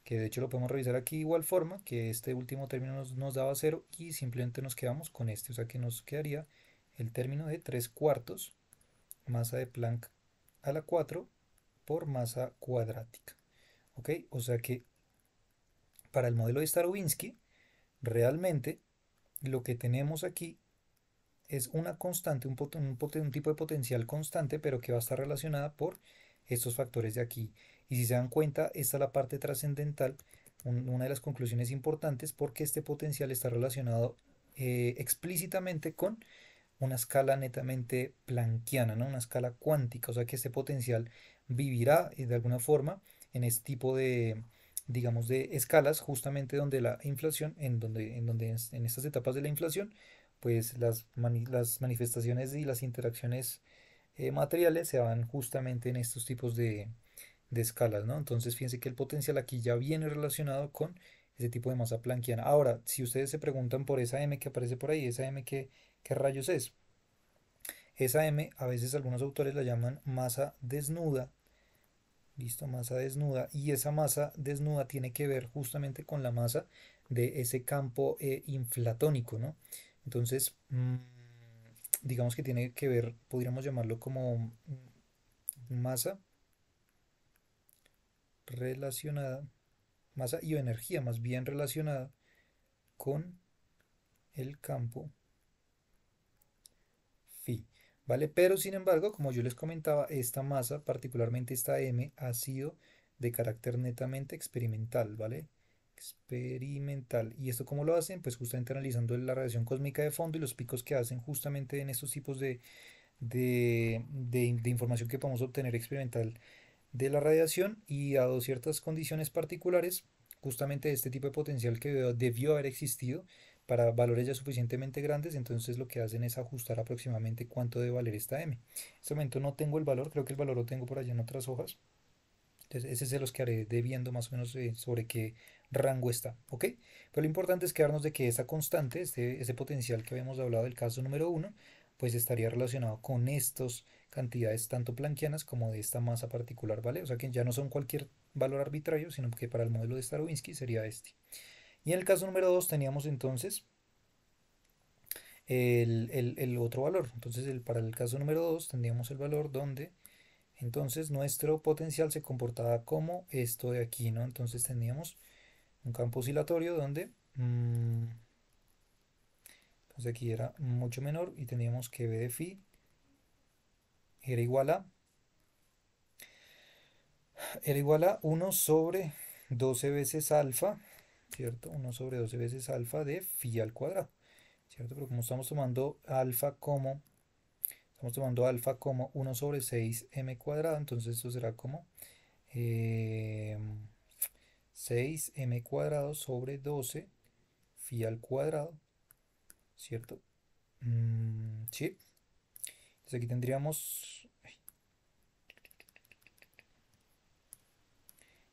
Que de hecho lo podemos revisar aquí de igual forma, que este último término nos, nos daba 0 y simplemente nos quedamos con este. O sea que nos quedaría el término de 3 cuartos, masa de Planck a la 4 por masa cuadrática. ¿Ok? O sea que para el modelo de Starobinsky, realmente lo que tenemos aquí es una constante, un, tipo de potencial constante, pero que va a estar relacionada por estos factores de aquí. Y si se dan cuenta, esta es la parte trascendental, una de las conclusiones importantes, porque este potencial está relacionado eh, explícitamente con una escala netamente planquiana, ¿no? una escala cuántica, o sea que ese potencial vivirá eh, de alguna forma en este tipo de, digamos, de escalas, justamente donde la inflación, en donde, en en estas etapas de la inflación, pues las, manifestaciones y las interacciones eh, materiales se van justamente en estos tipos de, escalas, ¿no? Entonces fíjense que el potencial aquí ya viene relacionado con ese tipo de masa planquiana. Ahora, si ustedes se preguntan por esa M que aparece por ahí, esa M que ¿Qué rayos es? Esa M a veces algunos autores la llaman masa desnuda. Listo, masa desnuda. Y esa masa desnuda tiene que ver justamente con la masa de ese campo eh, inflatónico, ¿no? Entonces, mm, digamos que tiene que ver, podríamos llamarlo como mm, masa relacionada, masa y energía más bien relacionada con el campo ¿vale? Pero sin embargo, como yo les comentaba, esta masa, particularmente esta M, ha sido de carácter netamente experimental, ¿vale? Experimental. ¿Y esto cómo lo hacen? Pues justamente analizando la radiación cósmica de fondo y los picos que hacen justamente en estos tipos de, de información que podemos obtener experimental de la radiación y dado ciertas condiciones particulares, justamente este tipo de potencial que debió haber existido para valores ya suficientemente grandes, entonces lo que hacen es ajustar aproximadamente cuánto debe valer esta M. En este momento no tengo el valor, creo que el valor lo tengo por allá en otras hojas. Entonces ese es de los que haré debiendo más o menos eh, sobre qué rango está, ¿ok? Pero lo importante es quedarnos de que esa constante, este, ese potencial que habíamos hablado del caso número 1, pues estaría relacionado con estas cantidades tanto planquianas como de esta masa particular, ¿vale? O sea que ya no son cualquier valor arbitrario, sino que para el modelo de Starobinsky sería este. Y en el caso número 2 teníamos entonces el, otro valor. Entonces el, para el caso número 2 teníamos el valor donde entonces nuestro potencial se comportaba como esto de aquí, ¿no? Entonces teníamos un campo oscilatorio donde... Mm, aquí era mucho menor y teníamos que B de phi era igual a era igual a 1 sobre 12 veces alfa ¿cierto? 1 sobre 12 veces alfa de phi al cuadrado, ¿cierto? Pero como estamos tomando alfa como, estamos tomando alfa como 1 sobre 6 m cuadrado, entonces esto será como 6 em, m cuadrado sobre 12 phi al cuadrado, ¿cierto? Mm, sí. Entonces aquí tendríamos...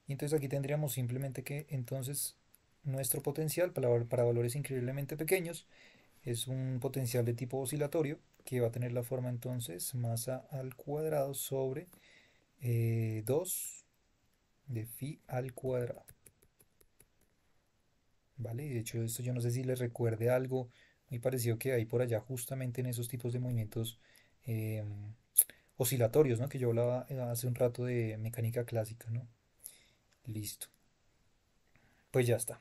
Y entonces aquí tendríamos simplemente que entonces nuestro potencial para, valores increíblemente pequeños es un potencial de tipo oscilatorio que va a tener la forma entonces masa al cuadrado sobre 2 eh, de phi al cuadrado. ¿Vale? De hecho, esto yo no sé si les recuerde algo muy parecido que hay por allá justamente en esos tipos de movimientos em, oscilatorios, ¿no? Que yo hablaba eh, hace un rato de mecánica clásica, ¿no? Listo. Pues ya está.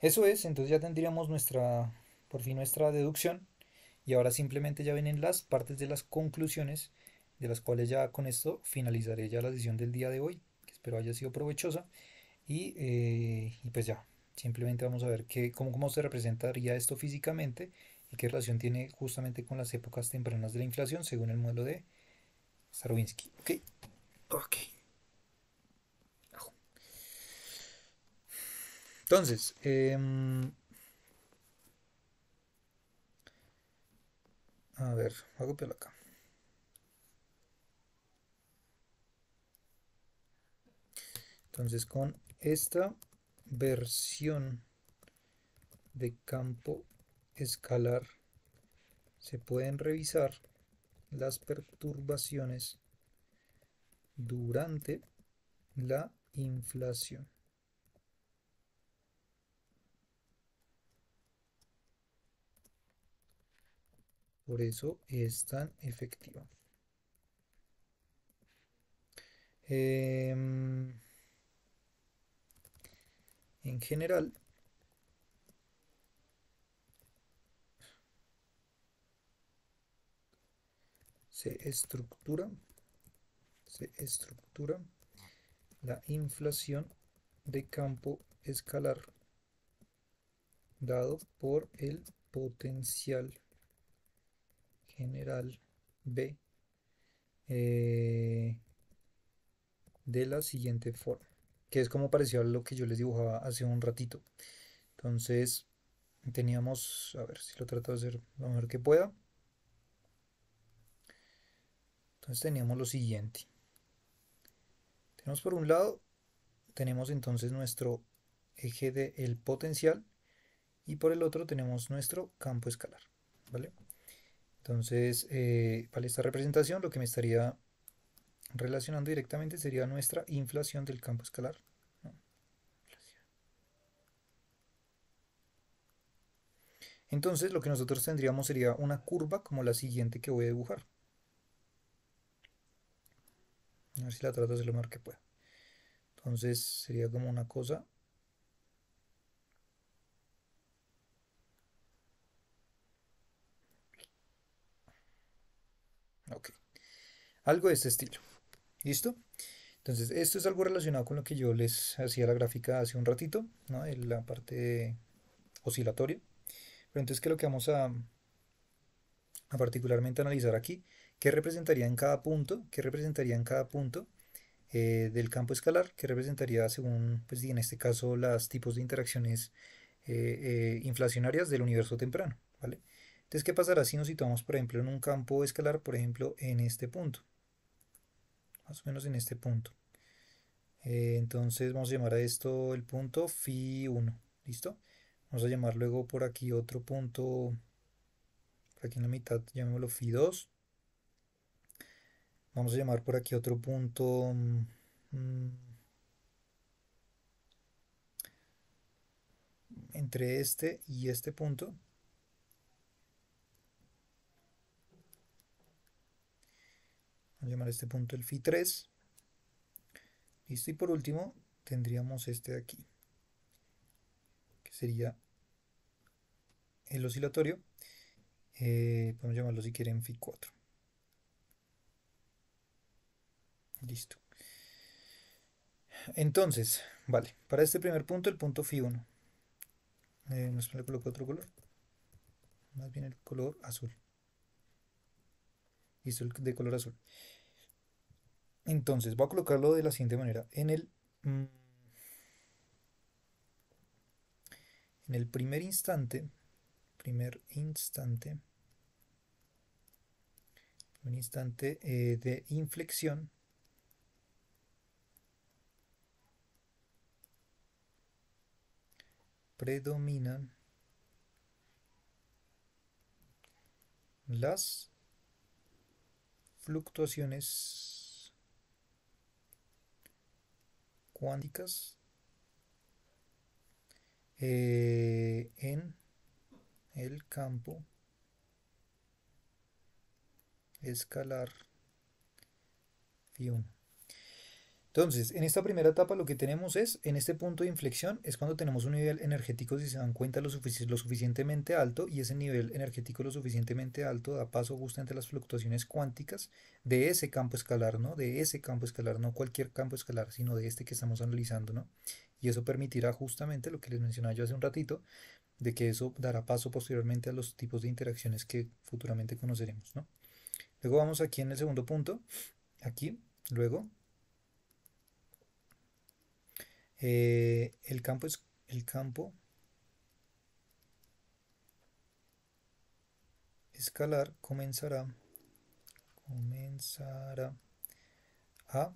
Eso es, entonces ya tendríamos nuestra, por fin nuestra deducción y ahora simplemente ya vienen las partes de las conclusiones de las cuales ya con esto finalizaré ya la sesión del día de hoy, que espero haya sido provechosa y, eh, y pues ya, simplemente vamos a ver qué, cómo, cómo se representaría esto físicamente y qué relación tiene justamente con las épocas tempranas de la inflación según el modelo de Sarovinsky. Ok, ok. Entonces, em, a ver, hago a acá. Entonces, con esta versión de campo escalar se pueden revisar las perturbaciones durante la inflación. Por eso es tan efectiva. Em, en general, se estructura, se estructura la inflación de campo escalar dado por el potencial general B eh, de la siguiente forma, que es como parecido a lo que yo les dibujaba hace un ratito. Entonces, teníamos, a ver si lo trato de hacer lo mejor que pueda. Entonces teníamos lo siguiente. Tenemos por un lado, tenemos entonces nuestro eje del el potencial y por el otro tenemos nuestro campo escalar. ¿Vale? Entonces, eh, para esta representación lo que me estaría relacionando directamente sería nuestra inflación del campo escalar. Entonces, lo que nosotros tendríamos sería una curva como la siguiente que voy a dibujar. A ver si la trato de hacer lo mejor que pueda. Entonces, sería como una cosa Ok. Algo de este estilo. ¿Listo? Entonces, esto es algo relacionado con lo que yo les hacía la gráfica hace un ratito, ¿no? En la parte oscilatoria. Pero entonces, ¿qué es lo que vamos a, particularmente analizar aquí? ¿Qué representaría en cada punto? ¿Qué representaría en cada punto eh, del campo escalar? ¿Qué representaría según, pues, en este caso, los tipos de interacciones eh, eh, inflacionarias del universo temprano? ¿Vale? Entonces, ¿qué pasará si nos situamos, por ejemplo, en un campo escalar, por ejemplo, en este punto? Más o menos en este punto. Eh, entonces vamos a llamar a esto el punto phi 1. ¿Listo? Vamos a llamar luego por aquí otro punto, por aquí en la mitad, llamémoslo phi 2. Vamos a llamar por aquí otro punto... Mm, entre este y este punto Vamos a llamar este punto el phi 3. Listo, y por último tendríamos este de aquí, que sería el oscilatorio. Eh, podemos llamarlo si quieren phi 4. Listo. Entonces, vale, para este primer punto, el punto phi 1. Eh, nos le coloco otro color, más bien el color azul de color azul. Entonces, voy a colocarlo de la siguiente manera. En el, mm, en el primer instante, primer instante, un instante eh, de inflexión, predominan las fluctuaciones cuánticas eh, en el campo escalar phi 1 entonces, en esta primera etapa lo que tenemos es, en este punto de inflexión, es cuando tenemos un nivel energético, si se dan cuenta, lo, suficientemente alto y ese nivel energético lo suficientemente alto da paso justamente a las fluctuaciones cuánticas de ese campo escalar, ¿no? De ese campo escalar, no cualquier campo escalar, sino de este que estamos analizando, ¿no? Y eso permitirá justamente lo que les mencionaba yo hace un ratito, de que eso dará paso posteriormente a los tipos de interacciones que futuramente conoceremos, ¿no? Luego vamos aquí en el segundo punto, aquí, luego eh, el campo es el campo escalar comenzará comenzará a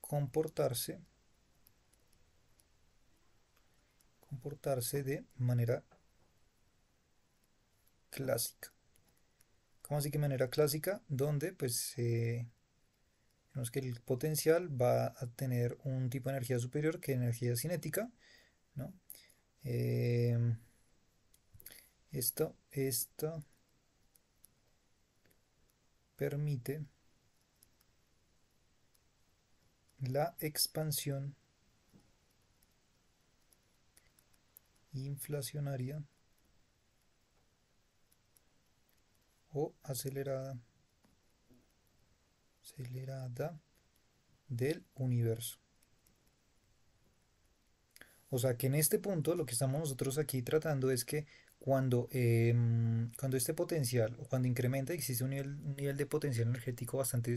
comportarse comportarse de manera clásica. ¿Cómo así que manera clásica? Donde pues eh, que el potencial va a tener un tipo de energía superior que energía cinética. Em, esto, esto permite la expansión inflacionaria o acelerada acelerada del universo. O sea que en este punto lo que estamos nosotros aquí tratando es que cuando, em, cuando este potencial o cuando incrementa existe un nivel, nivel, de potencial energético bastante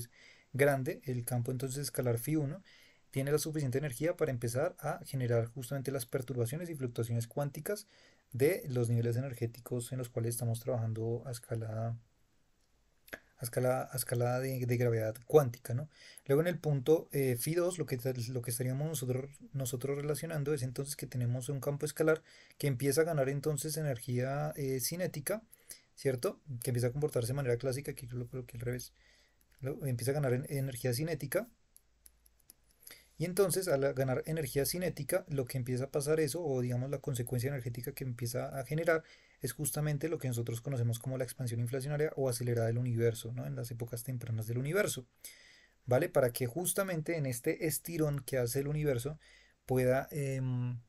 grande, el campo entonces escalar phi 1 tiene la suficiente energía para empezar a generar justamente las perturbaciones y fluctuaciones cuánticas de los niveles energéticos en los cuales estamos trabajando a escala a escala, de, gravedad cuántica, ¿no? Luego en el punto eh, 2 lo que, lo que estaríamos nosotros, nosotros relacionando es entonces que tenemos un campo escalar que empieza a ganar entonces energía eh, cinética, ¿cierto? Que empieza a comportarse de manera clásica, aquí lo que al revés, empieza a ganar energía cinética, y entonces al ganar energía cinética, lo que empieza a pasar eso, o digamos la consecuencia energética que empieza a generar, es justamente lo que nosotros conocemos como la expansión inflacionaria o acelerada del universo, ¿no? en las épocas tempranas del universo. ¿Vale? Para que justamente en este estirón que hace el universo pueda em,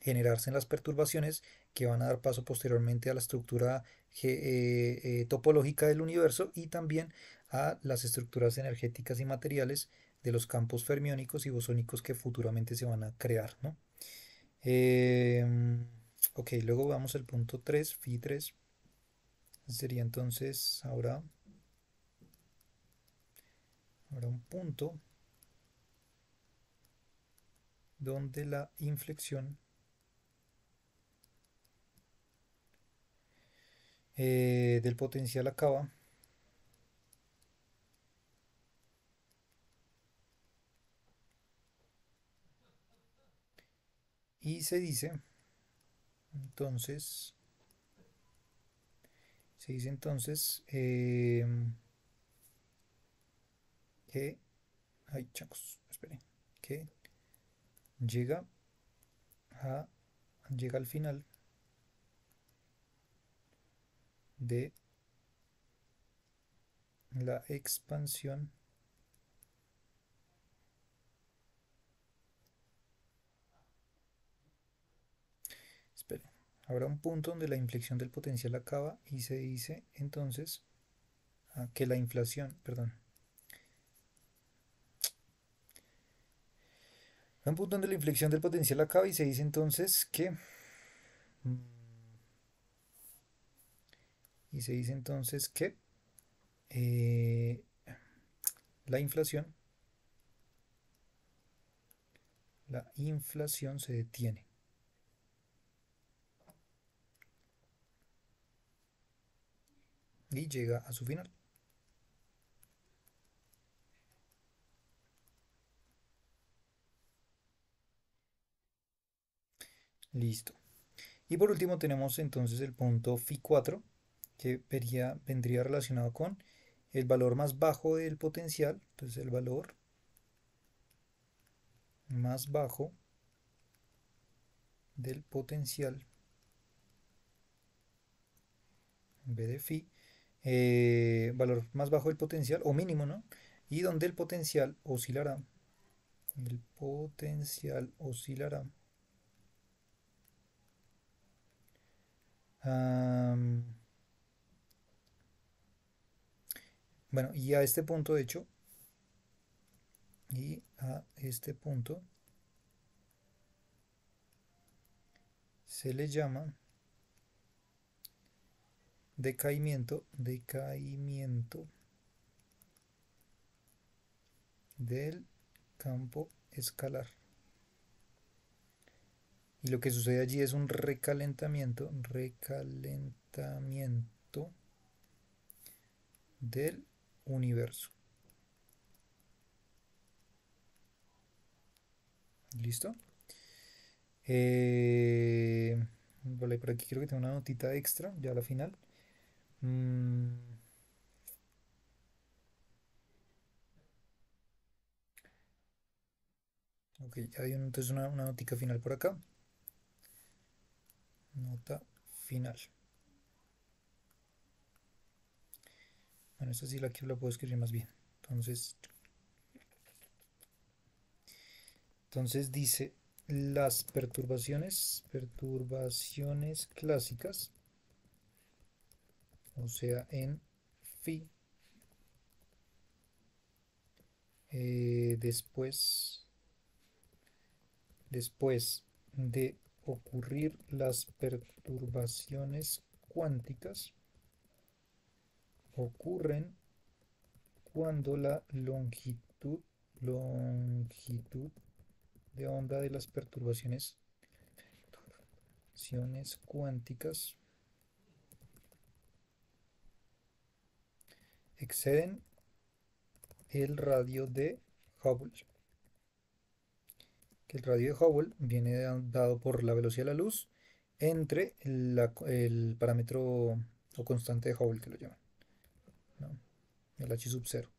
generarse en las perturbaciones que van a dar paso posteriormente a la estructura eh, eh, topológica del universo y también a las estructuras energéticas y materiales de los campos fermiónicos y bosónicos que futuramente se van a crear. ¿no? Em, ok, luego vamos al punto 3, phi 3. Sería entonces ahora, ahora un punto donde la inflexión eh, del potencial acaba Y se dice, entonces, se dice entonces eh, que, ay chacos, esperen, que llega a, llega al final de la expansión Ah, Habrá un punto donde la inflexión del potencial acaba y se dice entonces que la inflación, perdón. un punto donde la inflexión del potencial acaba y se dice entonces que... Y se dice entonces que la inflación, la inflación se detiene. y llega a su final. Listo. Y por último tenemos entonces el punto Φ4, que vendría relacionado con el valor más bajo del potencial, entonces el valor más bajo del potencial en vez de phi eh, valor más bajo del potencial o mínimo, ¿no? Y donde el potencial oscilará. El potencial oscilará. bueno, y a este punto, de hecho, y a este punto se le llama decaimiento, decaimiento del campo escalar. Y lo que sucede allí es un recalentamiento, recalentamiento del universo. ¿Listo? Eh, vale, por aquí creo que tengo una notita extra ya a la final. Mm. ok, ya hay entonces una, una notica final por acá. Nota final. Bueno, esta sí la quiero, la puedo escribir más bien. Entonces, entonces dice las perturbaciones, perturbaciones clásicas o sea en phi. Eh, después, después de ocurrir las perturbaciones cuánticas, ocurren cuando la longitud, longitud de onda de las perturbaciones cuánticas exceden el radio de Hubble. Que el radio de Hubble viene dado por la velocidad de la luz entre el parámetro o constante de Hubble que lo llaman. El H sub 0.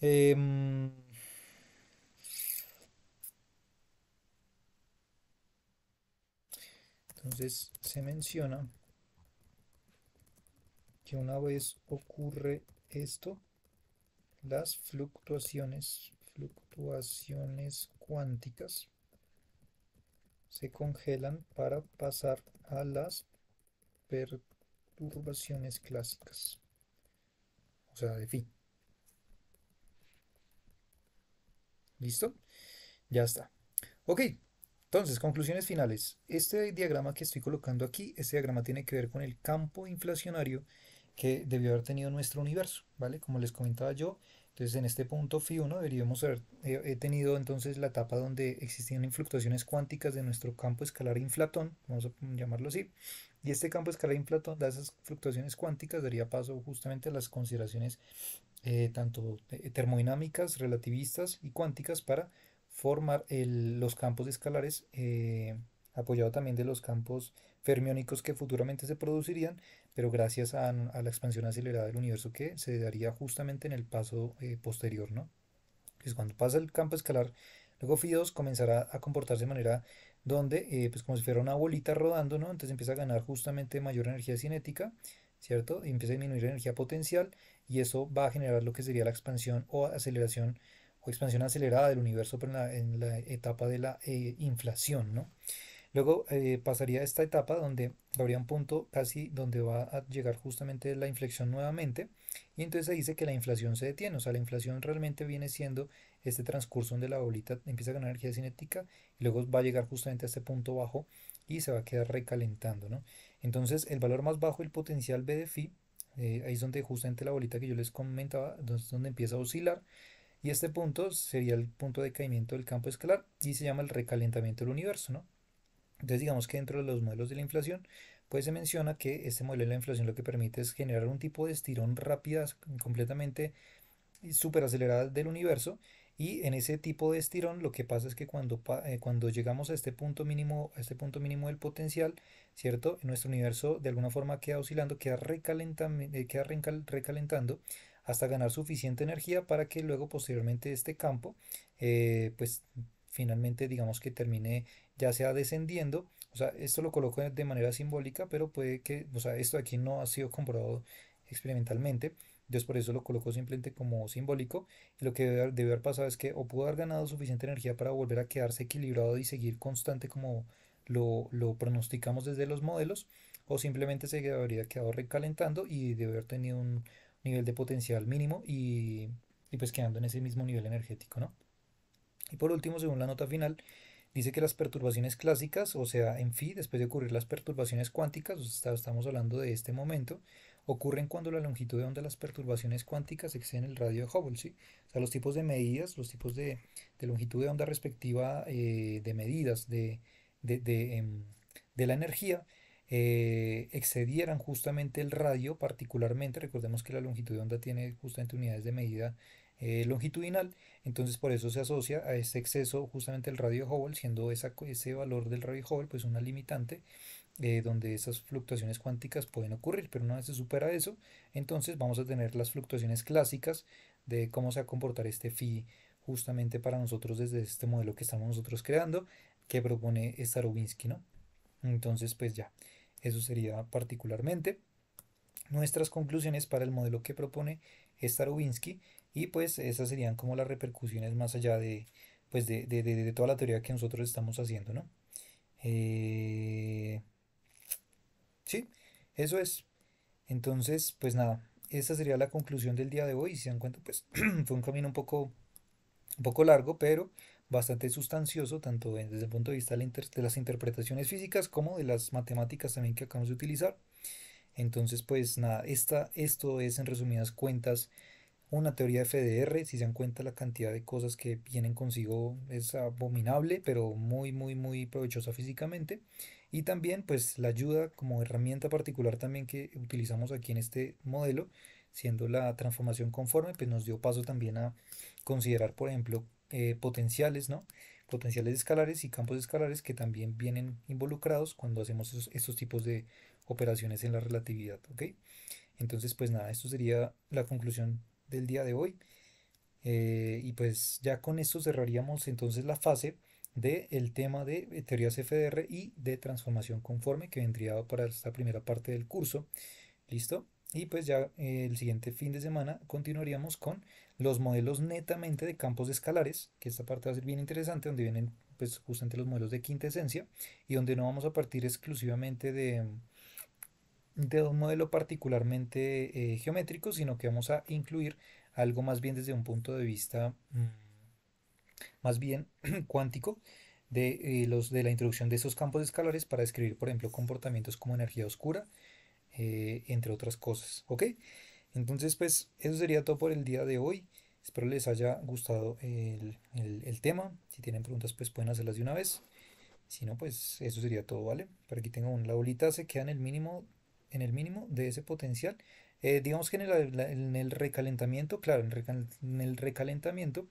Em, entonces se menciona una vez ocurre esto, las fluctuaciones, fluctuaciones cuánticas se congelan para pasar a las perturbaciones clásicas, o sea, de fin ¿Listo? Ya está. Ok, entonces, conclusiones finales. Este diagrama que estoy colocando aquí, este diagrama tiene que ver con el campo inflacionario que debió haber tenido nuestro universo, ¿vale? Como les comentaba yo, entonces en este punto phi 1 deberíamos haber eh, tenido entonces la etapa donde existían fluctuaciones cuánticas de nuestro campo escalar inflatón, vamos a llamarlo así, y este campo escalar inflatón de esas fluctuaciones cuánticas daría paso justamente a las consideraciones eh, tanto eh, termodinámicas, relativistas y cuánticas para formar los campos escalares apoyado también de los campos fermiónicos que futuramente se producirían, pero gracias a, la expansión acelerada del universo que se daría justamente en el paso eh, posterior, ¿no? Pues cuando pasa el campo escalar, luego fi comenzará a comportarse de manera donde, eh, pues como si fuera una bolita rodando, ¿no? Entonces empieza a ganar justamente mayor energía cinética, ¿cierto? Y empieza a disminuir la energía potencial y eso va a generar lo que sería la expansión o aceleración o expansión acelerada del universo, en la, etapa de la eh, inflación, ¿no? Luego eh, pasaría esta etapa donde habría un punto casi donde va a llegar justamente la inflexión nuevamente y entonces se dice que la inflación se detiene, o sea, la inflación realmente viene siendo este transcurso donde la bolita empieza a ganar energía cinética y luego va a llegar justamente a este punto bajo y se va a quedar recalentando, ¿no? Entonces el valor más bajo, el potencial B de phi, eh, ahí es donde justamente la bolita que yo les comentaba, donde empieza a oscilar, y este punto sería el punto de caimiento del campo escalar y se llama el recalentamiento del universo, ¿no? Entonces digamos que dentro de los modelos de la inflación, pues se menciona que este modelo de la inflación lo que permite es generar un tipo de estirón rápida, mm, completamente eh, súper acelerada del universo. Y en ese tipo de estirón lo que pasa es que cuando, eh, cuando llegamos a este punto mínimo, a este punto mínimo del potencial, ¿cierto? Nuestro universo de alguna forma queda oscilando, queda, eh, recalentando hasta ganar suficiente energía para que luego posteriormente este campo, pues finalmente digamos que termine ya sea descendiendo, o sea, esto lo coloco de manera simbólica, pero puede que, o sea, esto aquí no ha sido comprobado experimentalmente, entonces por eso lo coloco simplemente como simbólico, y lo que debe, haber pasado es que o pudo haber ganado suficiente energía para volver a quedarse equilibrado y seguir constante como lo, pronosticamos desde los modelos, o simplemente se habría quedado recalentando y debe haber tenido un nivel de potencial mínimo y, y pues quedando en ese mismo nivel energético, ¿no? Y por último, según la nota final, Dice que las perturbaciones clásicas, o sea, en phi, después de ocurrir las perturbaciones cuánticas, estamos hablando de este momento, ocurren cuando la longitud de onda de las perturbaciones cuánticas exceden el radio de Hubble, ¿sí? O sea, los tipos de medidas, los tipos de, longitud de onda respectiva eh, de medidas de, em, la energía eh, excedieran justamente el radio particularmente, recordemos que la longitud de onda tiene justamente unidades de medida eh, longitudinal. Entonces por eso se asocia a ese exceso justamente el radio Hubble, siendo esa, ese valor del radio Hubble pues una limitante eh, donde esas fluctuaciones cuánticas pueden ocurrir, pero una vez se supera eso, entonces vamos a tener las fluctuaciones clásicas de cómo se va a comportar este phi justamente para nosotros desde este modelo que estamos nosotros creando que propone Starobinsky, ¿no? Entonces pues ya, eso sería particularmente nuestras conclusiones para el modelo que propone Starobinsky y pues esas serían como las repercusiones más allá de, pues de, toda la teoría que nosotros estamos haciendo, ¿no? Eh, sí, eso es. Entonces, pues nada, esa sería la conclusión del día de hoy. Si se dan cuenta, pues fue un camino un poco, un poco largo, pero bastante sustancioso, tanto desde el punto de vista de las interpretaciones físicas como de las matemáticas también que acabamos de utilizar. Entonces, pues nada, esta, esto es en resumidas cuentas una teoría de FDR, si se dan cuenta la cantidad de cosas que vienen consigo es abominable, pero muy, muy, muy provechosa físicamente. Y también pues la ayuda como herramienta particular también que utilizamos aquí en este modelo, siendo la transformación conforme, pues nos dio paso también a considerar, por ejemplo, eh, potenciales, ¿no? Potenciales escalares y campos escalares que también vienen involucrados cuando hacemos estos tipos de operaciones en la relatividad, ¿ok? Entonces, pues nada, esto sería la conclusión del día de hoy. Eh, y pues ya con esto cerraríamos entonces la fase del el tema de eh, teorías FDR y de transformación conforme que vendría para esta primera parte del curso. ¿Listo? Y pues ya eh, el siguiente fin de semana continuaríamos con los modelos netamente de campos escalares, que esta parte va a ser bien interesante, donde vienen pues justamente los modelos de quintesencia y donde no vamos a partir exclusivamente de de un modelo particularmente eh, geométrico, sino que vamos a incluir algo más bien desde un punto de vista mm, más bien cuántico de, eh, los, de la introducción de esos campos escalares para describir, por ejemplo, comportamientos como energía oscura, eh, entre otras cosas. ¿Ok? Entonces, pues eso sería todo por el día de hoy. Espero les haya gustado el, tema. Si tienen preguntas, pues pueden hacerlas de una vez. Si no, pues eso sería todo, ¿vale? Pero aquí tengo un, la bolita se queda en el mínimo en el mínimo de ese potencial. Eh, digamos que en el, recalentamiento, claro, en el recalentamiento,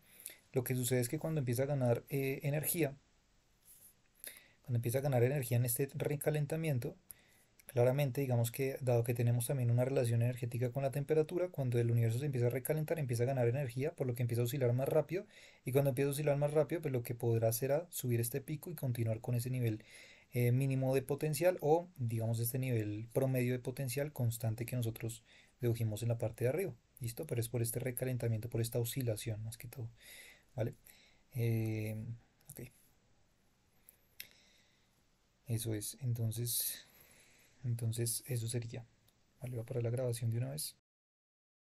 lo que sucede es que cuando empieza a ganar eh, energía, cuando empieza a ganar energía en este recalentamiento, claramente digamos que dado que tenemos también una relación energética con la temperatura, cuando el universo se empieza a recalentar, empieza a ganar energía, por lo que empieza a oscilar más rápido, y cuando empieza a oscilar más rápido, pues lo que podrá será subir este pico y continuar con ese nivel eh, mínimo de potencial o digamos este nivel promedio de potencial constante que nosotros dedujimos en la parte de arriba. ¿Listo? Pero es por este recalentamiento, por esta oscilación más que todo. ¿Vale? Eh, eso es. Entonces, entonces eso sería. ¿Vale? a para la grabación de una vez.